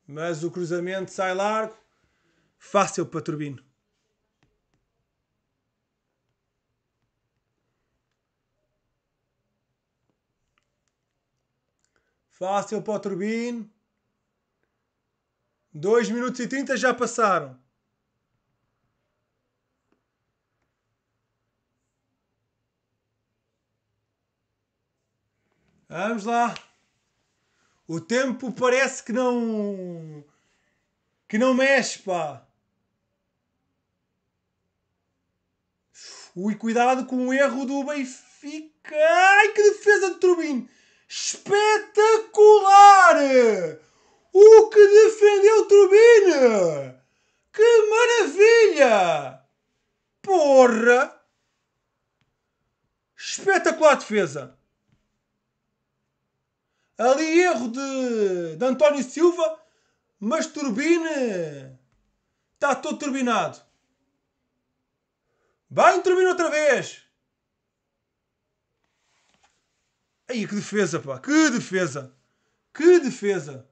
Mas o cruzamento sai largo. Fácil para Turbino. Fácil para o Turbino. 2 minutos e 30 já passaram. Vamos lá. O tempo parece que não. que não mexe, pá. Ui, cuidado com o erro do Benfica. Ai, que defesa de Turbin! Espetacular! O que defendeu Turbin! Que maravilha! Porra! Espetacular defesa! Ali erro de, de António Silva, mas turbine. Está todo turbinado. Bem, turbina outra vez. Aí, que defesa, pá. Que defesa. Que defesa.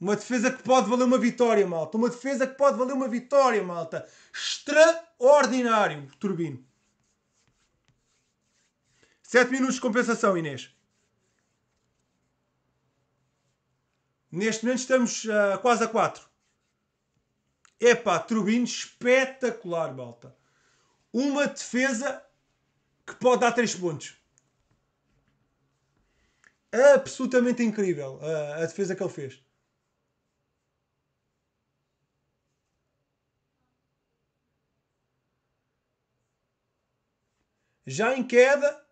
Uma defesa que pode valer uma vitória, malta. Uma defesa que pode valer uma vitória, malta. Extraordinário, Turbino. 7 minutos de compensação, Inês. Neste momento estamos uh, quase a 4. Epá, Turbino espetacular, malta. Uma defesa que pode dar 3 pontos. Absolutamente incrível ah, a defesa que ele fez. Já em queda,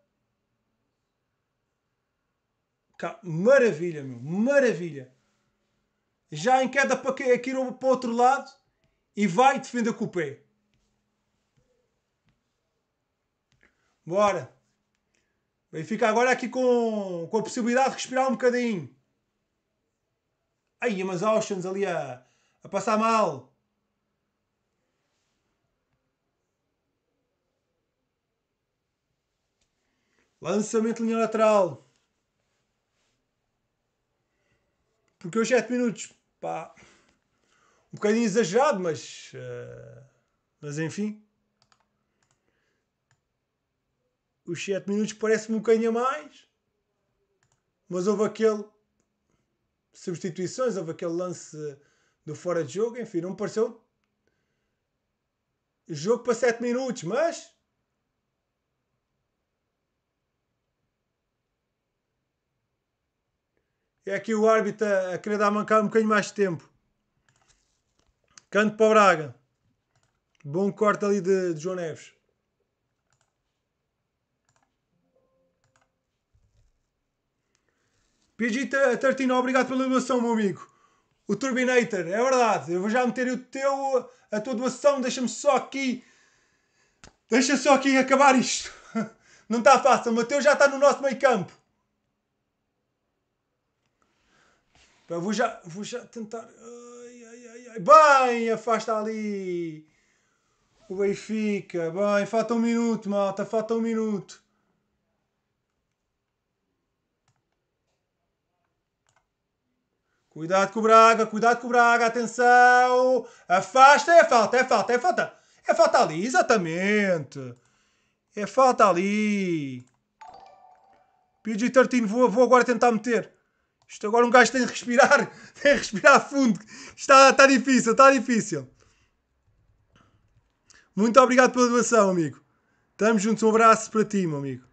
Tá maravilha, meu. Maravilha. Já em queda para aqui para o outro lado e vai defender com o pé. Bora. Benfica agora aqui com, com a possibilidade de respirar um bocadinho. Aí, mas Oceans ali a, a passar mal. Lançamento linha lateral. Porque os 7 minutos, pá, um bocadinho exagerado, mas. Uh, mas enfim. Os 7 minutos parece-me um bocadinho a mais. Mas houve aquele. Substituições, houve aquele lance do fora de jogo, enfim, não me pareceu. Jogo para 7 minutos, mas. É aqui o árbitro a querer dar mancar um bocadinho mais de tempo. Canto para o Braga. Bom corte ali de, de João Neves. PG13, obrigado pela doação, meu amigo. O Turbinator, é verdade. Eu vou já meter o teu, a tua doação. Deixa-me só aqui. Deixa só aqui acabar isto. *laughs* Não está fácil. O Mateus já está no nosso meio campo. Pá, vou já, vou já tentar. Ai, ai, ai, ai. Bem, afasta ali. O Benfica. Bem, falta um minuto, malta. Falta um minuto. Cuidado com o Braga, cuidado com o Braga, atenção! Afasta, é falta, é falta, é falta! É falta ali, exatamente! É falta ali! PG13, vou, vou agora tentar meter! Isto agora um gajo tem de respirar, *laughs* tem de respirar fundo. Está, está difícil, está difícil. Muito obrigado pela doação, amigo. Estamos juntos, um abraço para ti, meu amigo.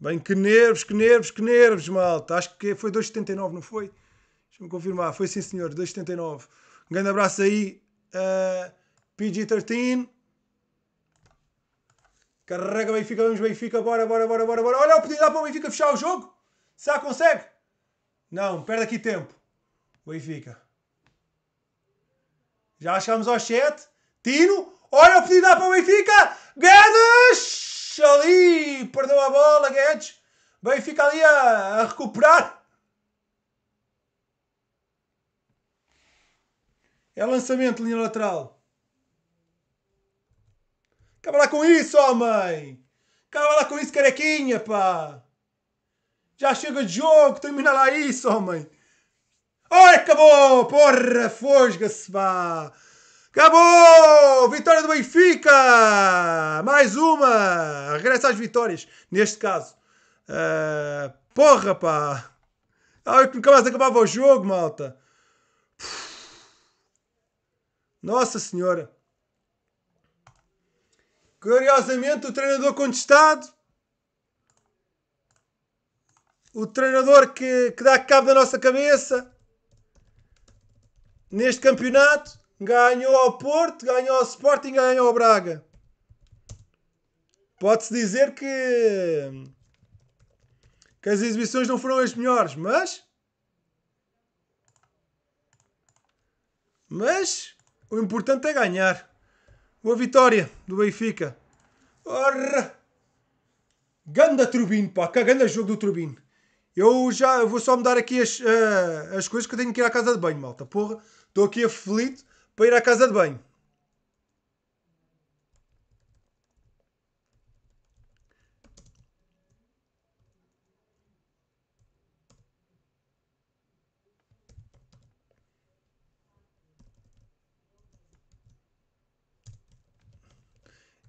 Bem, que nervos, que nervos, que nervos, malta. Acho que foi 2,79, não foi? Deixa-me confirmar. Foi sim, senhor, 2,79. Um grande abraço aí, uh, eh, PG13. Carrega Benfica, vamos Benfica, bora, bora, bora, bora, bora. Olha a oportunidade para o Benfica fechar o jogo. Será que consegue? Não, perde aqui tempo. Benfica. Já chegamos ao chat. Tino. Olha a oportunidade para o Benfica. Guedes! Ali. Perdeu a bola, Guedes. Benfica ali a, a recuperar. É lançamento, linha lateral. Acaba lá com isso, homem! Acaba lá com isso, carequinha, pá! Já chega de jogo, termina lá isso, homem! Oh, acabou! Porra, fosga-se, pá! Acabou! Vitória do Benfica! Mais uma! Regressa às vitórias, neste caso. Uh, porra, pá! Ah, eu que nunca mais acabava o jogo, malta! Nossa Senhora! Curiosamente, o treinador contestado, o treinador que, que dá cabo da nossa cabeça neste campeonato, ganhou ao Porto, ganhou ao Sporting, ganhou ao Braga. Pode-se dizer que, que as exibições não foram as melhores, mas. Mas o importante é ganhar. Boa vitória do Benfica. Ora! Ganda Turbino, pá. Que ganda jogo do Turbino. Eu já vou só mudar aqui as, uh, as coisas que eu tenho que ir à casa de banho, malta. Porra, estou aqui aflito para ir à casa de banho.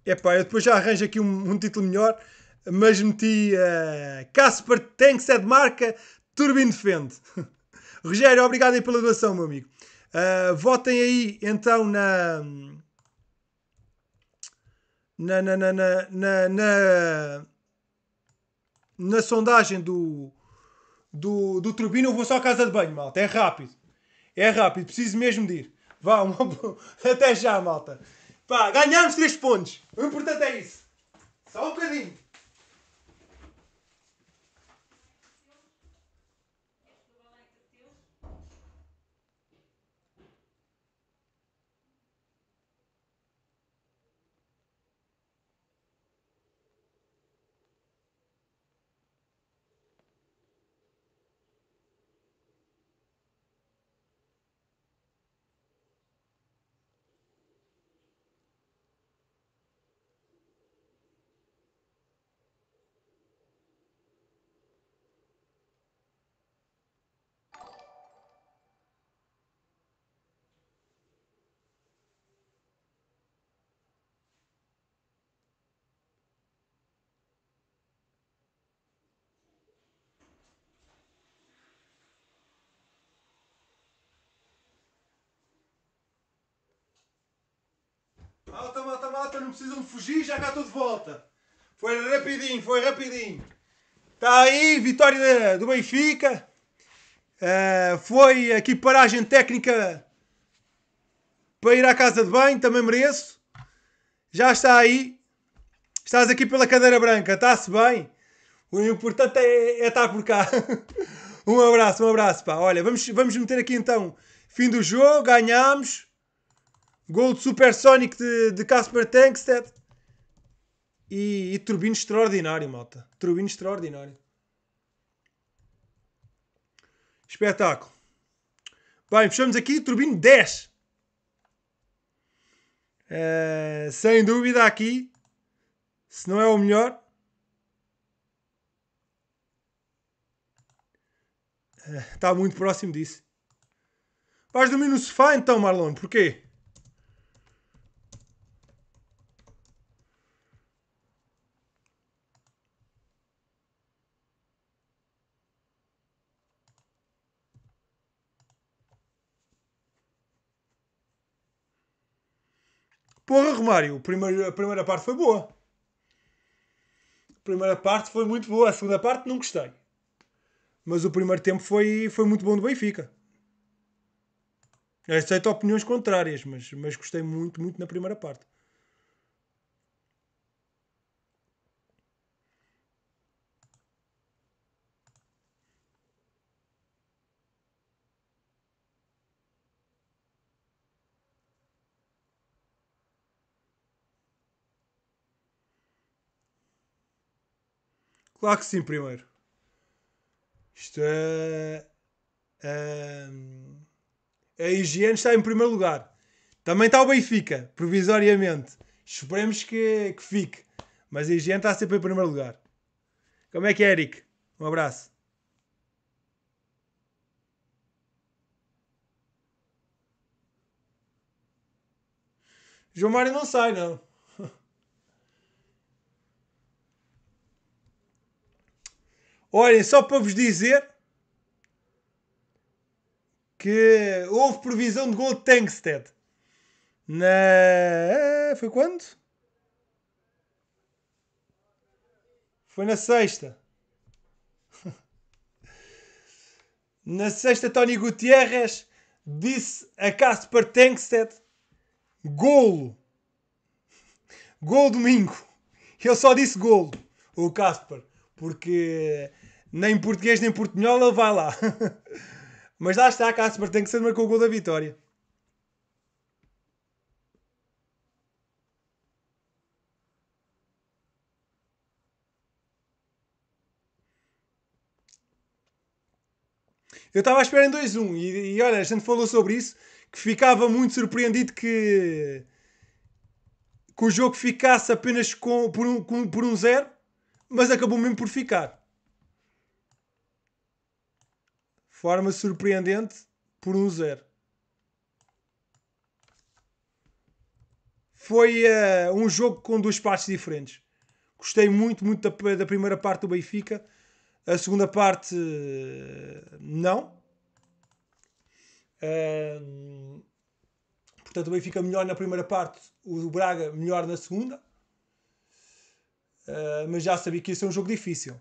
Epá, eu depois já arranjo aqui um, um título melhor, mas meti Casper uh, Tanks é de marca, Turbine defende. *laughs* Rogério, obrigado aí pela doação, meu amigo. Uh, votem aí então na na, na, na, na, na, na, na, sondagem do, do, do Turbino. Eu vou só à casa de banho, malta. É rápido. É rápido, preciso mesmo de ir. Vá, *laughs* uma... até já, malta. Pá, ganhámos 3 pontos. O importante é isso. Só um bocadinho. Malta, malta, malta, não precisam de fugir, já cá estou de volta. Foi rapidinho, foi rapidinho. Está aí, vitória do Benfica. Uh, foi aqui paragem técnica para ir à casa de banho, também mereço. Já está aí. Estás aqui pela cadeira branca, está-se bem. O importante é, é estar por cá. *laughs* um abraço, um abraço, pá. Olha, vamos, vamos meter aqui então fim do jogo, ganhamos. Gol de Supersonic de Casper Tankstead. E, e turbino extraordinário, malta. Turbino extraordinário. Espetáculo. Bem, fechamos aqui. Turbino 10. Eh, sem dúvida aqui. Se não é o melhor. Eh, está muito próximo disso. Vais dormir no sofá então, Marlon. Porquê? Porra, Romário, primeiro, a primeira parte foi boa. A primeira parte foi muito boa, a segunda parte não gostei. Mas o primeiro tempo foi, foi muito bom do Benfica. Aceito opiniões contrárias, mas, mas gostei muito, muito na primeira parte. Claro que sim, primeiro. Isto é. é... A higiene está em primeiro lugar. Também está o Benfica, provisoriamente. Esperemos que, que fique. Mas a higiene está sempre em primeiro lugar. Como é que é, Eric? Um abraço. João Mário não sai, não. Olhem, só para vos dizer que houve previsão de gol de Tankstead. Na... Eh, foi quando? Foi na sexta. *laughs* na sexta, Tony Gutierrez disse a Casper Tankstead golo. *laughs* Gol domingo. Ele só disse golo. O Casper porque nem português nem portunhol ele vai lá. *laughs* Mas lá está, Cássio, tem que ser marcou o gol da vitória. Eu estava à espera em 2-1 e, e, olha, a gente falou sobre isso, que ficava muito surpreendido que, que o jogo ficasse apenas com, por, um, com, por um zero mas acabou mesmo por ficar. Forma surpreendente por um zero. Foi uh, um jogo com duas partes diferentes. Gostei muito, muito da, da primeira parte do Benfica. A segunda parte, uh, não. Uh, portanto, o Benfica melhor na primeira parte, o Braga melhor na segunda. Ah, mas já sabia que ia ser um jogo difícil.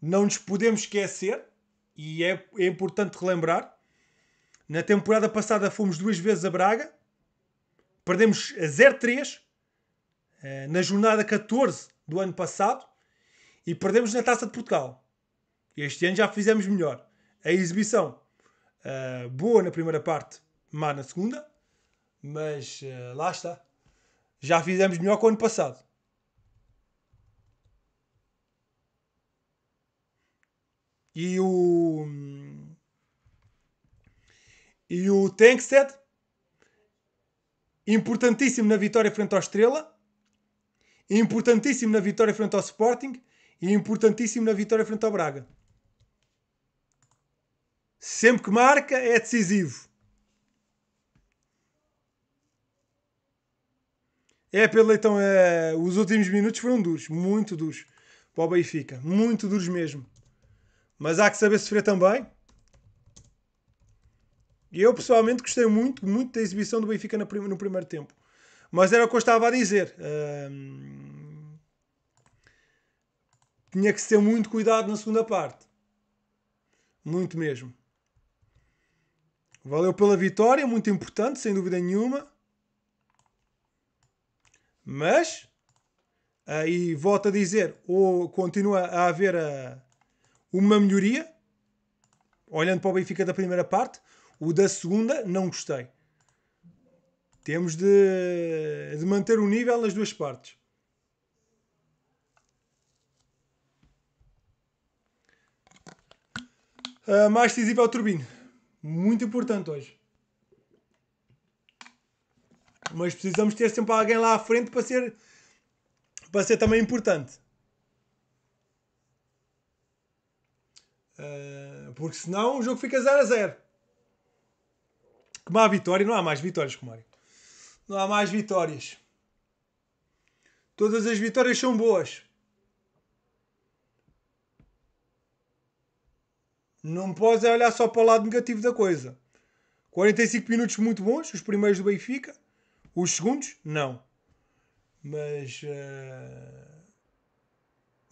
Não nos podemos esquecer, e é, é importante relembrar, na temporada passada fomos duas vezes a Braga, perdemos a 0-3 ah, na jornada 14 do ano passado e perdemos na Taça de Portugal. Este ano já fizemos melhor. A exibição uh, boa na primeira parte, má na segunda, mas uh, lá está. Já fizemos melhor que o ano passado. e o e o Tankstead importantíssimo na vitória frente ao Estrela importantíssimo na vitória frente ao Sporting e importantíssimo na vitória frente ao Braga sempre que marca é decisivo É, Pedro então é, os últimos minutos foram duros, muito duros para o Benfica, muito duros mesmo. Mas há que saber sofrer também. E eu pessoalmente gostei muito, muito da exibição do Benfica no primeiro tempo. Mas era o que eu estava a dizer. Tinha que ter muito cuidado na segunda parte. Muito mesmo. Valeu pela vitória, muito importante, sem dúvida nenhuma. Mas, aí volto a dizer, ou continua a haver a, uma melhoria, olhando para o Benfica da primeira parte, o da segunda não gostei. Temos de, de manter o nível nas duas partes. Uh, mais é o turbino. Muito importante hoje. Mas precisamos ter sempre alguém lá à frente para ser, para ser também importante. Ah, porque senão o jogo fica 0 a 0. Como há vitória, não há mais vitórias, Comário. Não há mais vitórias. Todas as vitórias são boas. Não podes é olhar só para o lado negativo da coisa. 45 minutos muito bons, os primeiros do Benfica. Os segundos, não. Mas. Uh,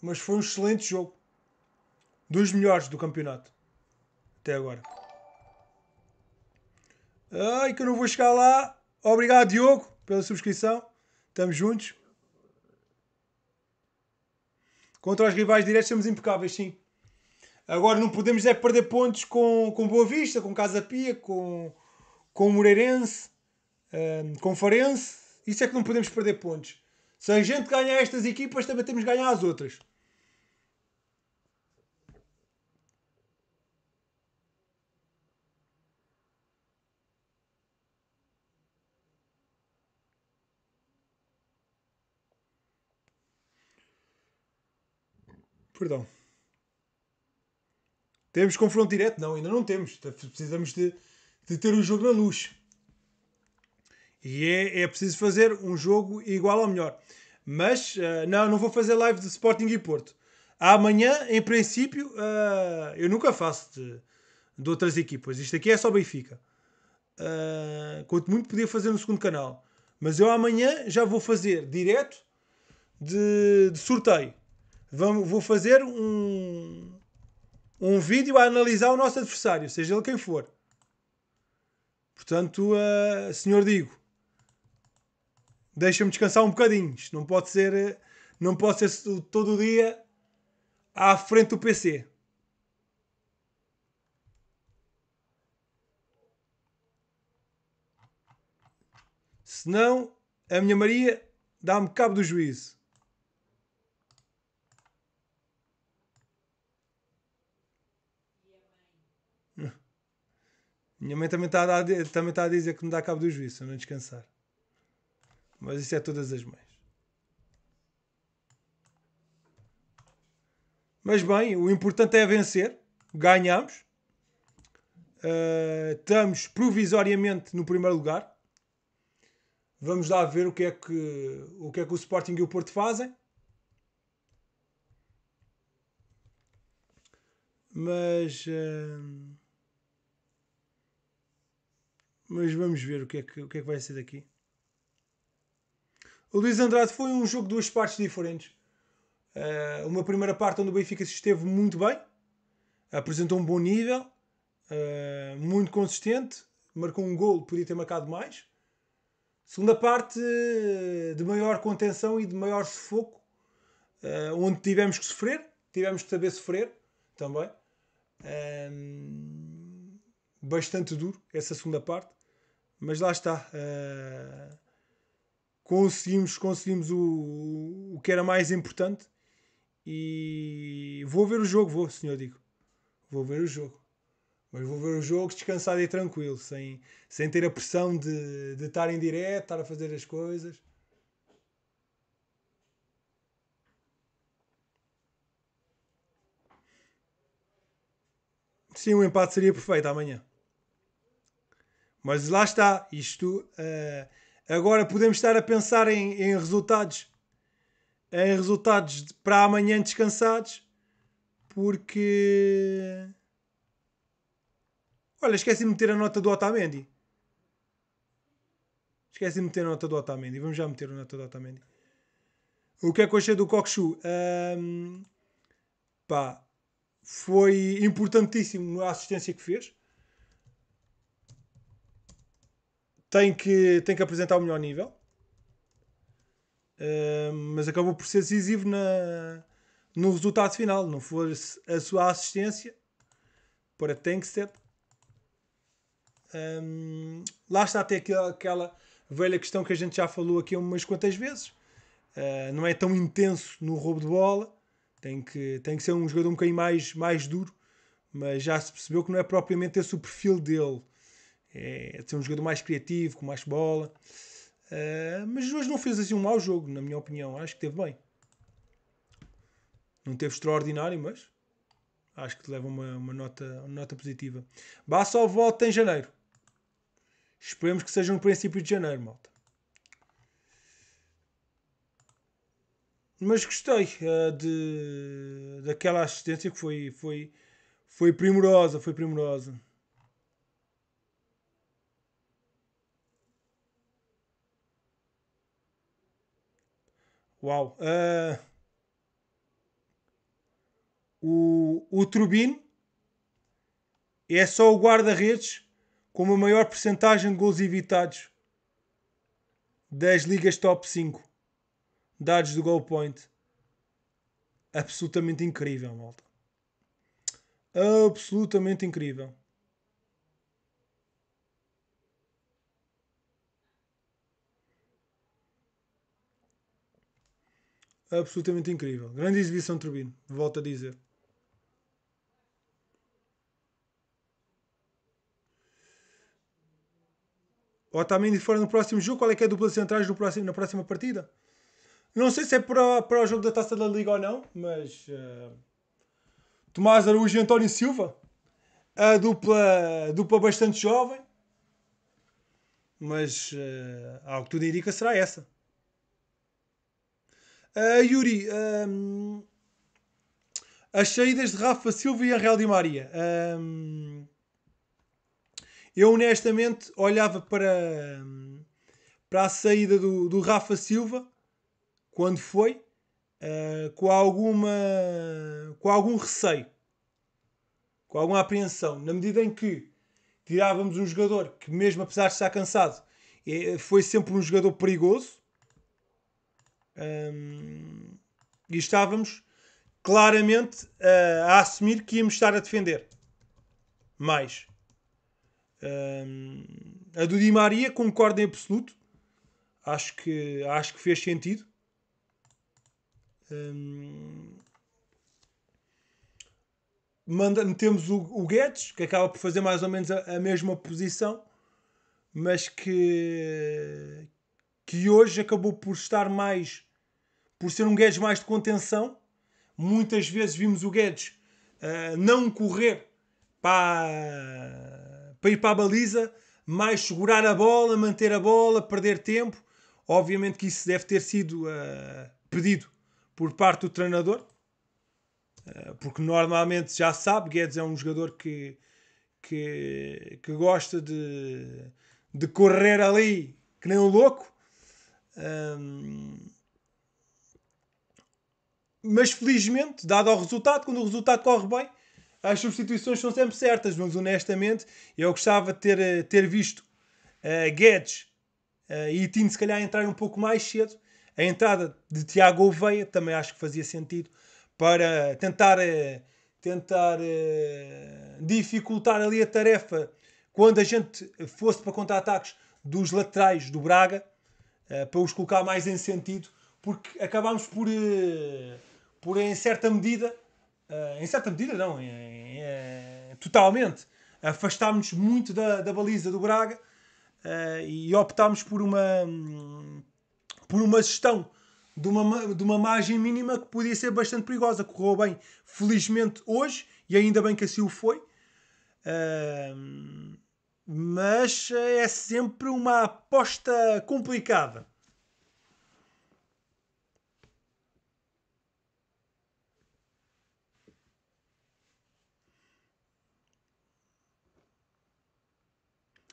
mas foi um excelente jogo. Dos melhores do campeonato. Até agora. Ai, que eu não vou chegar lá. Obrigado, Diogo, pela subscrição. Estamos juntos. Contra os rivais diretos estamos impecáveis, sim. Agora não podemos é perder pontos com, com Boa Vista, com Casa Pia, com, com Moreirense, um, ehm, com Farense. Isso é que não podemos perder pontos. Se a gente ganhar estas equipas, também temos que ganhar as outras. Perdão. Temos confronto direto? Não, ainda não temos. Precisamos de, de ter o jogo na luz. E é, é, preciso fazer um jogo igual ao melhor. Mas, uh, não, não vou fazer live de Sporting e Porto. Amanhã, em princípio, uh, eu nunca faço de, de, outras equipas. Isto aqui é só Benfica. Uh, quanto muito podia fazer no segundo canal. Mas eu amanhã já vou fazer direto de, de sorteio. Vamos, vou fazer um, um vídeo a analisar o nosso adversário, seja ele quem for. Portanto, uh, senhor digo, deixa-me descansar um bocadinho. Isto não pode ser, não pode ser todo o dia à frente do PC. Senão, a minha Maria dá-me cabo do juízo. Minha mãe também está a, também está a dizer que me dá cabo do juízo, a não descansar. Mas isso é todas as mães. Mas bem, o importante é vencer. Ganhamos. Uh, estamos provisoriamente no primeiro lugar. Vamos lá ver o que é que o, que é que o Sporting e o Porto fazem. Mas. Uh mas vamos ver o que é que, o que, é que vai ser daqui. O Luís Andrade foi um jogo de duas partes diferentes. Uh, uma primeira parte onde o Benfica se esteve muito bem, apresentou um bom nível, uh, muito consistente, marcou um gol, podia ter marcado mais. Segunda parte uh, de maior contenção e de maior sufoco, onde tivemos que sofrer, tivemos que saber sofrer também. Ehm, bastante duro essa segunda parte mas lá está. Uh, conseguimos, conseguimos o, o que era mais importante. E vou ver o jogo, vou, senhor, digo. Vou ver o jogo. Mas vou ver o jogo descansado e tranquilo, sem, sem ter a pressão de, de estar em direto, estar a fazer as coisas. Sim, o um empate seria perfeito amanhã. Mas lá está, isto. Uh, agora podemos estar a pensar em, em resultados. Em resultados de, para amanhã descansados, porque. Olha, esqueci-me de meter a nota do Otamendi. Esqueci-me de meter a nota do Otamendi. Vamos já meter a nota do Otamendi. O que é que eu achei do Kokshu? Um, pá, foi importantíssimo a assistência que fez. tem que, tem que apresentar o melhor nível, uh, mas acabou por ser decisivo na, no resultado final. Não foi a sua assistência para Tankstead. Um, ehm, lá está até aquela, aquela velha questão que a gente já falou aqui umas quantas vezes. Uh, não é tão intenso no roubo de bola, tem que, tem que ser um jogador um bocadinho mais, mais duro, mas já se percebeu que não é propriamente esse o perfil dele é ser um jogador mais criativo, com mais bola. Uh, mas hoje não fez assim um mau jogo, na minha opinião. Acho que teve bem. Não teve extraordinário, mas acho que te leva uma, uma nota, uma nota positiva. Basta ao voto em janeiro. Esperemos que seja no princípio de janeiro, malta. Mas gostei uh, de, daquela assistência que foi, foi, foi primorosa, foi primorosa. Uau! Uh, o, o Trubin é só o guarda-redes com a maior percentagem de gols evitados das ligas top 5. Dados do goal point. Absolutamente incrível, malta. Absolutamente incrível. absolutamente incrível. Grande exibição de Turbino, volto a dizer. de fora no próximo jogo, qual é que é a dupla centrais no próximo, na próxima partida? Não sei se é para, para o jogo da Taça da Liga ou não, mas... Uh, Tomás Araújo e António Silva. A dupla, dupla bastante jovem. Mas, uh, ao que tudo indica, será essa. Uh, Yuri, ehm, as saídas de Rafa Silva e Angel Di Maria. Ehm, eu honestamente olhava para, para a saída do, do Rafa Silva quando foi uh, com alguma com algum receio, com alguma apreensão, na medida em que tirávamos um jogador que mesmo apesar de estar cansado eh, foi sempre um jogador perigoso um, e estávamos claramente uh, a assumir que íamos estar a defender mais. Um, a do Di Maria concordo em absoluto. Acho que, acho que fez sentido. Um, manda, metemos o, o, Guedes, que acaba por fazer mais ou menos a, a, mesma posição, mas que, que hoje acabou por estar mais por ser um Guedes mais de contenção, muitas vezes vimos o Guedes uh, não correr para, para ir para a baliza, mais segurar a bola, manter a bola, perder tempo. Obviamente que isso deve ter sido uh, pedido por parte do treinador, uh, porque normalmente já sabe, Guedes é um jogador que, que, que gosta de, de correr ali que nem um louco. Um, mas felizmente, dado ao resultado, quando o resultado corre bem, as substituições são sempre certas, mas honestamente eu gostava de ter, eh, ter visto uh, Guedes uh, e Tino se calhar entrar um pouco mais cedo. A entrada de Tiago Oveia também acho que fazia sentido para tentar, uh, tentar dificultar ali a tarefa quando a gente fosse para contra-ataques dos laterais do Braga, para os colocar mais em sentido, porque acabámos por porém, em certa medida, uh, em certa medida não, em, em, em, eh, totalmente, afastámos-nos muito da, da, baliza do Braga uh, e optámos por uma, por uma gestão de uma, de uma margem mínima que podia ser bastante perigosa. Correu bem, felizmente, hoje, e ainda bem que assim o foi. Uh, mas é sempre uma aposta complicada.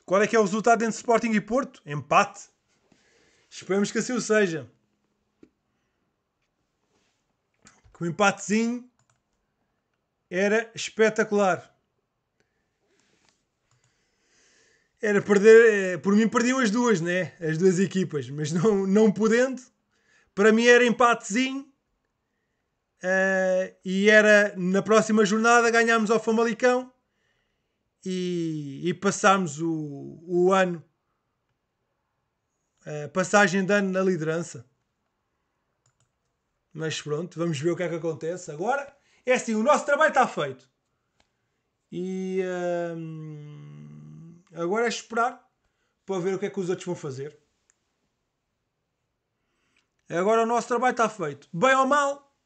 Qual é que é o resultado entre Sporting e Porto? Empate. Esperamos que assim o seja. Que o um empatezinho era espetacular. Era perder, eh, por mim perdiam as duas, né? As duas equipas, mas não, não podendo, para mim era empatezinho Uh, e era na próxima jornada ganhámos ao Famalicão e, e passarmos o, o ano, a eh, passagem de ano na liderança. Mas pronto, vamos ver o que é que acontece. Agora é assim: o nosso trabalho está feito. E hum, agora é esperar para ver o que é que os outros vão fazer. Agora o nosso trabalho está feito. Bem ou mal,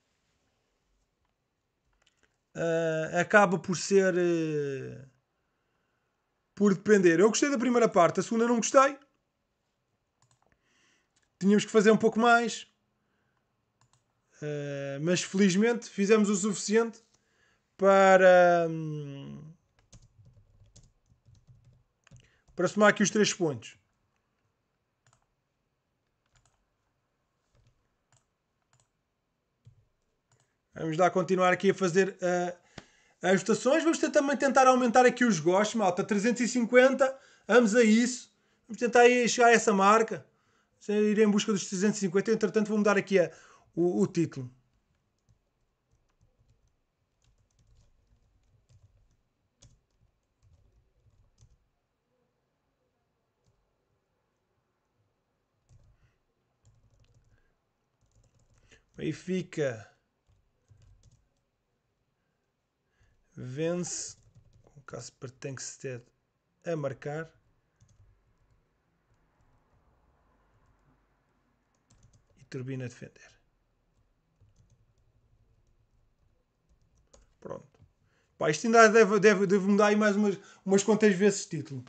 uh, acaba por ser. Uh, por depender. Eu gostei da primeira parte, a segunda não gostei. Tínhamos que fazer um pouco mais. Uh, mas felizmente fizemos o suficiente para. Hum, para somar aqui os três pontos. Vamos lá continuar aqui a fazer a eh, ajustações. Vamos também tentar aumentar aqui os gostos, malta. 350, vamos a isso. Vamos tentar chegar a essa marca. Ir em busca dos 350. Entretanto, vou mudar aqui a, o, o título. Aí fica vence com Casper Tengsted a marcar. E Turbina a defender. Pronto. Pá, isto ainda deve, deve, deve mudar aí mais umas, umas quantas vezes título.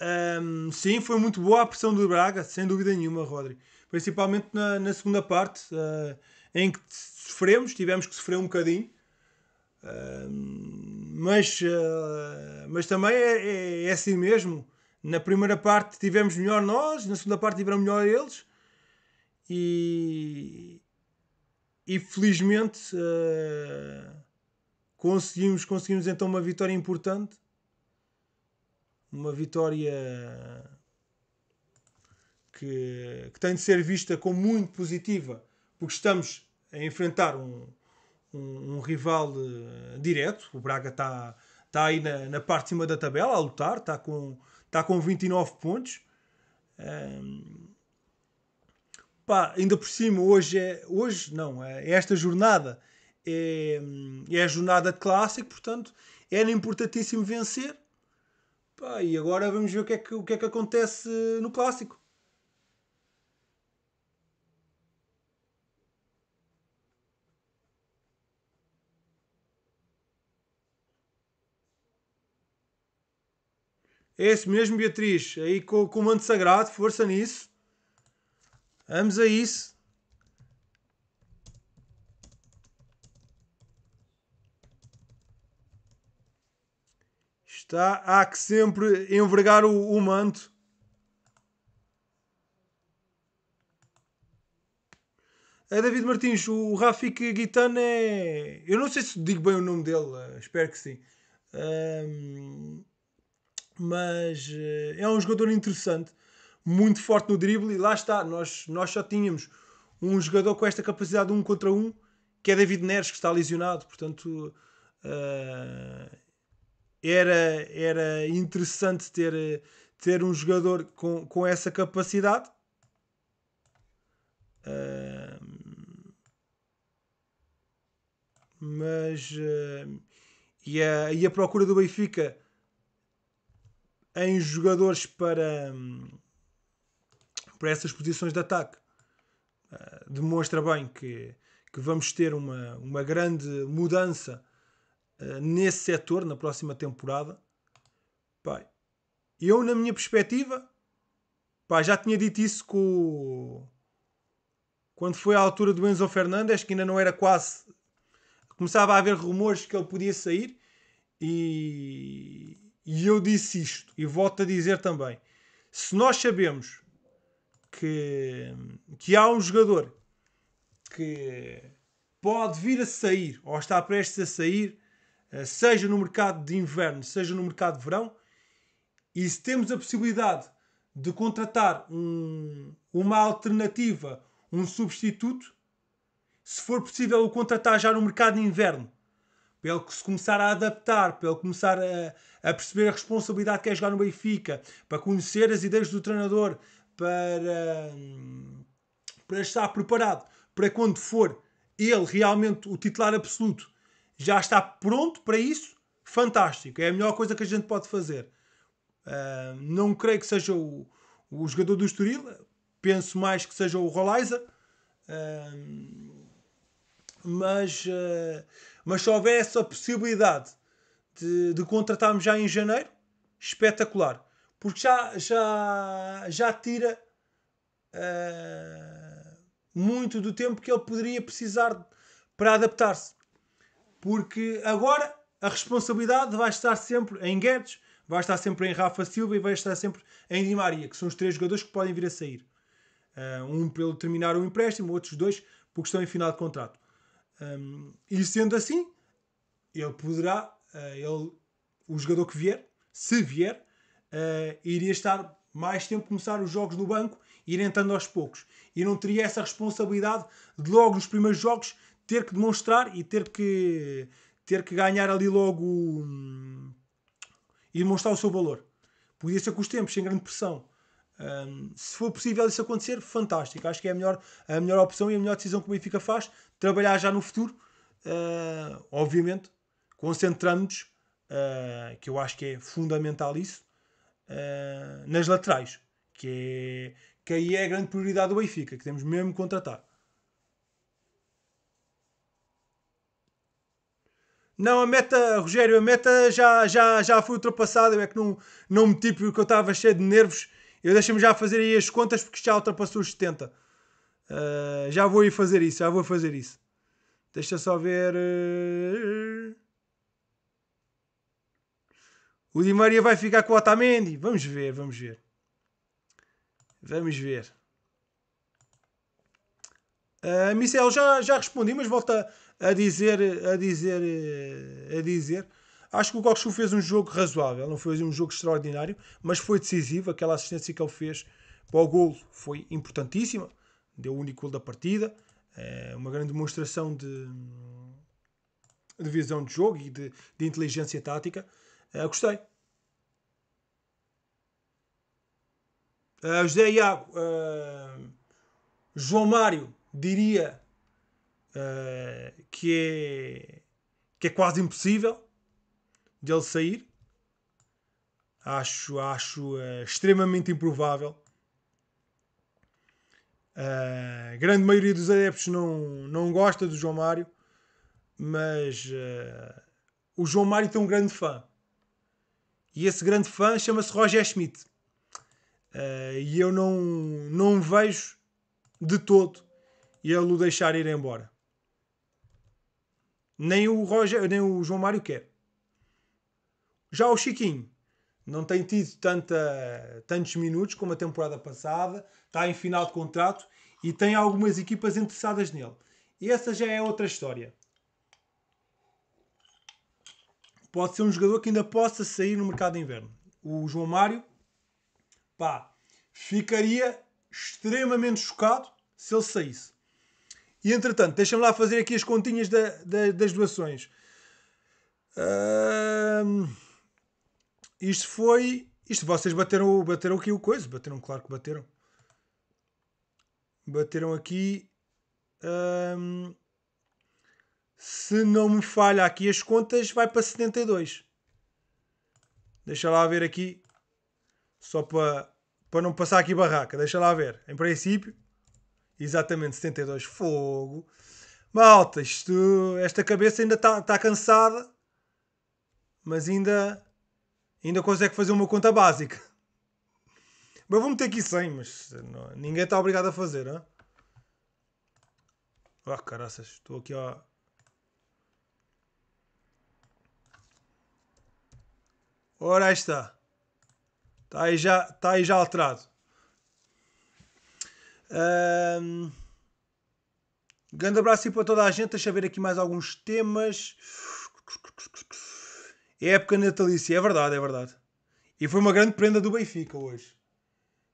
Um, sim, foi muito boa a pressão do Braga, sem dúvida nenhuma, Rodri. Principalmente na, na segunda parte, uh, em que sofremos, tivemos que sofrer um bocadinho. Uh, mas, uh, mas também é, é, é, assim mesmo. Na primeira parte tivemos melhor nós, na segunda parte tiveram melhor eles. E, e felizmente ah, conseguimos, conseguimos então uma vitória importante uma vitória que, que, tem de ser vista como muito positiva, porque estamos a enfrentar um, um, um rival uh, direto. O Braga está está aí na, na, parte de cima da tabela a lutar, está com, está com 29 pontos. Um, ehm, pá, ainda por cima, hoje é. Hoje não, é, é esta jornada é, é a jornada de clássico, portanto era importantíssimo vencer Pá, e agora vamos ver o que, é que, o que é que acontece no clássico. É esse mesmo, Beatriz. Aí com o comando sagrado, força nisso. Vamos a isso. Tá? Há que sempre envergar o, o manto. É David Martins, o Rafik Guitan é. Eu não sei se digo bem o nome dele, eh, espero que sim. Um, mas eh, é um jogador interessante, muito forte no drible. E lá está, nós, nós só tínhamos um jogador com esta capacidade de um contra um, que é David Neres, que está lesionado. Portanto, eh, era, era interessante ter, ter um jogador com, com essa capacidade. Uh, mas uh, e, a, e a procura do Benfica em jogadores para, para essas posições de ataque uh, demonstra bem que, que vamos ter uma, uma grande mudança eh, nesse setor na próxima temporada. Pá, eu, na minha perspectiva, pá, já tinha dito isso com... quando foi à altura do Enzo Fernandes, que ainda não era quase. Começava a haver rumores que ele podia sair, e, e eu disse isto, e volto a dizer também: se nós sabemos que, que há um jogador que pode vir a sair ou está prestes a sair, eh, seja no mercado de inverno, seja no mercado de verão, e se temos a possibilidade de contratar um, uma alternativa, um substituto, se for possível o contratar já no mercado de inverno, para ele se começar a adaptar, para ele começar a, a perceber a responsabilidade que é jogar no Benfica, para conhecer as ideias do treinador, para, hum, para estar preparado para quando for ele realmente o titular absoluto já está pronto para isso, fantástico. É a melhor coisa que a gente pode fazer. Uh, não creio que seja o, o jogador do Estoril, penso mais que seja o Rolaiza. Uh, mas, uh, mas se houver essa possibilidade de, de contratarmos já em janeiro, espetacular. Porque já, já, já tira muito do tempo que ele poderia precisar para adaptar-se porque agora a responsabilidade vai estar sempre em Guedes, vai estar sempre em Rafa Silva e vai estar sempre em Di Maria, que são os três jogadores que podem vir a sair. Ah, um pelo terminar o empréstimo, outros dois porque estão em final de contrato. Ah, e sendo assim, ele poderá, ah, ele, o jogador que vier, se vier, iria estar mais tempo começar os jogos no banco, ir entrando aos poucos. E não teria essa responsabilidade de logo nos primeiros jogos ter que demonstrar e ter que ter que ganhar ali logo hum, e demonstrar o seu valor. Podia ser com os tempos, sem grande pressão. Hum, se for possível isso acontecer, fantástico. Acho que é a melhor, a melhor opção e a melhor decisão que o Benfica faz. Trabalhar já no futuro, uh, obviamente, concentrando-nos, uh, que eu acho que é fundamental isso, uh, nas laterais, que, é, que aí é a grande prioridade do Benfica, que temos mesmo que contratar. Não, a meta, Rogério, a meta já, já, já foi ultrapassada. Eu é que não, não meti porque eu estava cheio de nervos. Eu deixo me já fazer aí as contas porque já ultrapassou os 70. Uh, ah, já vou ir fazer isso, já vou fazer isso. Deixa só ver. Ah. O Di Maria vai ficar com o Otamendi. Vamos ver, vamos ver. Vamos ver. Uh, Michel, já, já respondi, mas volta a dizer, a dizer, eh, a dizer. Acho que o Gokshu fez um jogo razoável, não foi assim um jogo extraordinário, mas foi decisivo. Aquela assistência que ele fez para o gol foi importantíssima, deu o único gol da partida. É uma grande demonstração de, de visão de jogo e de, de inteligência tática. É, gostei. É, José Iago, João Mário diria eh, que, é, que é quase impossível de ele sair. Acho, acho uh, extremamente improvável. A eh, grande maioria dos adeptos não, não gosta do João Mário, mas o João Mário tem um grande fã. E esse grande fã chama-se Roger Schmidt. Uh, e eu não, não vejo de todo ele o deixar ir embora. Nem o, Roger, nem o João Mário quer. Já o Chiquinho não tem tido tanta, tantos minutos como a temporada passada, está em final de contrato e tem algumas equipas interessadas nele. E essa já é outra história. Pode ser um jogador que ainda possa sair no mercado de inverno. O João Mário, pá, ficaria extremamente chocado se ele saísse. E entretanto, deixem-me lá fazer aqui as continhas da, da, das doações. Um, isto foi. Isto vocês bateram, bateram aqui o coisa. Bateram, claro que bateram. Bateram aqui. Um, se não me falha aqui as contas, vai para 72. Deixa lá ver aqui. Só para, para não passar aqui barraca. Deixa lá ver. Em princípio. Exatamente, 72. Fogo. Malta, isto, esta cabeça ainda está tá cansada, mas ainda, ainda consegue fazer uma conta básica. Eu vou meter aqui 100, mas não, ninguém está obrigado a fazer, Ah, oh, caraças, estou aqui ó. Ora, aí está. Está aí já, está aí já alterado. Um, grande abraço aí para toda a gente. Deixa ver aqui mais alguns temas. É época natalícia, é verdade, é verdade. E foi uma grande prenda do Benfica hoje.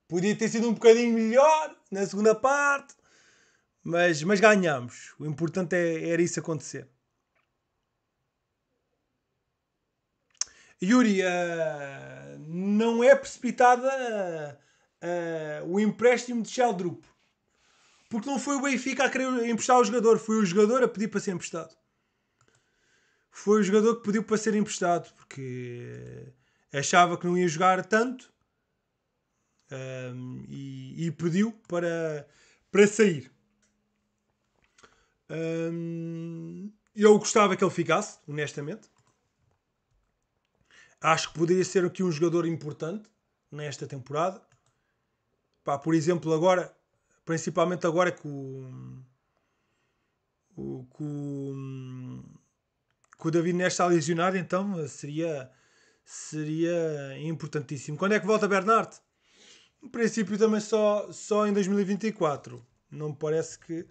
Podia ter sido um bocadinho melhor na segunda parte, mas, mas ganhamos. O importante é, era isso acontecer. Yuri, uh, não é precipitada uh, o empréstimo de Sheldrup. Porque não foi o Benfica a querer emprestar o jogador, foi o jogador a pedir para ser emprestado. Foi o jogador que pediu para ser emprestado, porque achava que não ia jogar tanto um, ehm, e, e, pediu para, para sair. Um, ehm, eu gostava que ele ficasse, honestamente. Acho que poderia ser aqui um jogador importante nesta temporada. Pá, por exemplo, agora, principalmente agora que o, com o, David Neres está lesionado, então seria, seria importantíssimo. Quando é que volta Bernardo? No princípio também só, só em 2024. Não me parece que,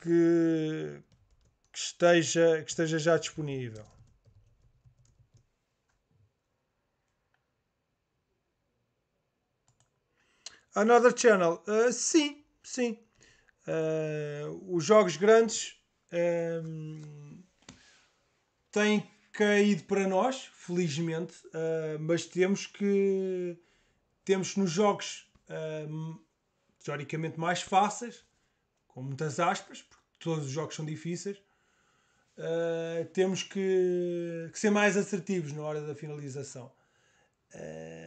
que, que, esteja, que esteja já disponível. Another Channel. Uh, sim, sim. Uh, os jogos grandes um, têm caído para nós, felizmente, uh, mas temos que temos nos jogos um, teoricamente mais fáceis, com muitas aspas, porque todos os jogos são difíceis. Uh, temos que, que, ser mais assertivos na hora da finalização.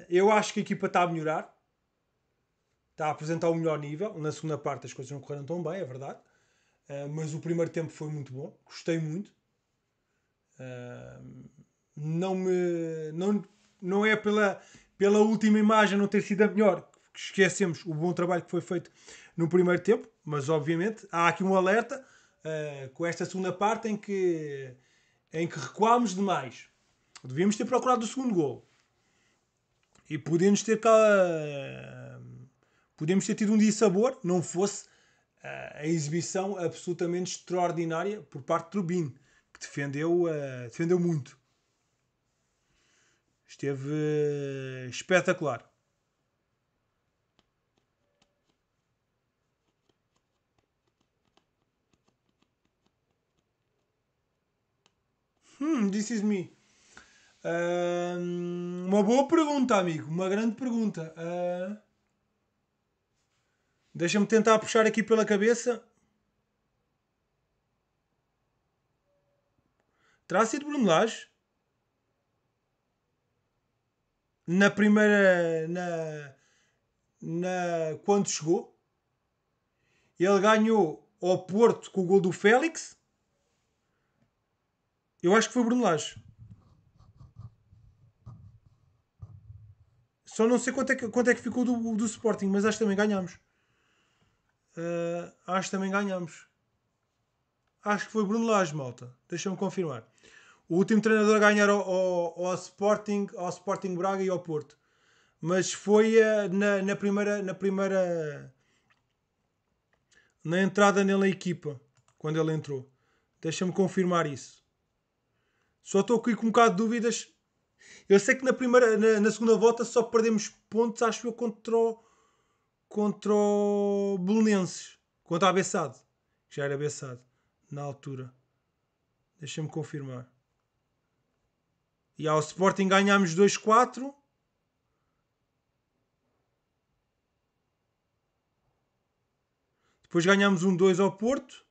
eu acho que a equipa está a melhorar, está a apresentar o melhor nível. Na segunda parte as coisas não correram tão bem, é verdade. Uh, mas o primeiro tempo foi muito bom, gostei muito. Uh, não me. Não, não é pela, pela última imagem não ter sido a melhor que esquecemos o bom trabalho que foi feito no primeiro tempo, mas obviamente há aqui um alerta uh, com esta segunda parte em que, em que recuámos demais. Devíamos ter procurado o segundo gol e podíamos ter. Cal podemos ter tido um dissabor, não fosse uh, a exibição absolutamente extraordinária por parte de Trubin, que defendeu, uh, defendeu muito. Esteve uh, espetacular. Hum, this is me. Uh, uma boa pergunta, amigo. Uma grande pergunta. Uh, Deixa-me tentar puxar aqui pela cabeça. Terá sido brunelage Na primeira. Na, na, quando chegou. Ele ganhou ao Porto com o gol do Félix. Eu acho que foi brunelage Só não sei quanto é que, quanto é que ficou do, do Sporting, mas acho que também ganhámos. Uh, acho que também ganhamos. Acho que foi Bruno Lage, malta. Deixa-me confirmar. O último treinador a ganhar ao, ao, ao, Sporting, ao Sporting Braga e ao Porto. Mas foi uh, na, na, primeira. Na primeira na entrada nele equipa, quando ele entrou. Deixa-me confirmar isso. Só estou aqui com um bocado de dúvidas. Eu sei que na, primeira, na, na segunda volta só perdemos pontos, acho eu, contra o, contra o Belenenses, contra a Bessade, que já era Bessade na altura. Deixa-me confirmar. E ao Sporting ganhámos 2-4. Depois ganhámos um 2 ao Porto.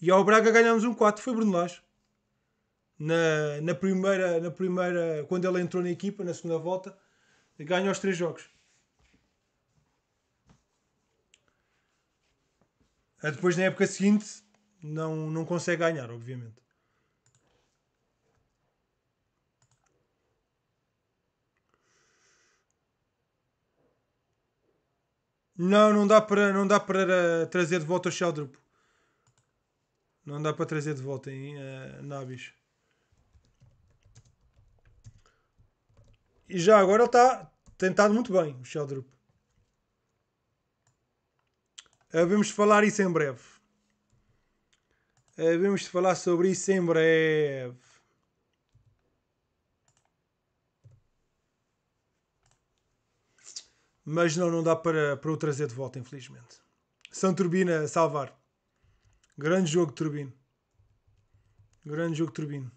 E ao Braga ganhámos um 4. Foi Bruno Lage. Na, na, primeira, na primeira, quando ele entrou na equipa, na segunda volta, ganha os três jogos. É, depois, na época seguinte, não, não consegue ganhar, obviamente. Não, não dá para, não dá para eh, trazer de volta o Sheldrup. Não dá para trazer de volta em uh, eh, Nabis. E já agora ele está tentado muito bem, o Sheldrup. Uh, eh, de falar isso em breve. Uh, eh, de falar sobre isso em breve. Mas não, não dá para, para o trazer de volta, infelizmente. São Turbina a salvar. Grande jogo, Turbino. Grande jogo, Turbino.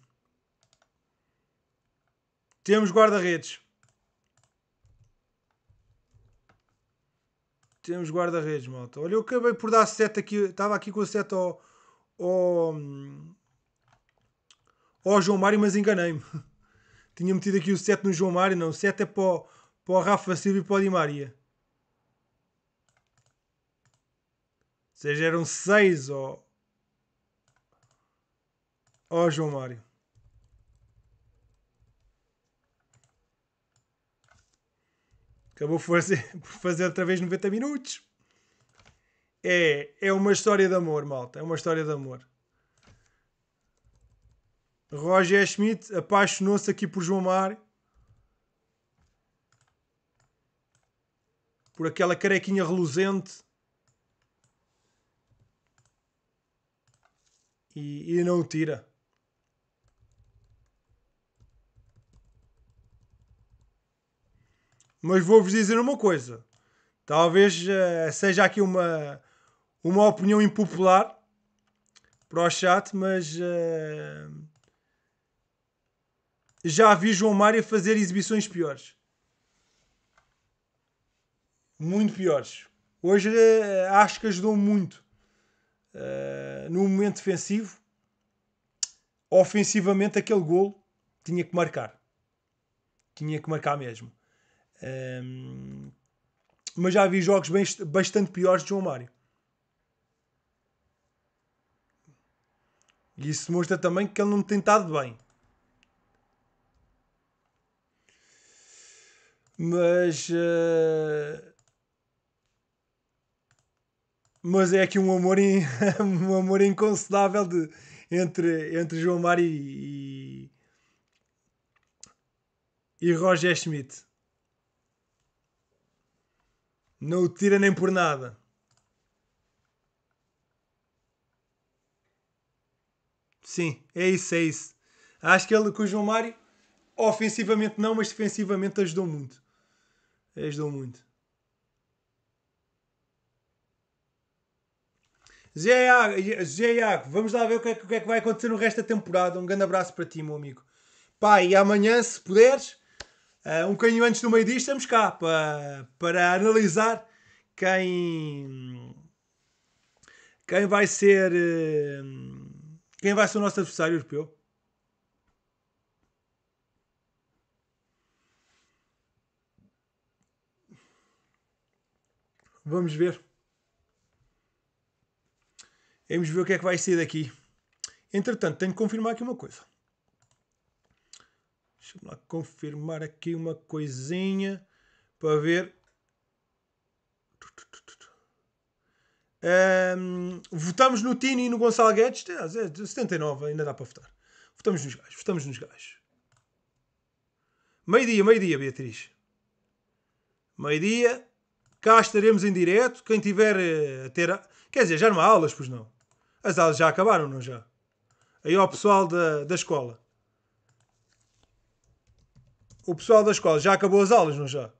Temos guarda-redes. Temos guarda-redes, malta. Olha, eu acabei por dar seta aqui. Estava aqui com a seta ao, ao, ao João Mário, mas enganei-me. *laughs* Tinha metido aqui o 7 no João Mário. Não, o 7 é para o, para o Rafa Silva e para o Di Maria. Ou seja, eram 6 ao, ao João Mário. acabou por *laughs* fazer, outra vez 90 minutos. É, é uma história de amor, malta. É uma história de amor. Roger Schmidt apaixonou-se aqui por João Mar. Por aquela carequinha reluzente. E, e não o tira. Mas vou-vos dizer uma coisa. Talvez uh, seja aqui uma, uma opinião impopular para o chat, mas uh, já vi João Mário fazer exibições piores. Muito piores. Hoje uh, acho que ajudou muito no momento defensivo. Ofensivamente, aquele gol tinha que marcar. Tinha que marcar mesmo. Um, mas já vi jogos bem, bastante piores de João Mário. E isso mostra também que ele não tem estado bem. Mas. Uh, mas é aqui um amor, in, *laughs* um amor inconcedável de, entre, entre João Mário e, e, e Roger Schmidt. Não o tira nem por nada. Sim, é isso, é isso. Acho que, ele, com o João Mário, ofensivamente não, mas defensivamente ajudou muito. Ajudou muito. Zé Iago, vamos lá ver o que, é, o que, é, que vai acontecer no resto da temporada. Um grande abraço para ti, meu amigo. Pá, e amanhã, se puderes, ah, um bocadinho antes do meio-dia estamos cá para, para analisar quem, quem vai ser ah, quem vai ser o nosso adversário europeu. Vamos ver. Vamos ver o que é que vai ser daqui. Entretanto, tenho que confirmar aqui uma coisa. Deixa-me lá confirmar aqui uma coisinha para ver. Um, votamos no Tino e no Gonçalo Guedes. 79, ainda dá para votar. Votamos nos gajos, votamos nos gajos. Meio-dia, meio-dia, Beatriz. Meio-dia. Cá estaremos em direto. Quem tiver eh, a ter. Quer dizer, já não há aulas, pois não. As aulas já acabaram, não já? Aí ao pessoal da, da escola o pessoal da escola já acabou as aulas, não já?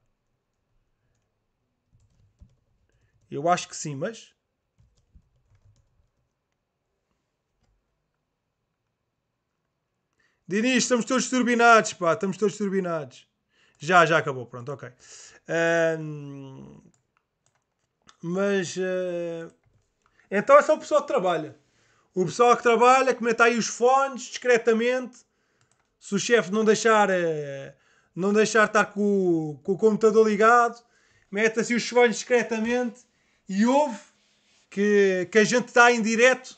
Eu acho que sim, mas. Diniz, estamos todos turbinados, pá, estamos todos turbinados. Já, já acabou, pronto, ok. Um, mas. Uh, então é só o pessoal que trabalha. O pessoal que trabalha, que mete aí os fones discretamente. Se o chefe não deixar uh, não deixar estar com, com o computador ligado, mete assim os sonhos discretamente e ouve que, que a gente está em direto.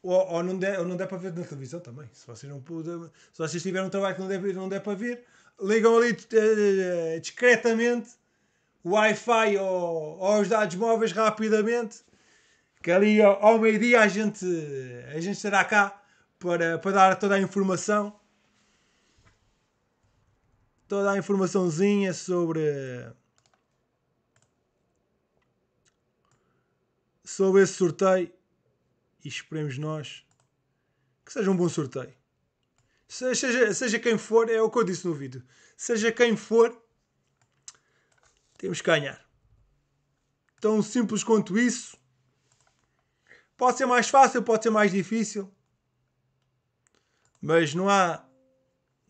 Ou, ou, não der, ou não der para ver na televisão também. Se vocês, não puder, se vocês tiverem um trabalho que não der, não der para ver, ligam ali uh, discretamente o Wi-Fi ou, ou os dados móveis rapidamente, que ali ao, ao meio-dia a gente, a gente estará cá para, para dar toda a informação toda a informaçãozinha sobre sobre esse sorteio e esperemos nós que seja um bom sorteio. Seja, seja quem for, é o que eu disse no vídeo. Seja quem for, temos que ganhar. Tão simples quanto isso. Pode ser mais fácil, pode ser mais difícil. Mas não há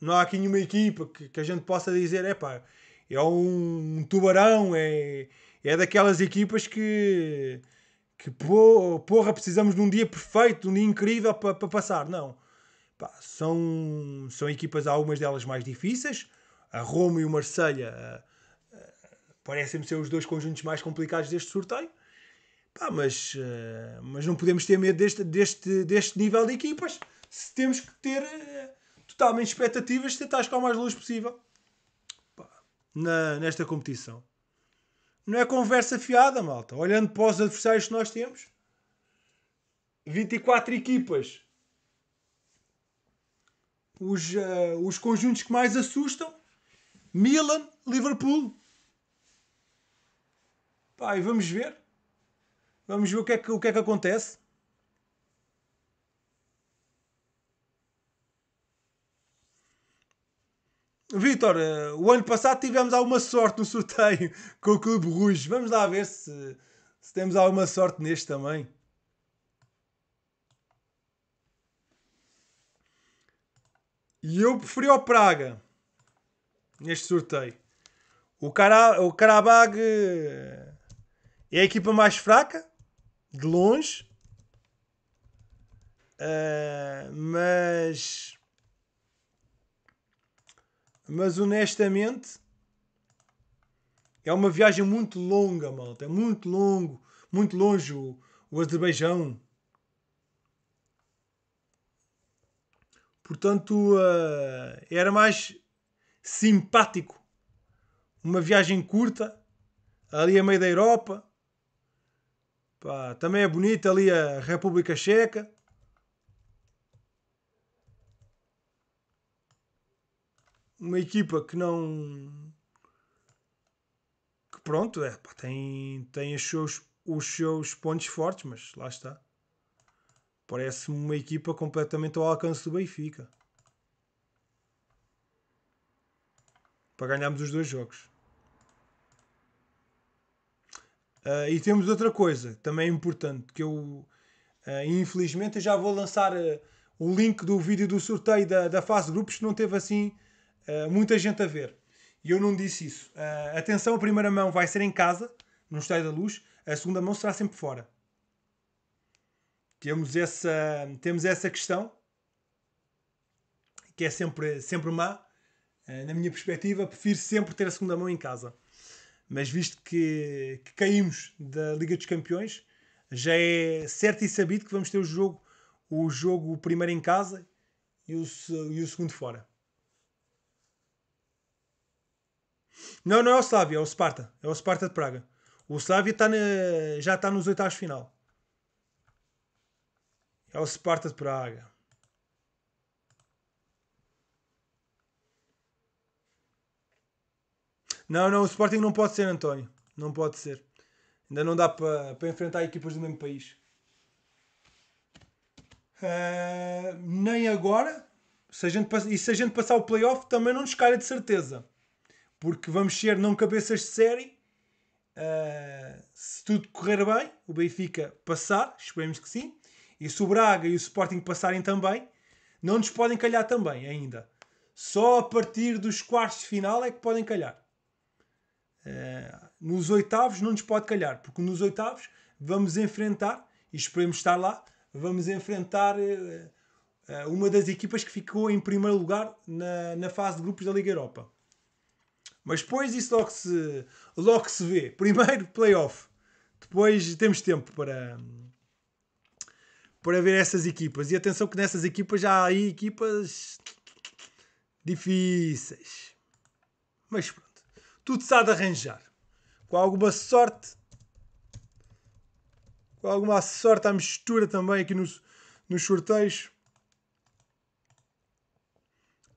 não há aqui nenhuma equipa que, que a gente possa dizer, é pá, é um, tubarão, é, é daquelas equipas que, que porra, precisamos de um dia perfeito, de um dia incrível para pa passar. Não. Pá, são, são equipas, algumas delas mais difíceis. A Roma e o Marselha eh, eh, parecem-me ser os dois conjuntos mais complicados deste sorteio. Pá, mas, eh, mas não podemos ter medo deste, deste, deste nível de equipas se temos que ter totalmente expectativas de tentar chegar o mais longe possível na, nesta competição. Não é conversa fiada, malta. Olhando para os adversários que nós temos, 24 equipas. Os, uh, os conjuntos que mais assustam: Milan, Liverpool. Pá, e vamos ver. Vamos ver o que é que, o que, é que acontece. Vitor, eh, o ano passado tivemos alguma sorte no sorteio *laughs* com o Clube Rouge. Vamos lá ver se, se temos alguma sorte neste também. E eu preferi ao Praga neste sorteio. O, Cara, o eh, é a equipa mais fraca, de longe, uh, mas mas honestamente, é uma viagem muito longa, malta. É muito longo, muito longe o, o Azerbaijão. Portanto, uh, era mais simpático uma viagem curta ali a meio da Europa. Pá, também é bonita ali a República Checa. uma equipa que não. que pronto, é, pá, tem, tem os, seus, os seus pontos fortes, mas lá está. Parece-me uma equipa completamente ao alcance do Benfica. Para ganharmos os dois jogos. Uh, e temos outra coisa também importante que eu uh, infelizmente eu já vou lançar uh, o link do vídeo do sorteio da, da fase de grupos que não teve assim eh, muita gente a ver. E eu não disse isso. Uh, atenção, a primeira mão vai ser em casa, no Estádio da Luz, a segunda mão será sempre fora. Temos essa, temos essa questão, que é sempre, sempre má. Uh, na minha perspectiva, prefiro sempre ter a segunda mão em casa. Mas visto que, que caímos da Liga dos Campeões, já é certo e sabido que vamos ter o jogo o jogo primeiro em casa e o, e o segundo fora. Não, não é o Slavia, é o Sparta. É o Sparta de Praga. O Slavia tá na, já está nos oitavos de final. É o Sparta de Praga. Não, não, o Sporting não pode ser, António. Não pode ser. Ainda não dá para enfrentar equipas do mesmo país. Uh, nem agora. Se a gente, e se a gente passar o playoff, também não nos calha de certeza porque vamos ser não cabeças de série. Uh, se tudo correr bem, o Benfica passar, esperemos que sim, e se o Braga e o Sporting passarem também, não nos podem calhar também ainda. Só a partir dos quartos de final é que podem calhar. Uh, nos oitavos não nos pode calhar, porque nos oitavos vamos enfrentar, e esperemos estar lá, vamos enfrentar uh, uma das equipas que ficou em primeiro lugar na, na fase de grupos da Liga Europa. Mas depois isso logo se, logo se vê. Primeiro, *laughs* playoff. Depois temos tempo para, para ver essas equipas. E atenção que nessas equipas já há aí equipas difíceis. Mas pronto. Tudo se há de arranjar. Com alguma sorte. Com alguma sorte à mistura também aqui nos, nos sorteios.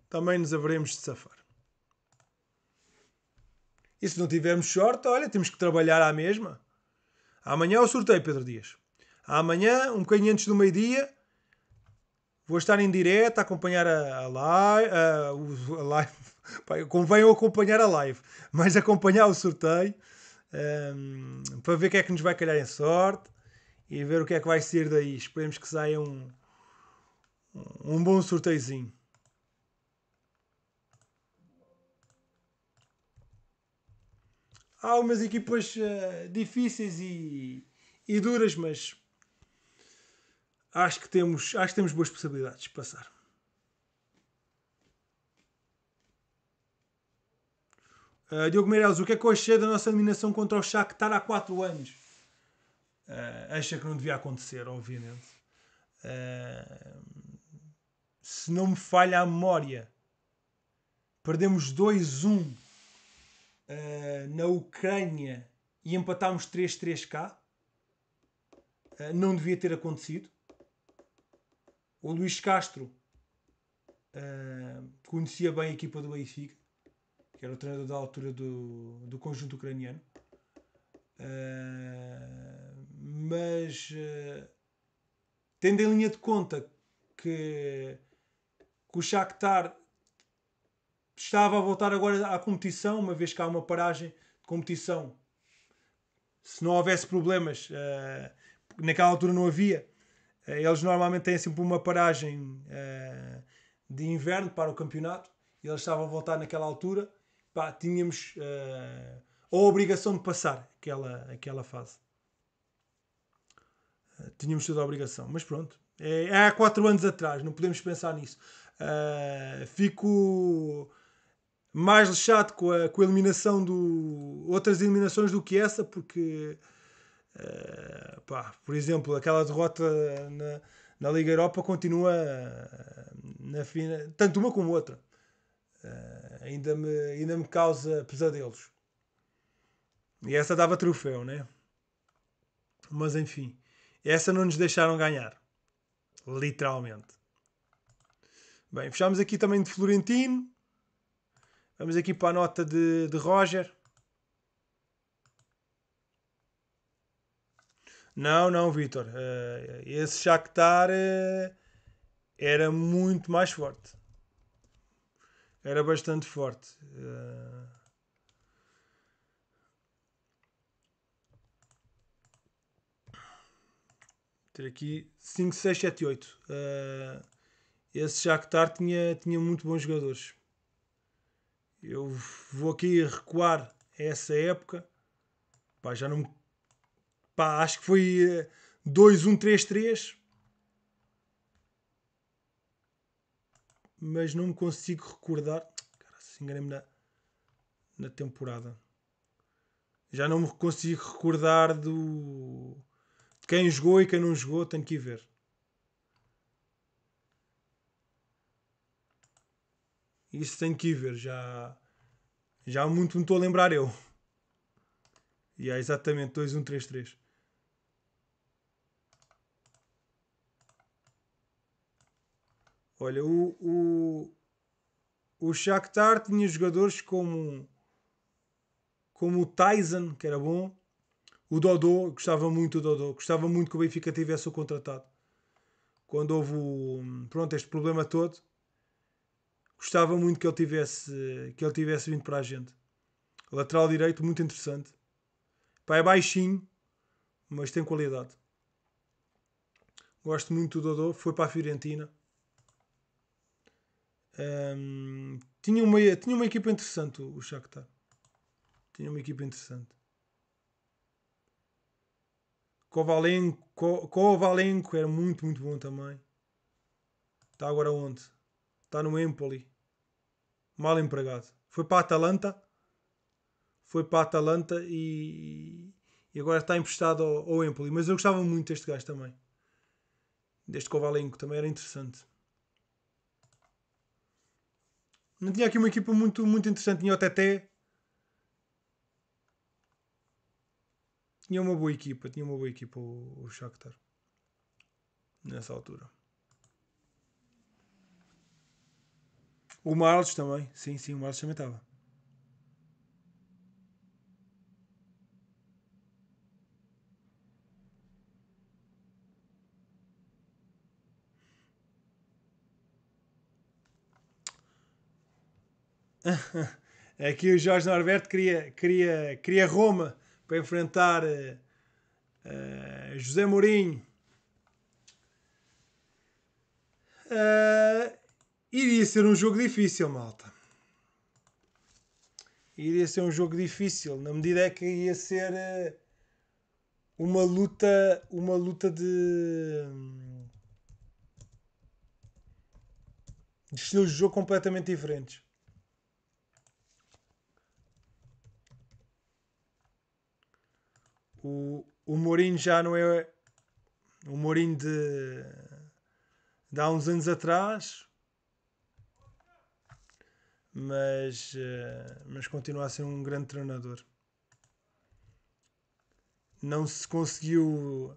Também nos haveremos de safar. E se não tivermos sorte, olha, temos que trabalhar à mesma. Amanhã o sorteio, Pedro Dias. Amanhã, um bocadinho antes do meio-dia, vou estar em direto a acompanhar a, live. A, a live. *laughs* convém acompanhar a live, mas acompanhar o sorteio um, ehm, para ver o que é que nos vai calhar em sorte e ver o que é que vai ser daí. Esperemos que saia um, um bom sorteiozinho. há umas equipas uh, difíceis e, e duras, mas acho que temos, acho que temos boas possibilidades de passar. Uh, Diogo Meireles, o que é que eu achei da nossa eliminação contra o Shakhtar há 4 anos? Uh, acha que não devia acontecer, obviamente. Uh, se não me falha a memória, perdemos 2-1 uh, na Ucrânia e empatámos 3-3 cá. Uh, não devia ter acontecido. O Luís Castro uh, conhecia bem a equipa do Benfica, que era o treinador da altura do, do conjunto ucraniano. mas tendo em linha de conta que, que o Shakhtar estava a voltar agora à competição, uma vez que há uma paragem de competição. Se não houvesse problemas, uh, naquela altura não havia. Uh, eles normalmente têm sempre uma paragem uh, de inverno para o campeonato. E eles estavam a voltar naquela altura. Pá, tínhamos uh, a obrigação de passar aquela, aquela fase. tínhamos toda a obrigação. Mas pronto, é, é há quatro anos atrás, não podemos pensar nisso. Uh, fico mais lixado com a, com a eliminação do. outras eliminações do que essa, porque. Uh, pá, por exemplo, aquela derrota na, na Liga Europa continua eh, na fina, tanto uma como outra. Uh, ainda, me, ainda me causa pesadelos. E essa dava troféu, né? Mas enfim, essa não nos deixaram ganhar. Literalmente. Bem, fechamos aqui também de Florentino. Vamos aqui para a nota de, de Roger. Não, não, Vitor. Uh, eh, esse Shakhtar uh, era muito mais forte. Era bastante forte. Uh... Ter aqui 5, 6, 7, 8. Uh, esse Shakhtar tinha, tinha muito bons jogadores. Eu vou aqui recuar a essa época. Pá, já não. Pá, acho que foi 2-1-3-3. Eh, Mas não me consigo recordar. Cara, se enganei-me na, na temporada. Já não me consigo recordar do. de quem jogou e quem não jogou. Tenho que ir ver. Isso tenho que ir ver. Já, já muito me estou a lembrar eu. E é exatamente 2133. Olha, o, o, o Shakhtar tinha jogadores como, como o Tyson, que era bom. O Dodô, gostava muito do Dodô. Gostava muito que o Benfica tivesse o contratado. Quando houve o, pronto, este problema todo, Gostava muito que ele tivesse, que ele tivesse vindo para a gente. Lateral direito, muito interessante. Pá, é baixinho, mas tem qualidade. Gosto muito do Dodô, foi para a Fiorentina. Um, tinha, uma, tinha uma equipa interessante o Shakhtar. Tinha uma equipa interessante. Kovalenko, Kovalenko era muito, muito bom também. Está agora onde? Está no Empoli. Mal empregado. Foi para a Atalanta. Foi para a Atalanta e, e agora está emprestado ao, ao, Empoli. Mas eu gostava muito deste gajo também. Deste Covalenco também era interessante. Não tinha aqui uma equipa muito, muito interessante. Tinha o TT. Tinha uma boa equipa. Tinha uma boa equipa o, o Shakhtar. Nessa altura. O Marlos também, sim, sim, o Marlos também estava. Aqui *laughs* é o Jorge Norberto queria, queria, queria Roma para enfrentar uh, José Mourinho. Uh, Iria ser um jogo difícil, malta. Iria ser um jogo difícil, na medida que ia ser eh, uma luta, uma luta de, de estilos de jogo completamente diferentes. O, o Mourinho já não é o Mourinho de, de há uns anos atrás, mas, eh, mas continua a ser um grande treinador. Não se conseguiu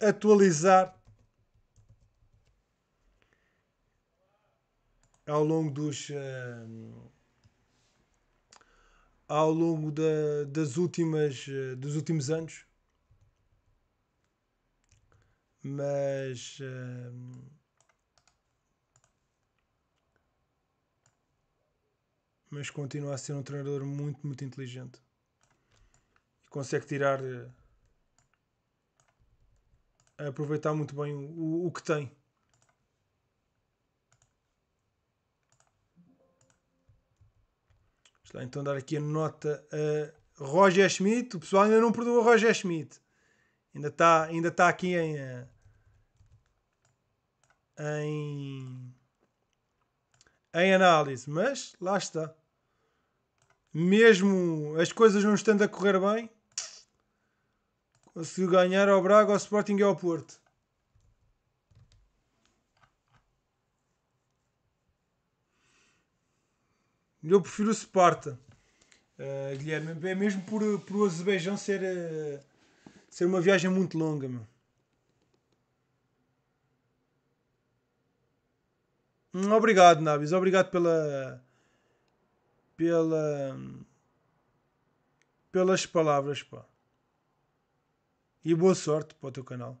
atualizar ao longo dos eh, ao longo da, das últimas eh, dos últimos anos mas mas continua a ser um treinador muito, muito inteligente. E consegue tirar. Eh, aproveitar muito bem o, o, que tem. Vamos lá então dar aqui a nota a Roger Schmidt. O pessoal ainda não perdoa Roger Schmidt. Ainda está ainda tá aqui em. Eh, em. em análise. Mas lá está mesmo as coisas não estando a correr bem, conseguiu ganhar ao Braga, ao Sporting e ao Porto. Eu prefiro o Sparta, uh, Guilherme. É mesmo por, por o Azerbaijão ser, uh, ser uma viagem muito longa, meu. Hum, obrigado, Nabis. Obrigado pela, pela pelas palavras, pá. E boa sorte para o teu canal.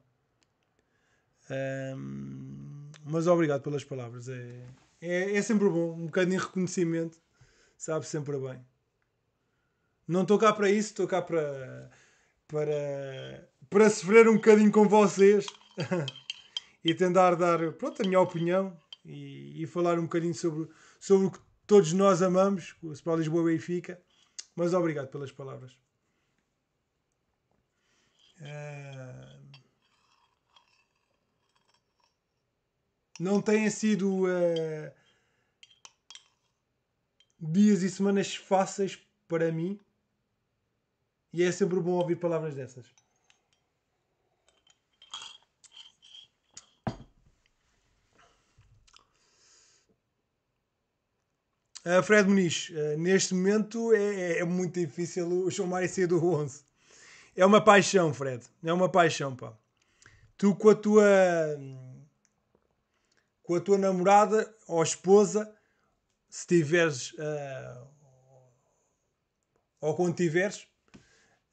Um, mas obrigado pelas palavras. É, é, é sempre bom, um bocadinho de reconhecimento. Sabe sempre bem. Não estou cá para isso, estou cá para, para, para sofrer um bocadinho com vocês *laughs* e tentar dar pronto, a minha opinião e, e falar um bocadinho sobre, sobre o que todos nós amamos, o Sport Lisboa Benfica, mas obrigado pelas palavras. Ah, não têm sido uh... dias e semanas fáceis para mim e é sempre bom ouvir palavras dessas. Ah, Fred Muniz, uh, neste momento é, é, é, muito difícil o João Mário sair do 11. É uma paixão, Fred. É uma paixão, pá. Tu com a tua com a tua namorada ou esposa, se tiveres uh, ou quando tiveres,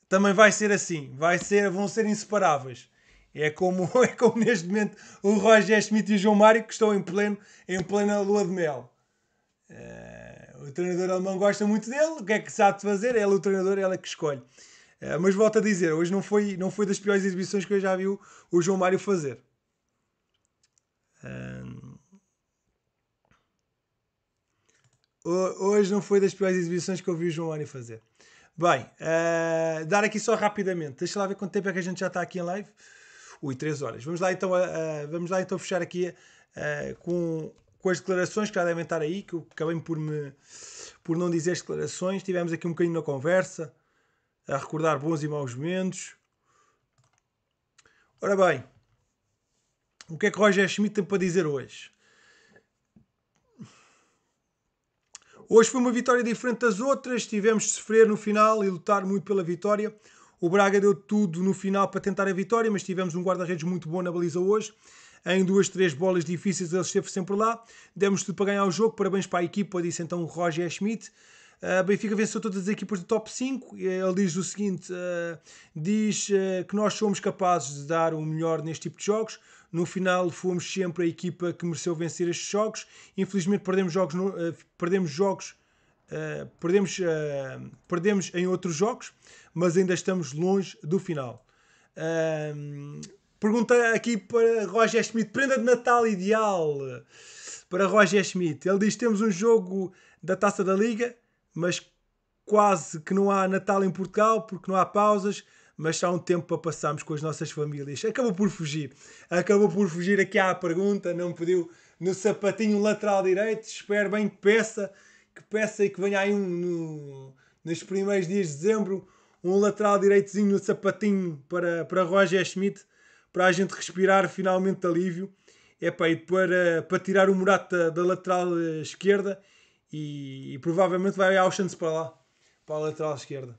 também vai ser assim. Vai ser, vão ser inseparáveis. É como, *laughs* é como neste momento o Roger Schmidt e o João Mário que estão em pleno em plena lua de mel é, o treinador alemão gosta muito dele, o que é que sabe fazer? Ele, o treinador, ela é que escolhe. É, mas volto a dizer, hoje não foi, não foi das piores exibições que eu já vi o, o João Mário fazer. É, hoje não foi das piores exibições que eu vi o João Mário fazer. Bem, uh, dar aqui só rapidamente, deixa lá ver quanto tempo é que a gente já está aqui em live. Ui, 3 horas. Vamos lá então, uh, vamos lá então fechar aqui uh, com com as declarações que já devem estar aí, que eu acabei por, me, por não dizer as declarações. Tivemos aqui um bocadinho na conversa, a recordar bons e maus momentos. Ora bem, o que é que Roger Schmidt tem para dizer hoje? Hoje foi uma vitória diferente das outras, tivemos de sofrer no final e lutar muito pela vitória. O Braga deu tudo no final para tentar a vitória, mas tivemos um guarda-redes muito bom na baliza hoje em duas, três bolas difíceis, ele esteve sempre lá. Demos tudo para ganhar o jogo, parabéns para a equipa, disse então o Roger Schmidt. Uh, Benfica venceu todas as equipas do top 5. Ele diz o seguinte: uh, diz uh, que nós somos capazes de dar o melhor neste tipo de jogos. No final, fomos sempre a equipa que mereceu vencer estes jogos. Infelizmente, perdemos jogos, no, uh, perdemos jogos Uh, perdemos, uh, perdemos em outros jogos, mas ainda estamos longe do final. Pergunta aqui para Roger Schmidt, prenda de Natal ideal para Roger Schmidt. Ele diz: temos um jogo da taça da Liga, mas quase que não há Natal em Portugal porque não há pausas, mas há um tempo para passarmos com as nossas famílias. Acabou por fugir, acabou por fugir aqui à pergunta, não pediu no sapatinho lateral direito. Espero bem que peça, que peça e que venha aí um, no, nos primeiros dias de dezembro um lateral direitozinho no sapatinho para, para Roger Schmidt para a gente respirar finalmente de alívio. É para, para, para tirar o Murato da, lateral eh, esquerda e, e, provavelmente vai ao chance para lá, para a lateral esquerda.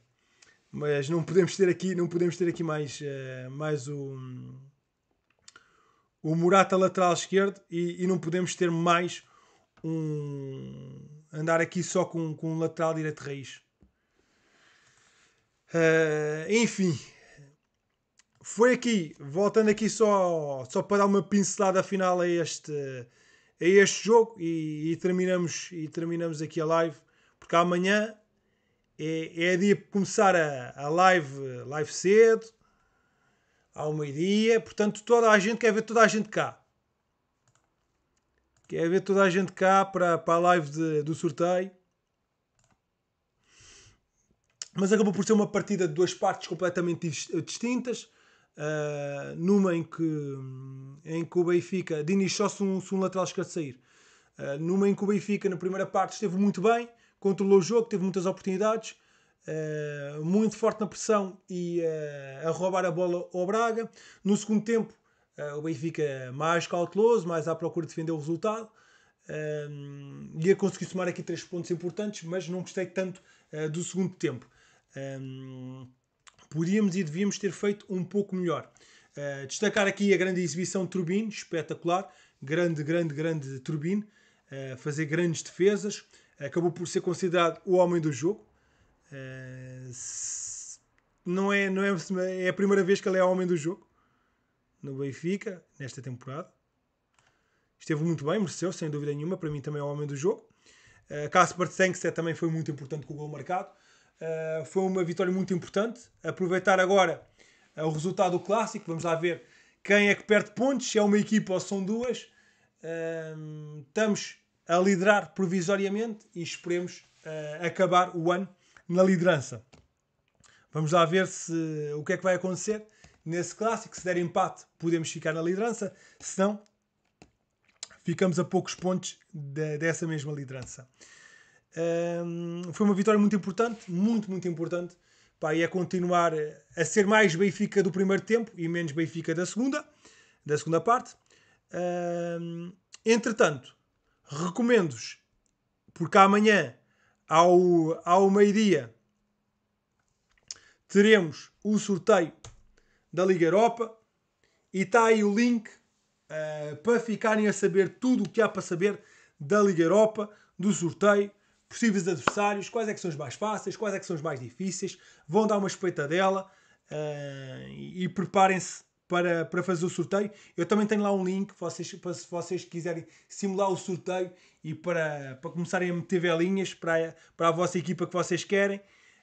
Mas não podemos ter aqui, não podemos ter aqui mais, uh, mais o, o Murata lateral esquerdo e, e, não podemos ter mais um andar aqui só com, com um lateral direito raiz. Uh, enfim, foi aqui, voltando aqui só, só para dar uma pincelada final a este, a este jogo e, e terminamos, e terminamos aqui a live, porque amanhã é, é dia para começar a, a live, live cedo, ao meio-dia, portanto toda a gente quer ver toda a gente cá. Quer ver toda a gente cá para, para a live de, do sorteio. Mas acabou por ser uma partida de duas partes completamente distintas uh, numa em que, hum, em que o Benfica, Diniz só se um, se um lateral esquerdo sair, uh, numa em que o Benfica na primeira parte esteve muito bem, controlou o jogo, teve muitas oportunidades, uh, muito forte na pressão e a roubar a bola ao Braga. No segundo tempo, o Benfica mais cauteloso, mais à procura de defender o resultado. Um, ia conseguir somar aqui três pontos importantes, mas não gostei tanto uh, do segundo tempo. Um, podíamos e devíamos ter feito um pouco melhor. Uh, destacar aqui a grande exibição de Turbine, espetacular, grande, grande, grande Turbine, uh, fazer grandes defesas, acabou por ser considerado o homem do jogo. Eh, não é, não é, é a primeira vez que ele é homem do jogo no Benfica nesta temporada. Esteve muito bem, mereceu, sem dúvida nenhuma. Para mim também é o homem do jogo. Casper uh, também foi muito importante com o gol marcado. Eh, foi uma vitória muito importante. Aproveitar agora uh, o resultado do clássico, vamos lá ver quem é que perde pontos, se é uma equipa ou são duas. Uh, estamos a liderar provisoriamente e esperemos eh, acabar o ano na liderança. Vamos lá ver se, o que é que vai acontecer nesse clássico. Se der empate, podemos ficar na liderança, se não, ficamos a poucos pontos de, dessa mesma liderança. Um, foi uma vitória muito importante, muito, muito importante. Pá, e é continuar a ser mais Benfica do primeiro tempo e menos Benfica da segunda, da segunda parte. Um, entretanto, recomendo-vos, porque amanhã, ao, ao meio-dia, teremos o sorteio da Liga Europa e está aí o link uh, para ficarem a saber tudo o que há para saber da Liga Europa, do sorteio possíveis adversários, quais é que são os mais fáceis, quais é que são os mais difíceis, vão dar uma espreitadela uh, eh, e, e preparem-se para, para fazer o sorteio. Eu também tenho lá um link vocês, para se vocês quiserem simular o sorteio e para, para começarem a meter velinhas para, para a vossa equipa que vocês querem.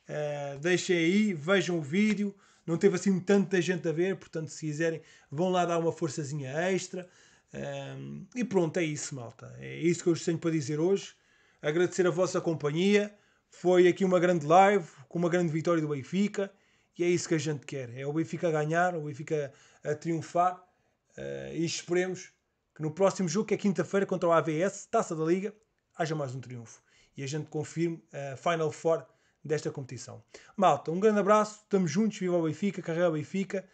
Uh, deixem aí, vejam o vídeo. Não teve assim tanta gente a ver, portanto, se quiserem, vão lá dar uma forçazinha extra. Eh, e pronto, é isso, malta. É isso que eu vos tenho para dizer hoje agradecer a vossa companhia. Foi aqui uma grande live, com uma grande vitória do Benfica, e é isso que a gente quer. É o Benfica a ganhar, o Benfica a triunfar, eh, e esperemos que no próximo jogo, que é quinta-feira, contra o AVS, Taça da Liga, haja mais um triunfo. E a gente confirme a Final Four desta competição. Malta, um grande abraço, estamos juntos, viva o Benfica, carrega o Benfica,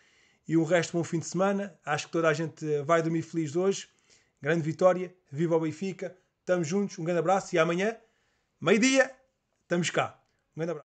e o resto bom fim de semana. Acho que toda a gente vai dormir feliz hoje. Grande vitória, viva o Benfica, Estamos juntos, um grande abraço e amanhã, meio-dia, estamos cá. Um grande abraço.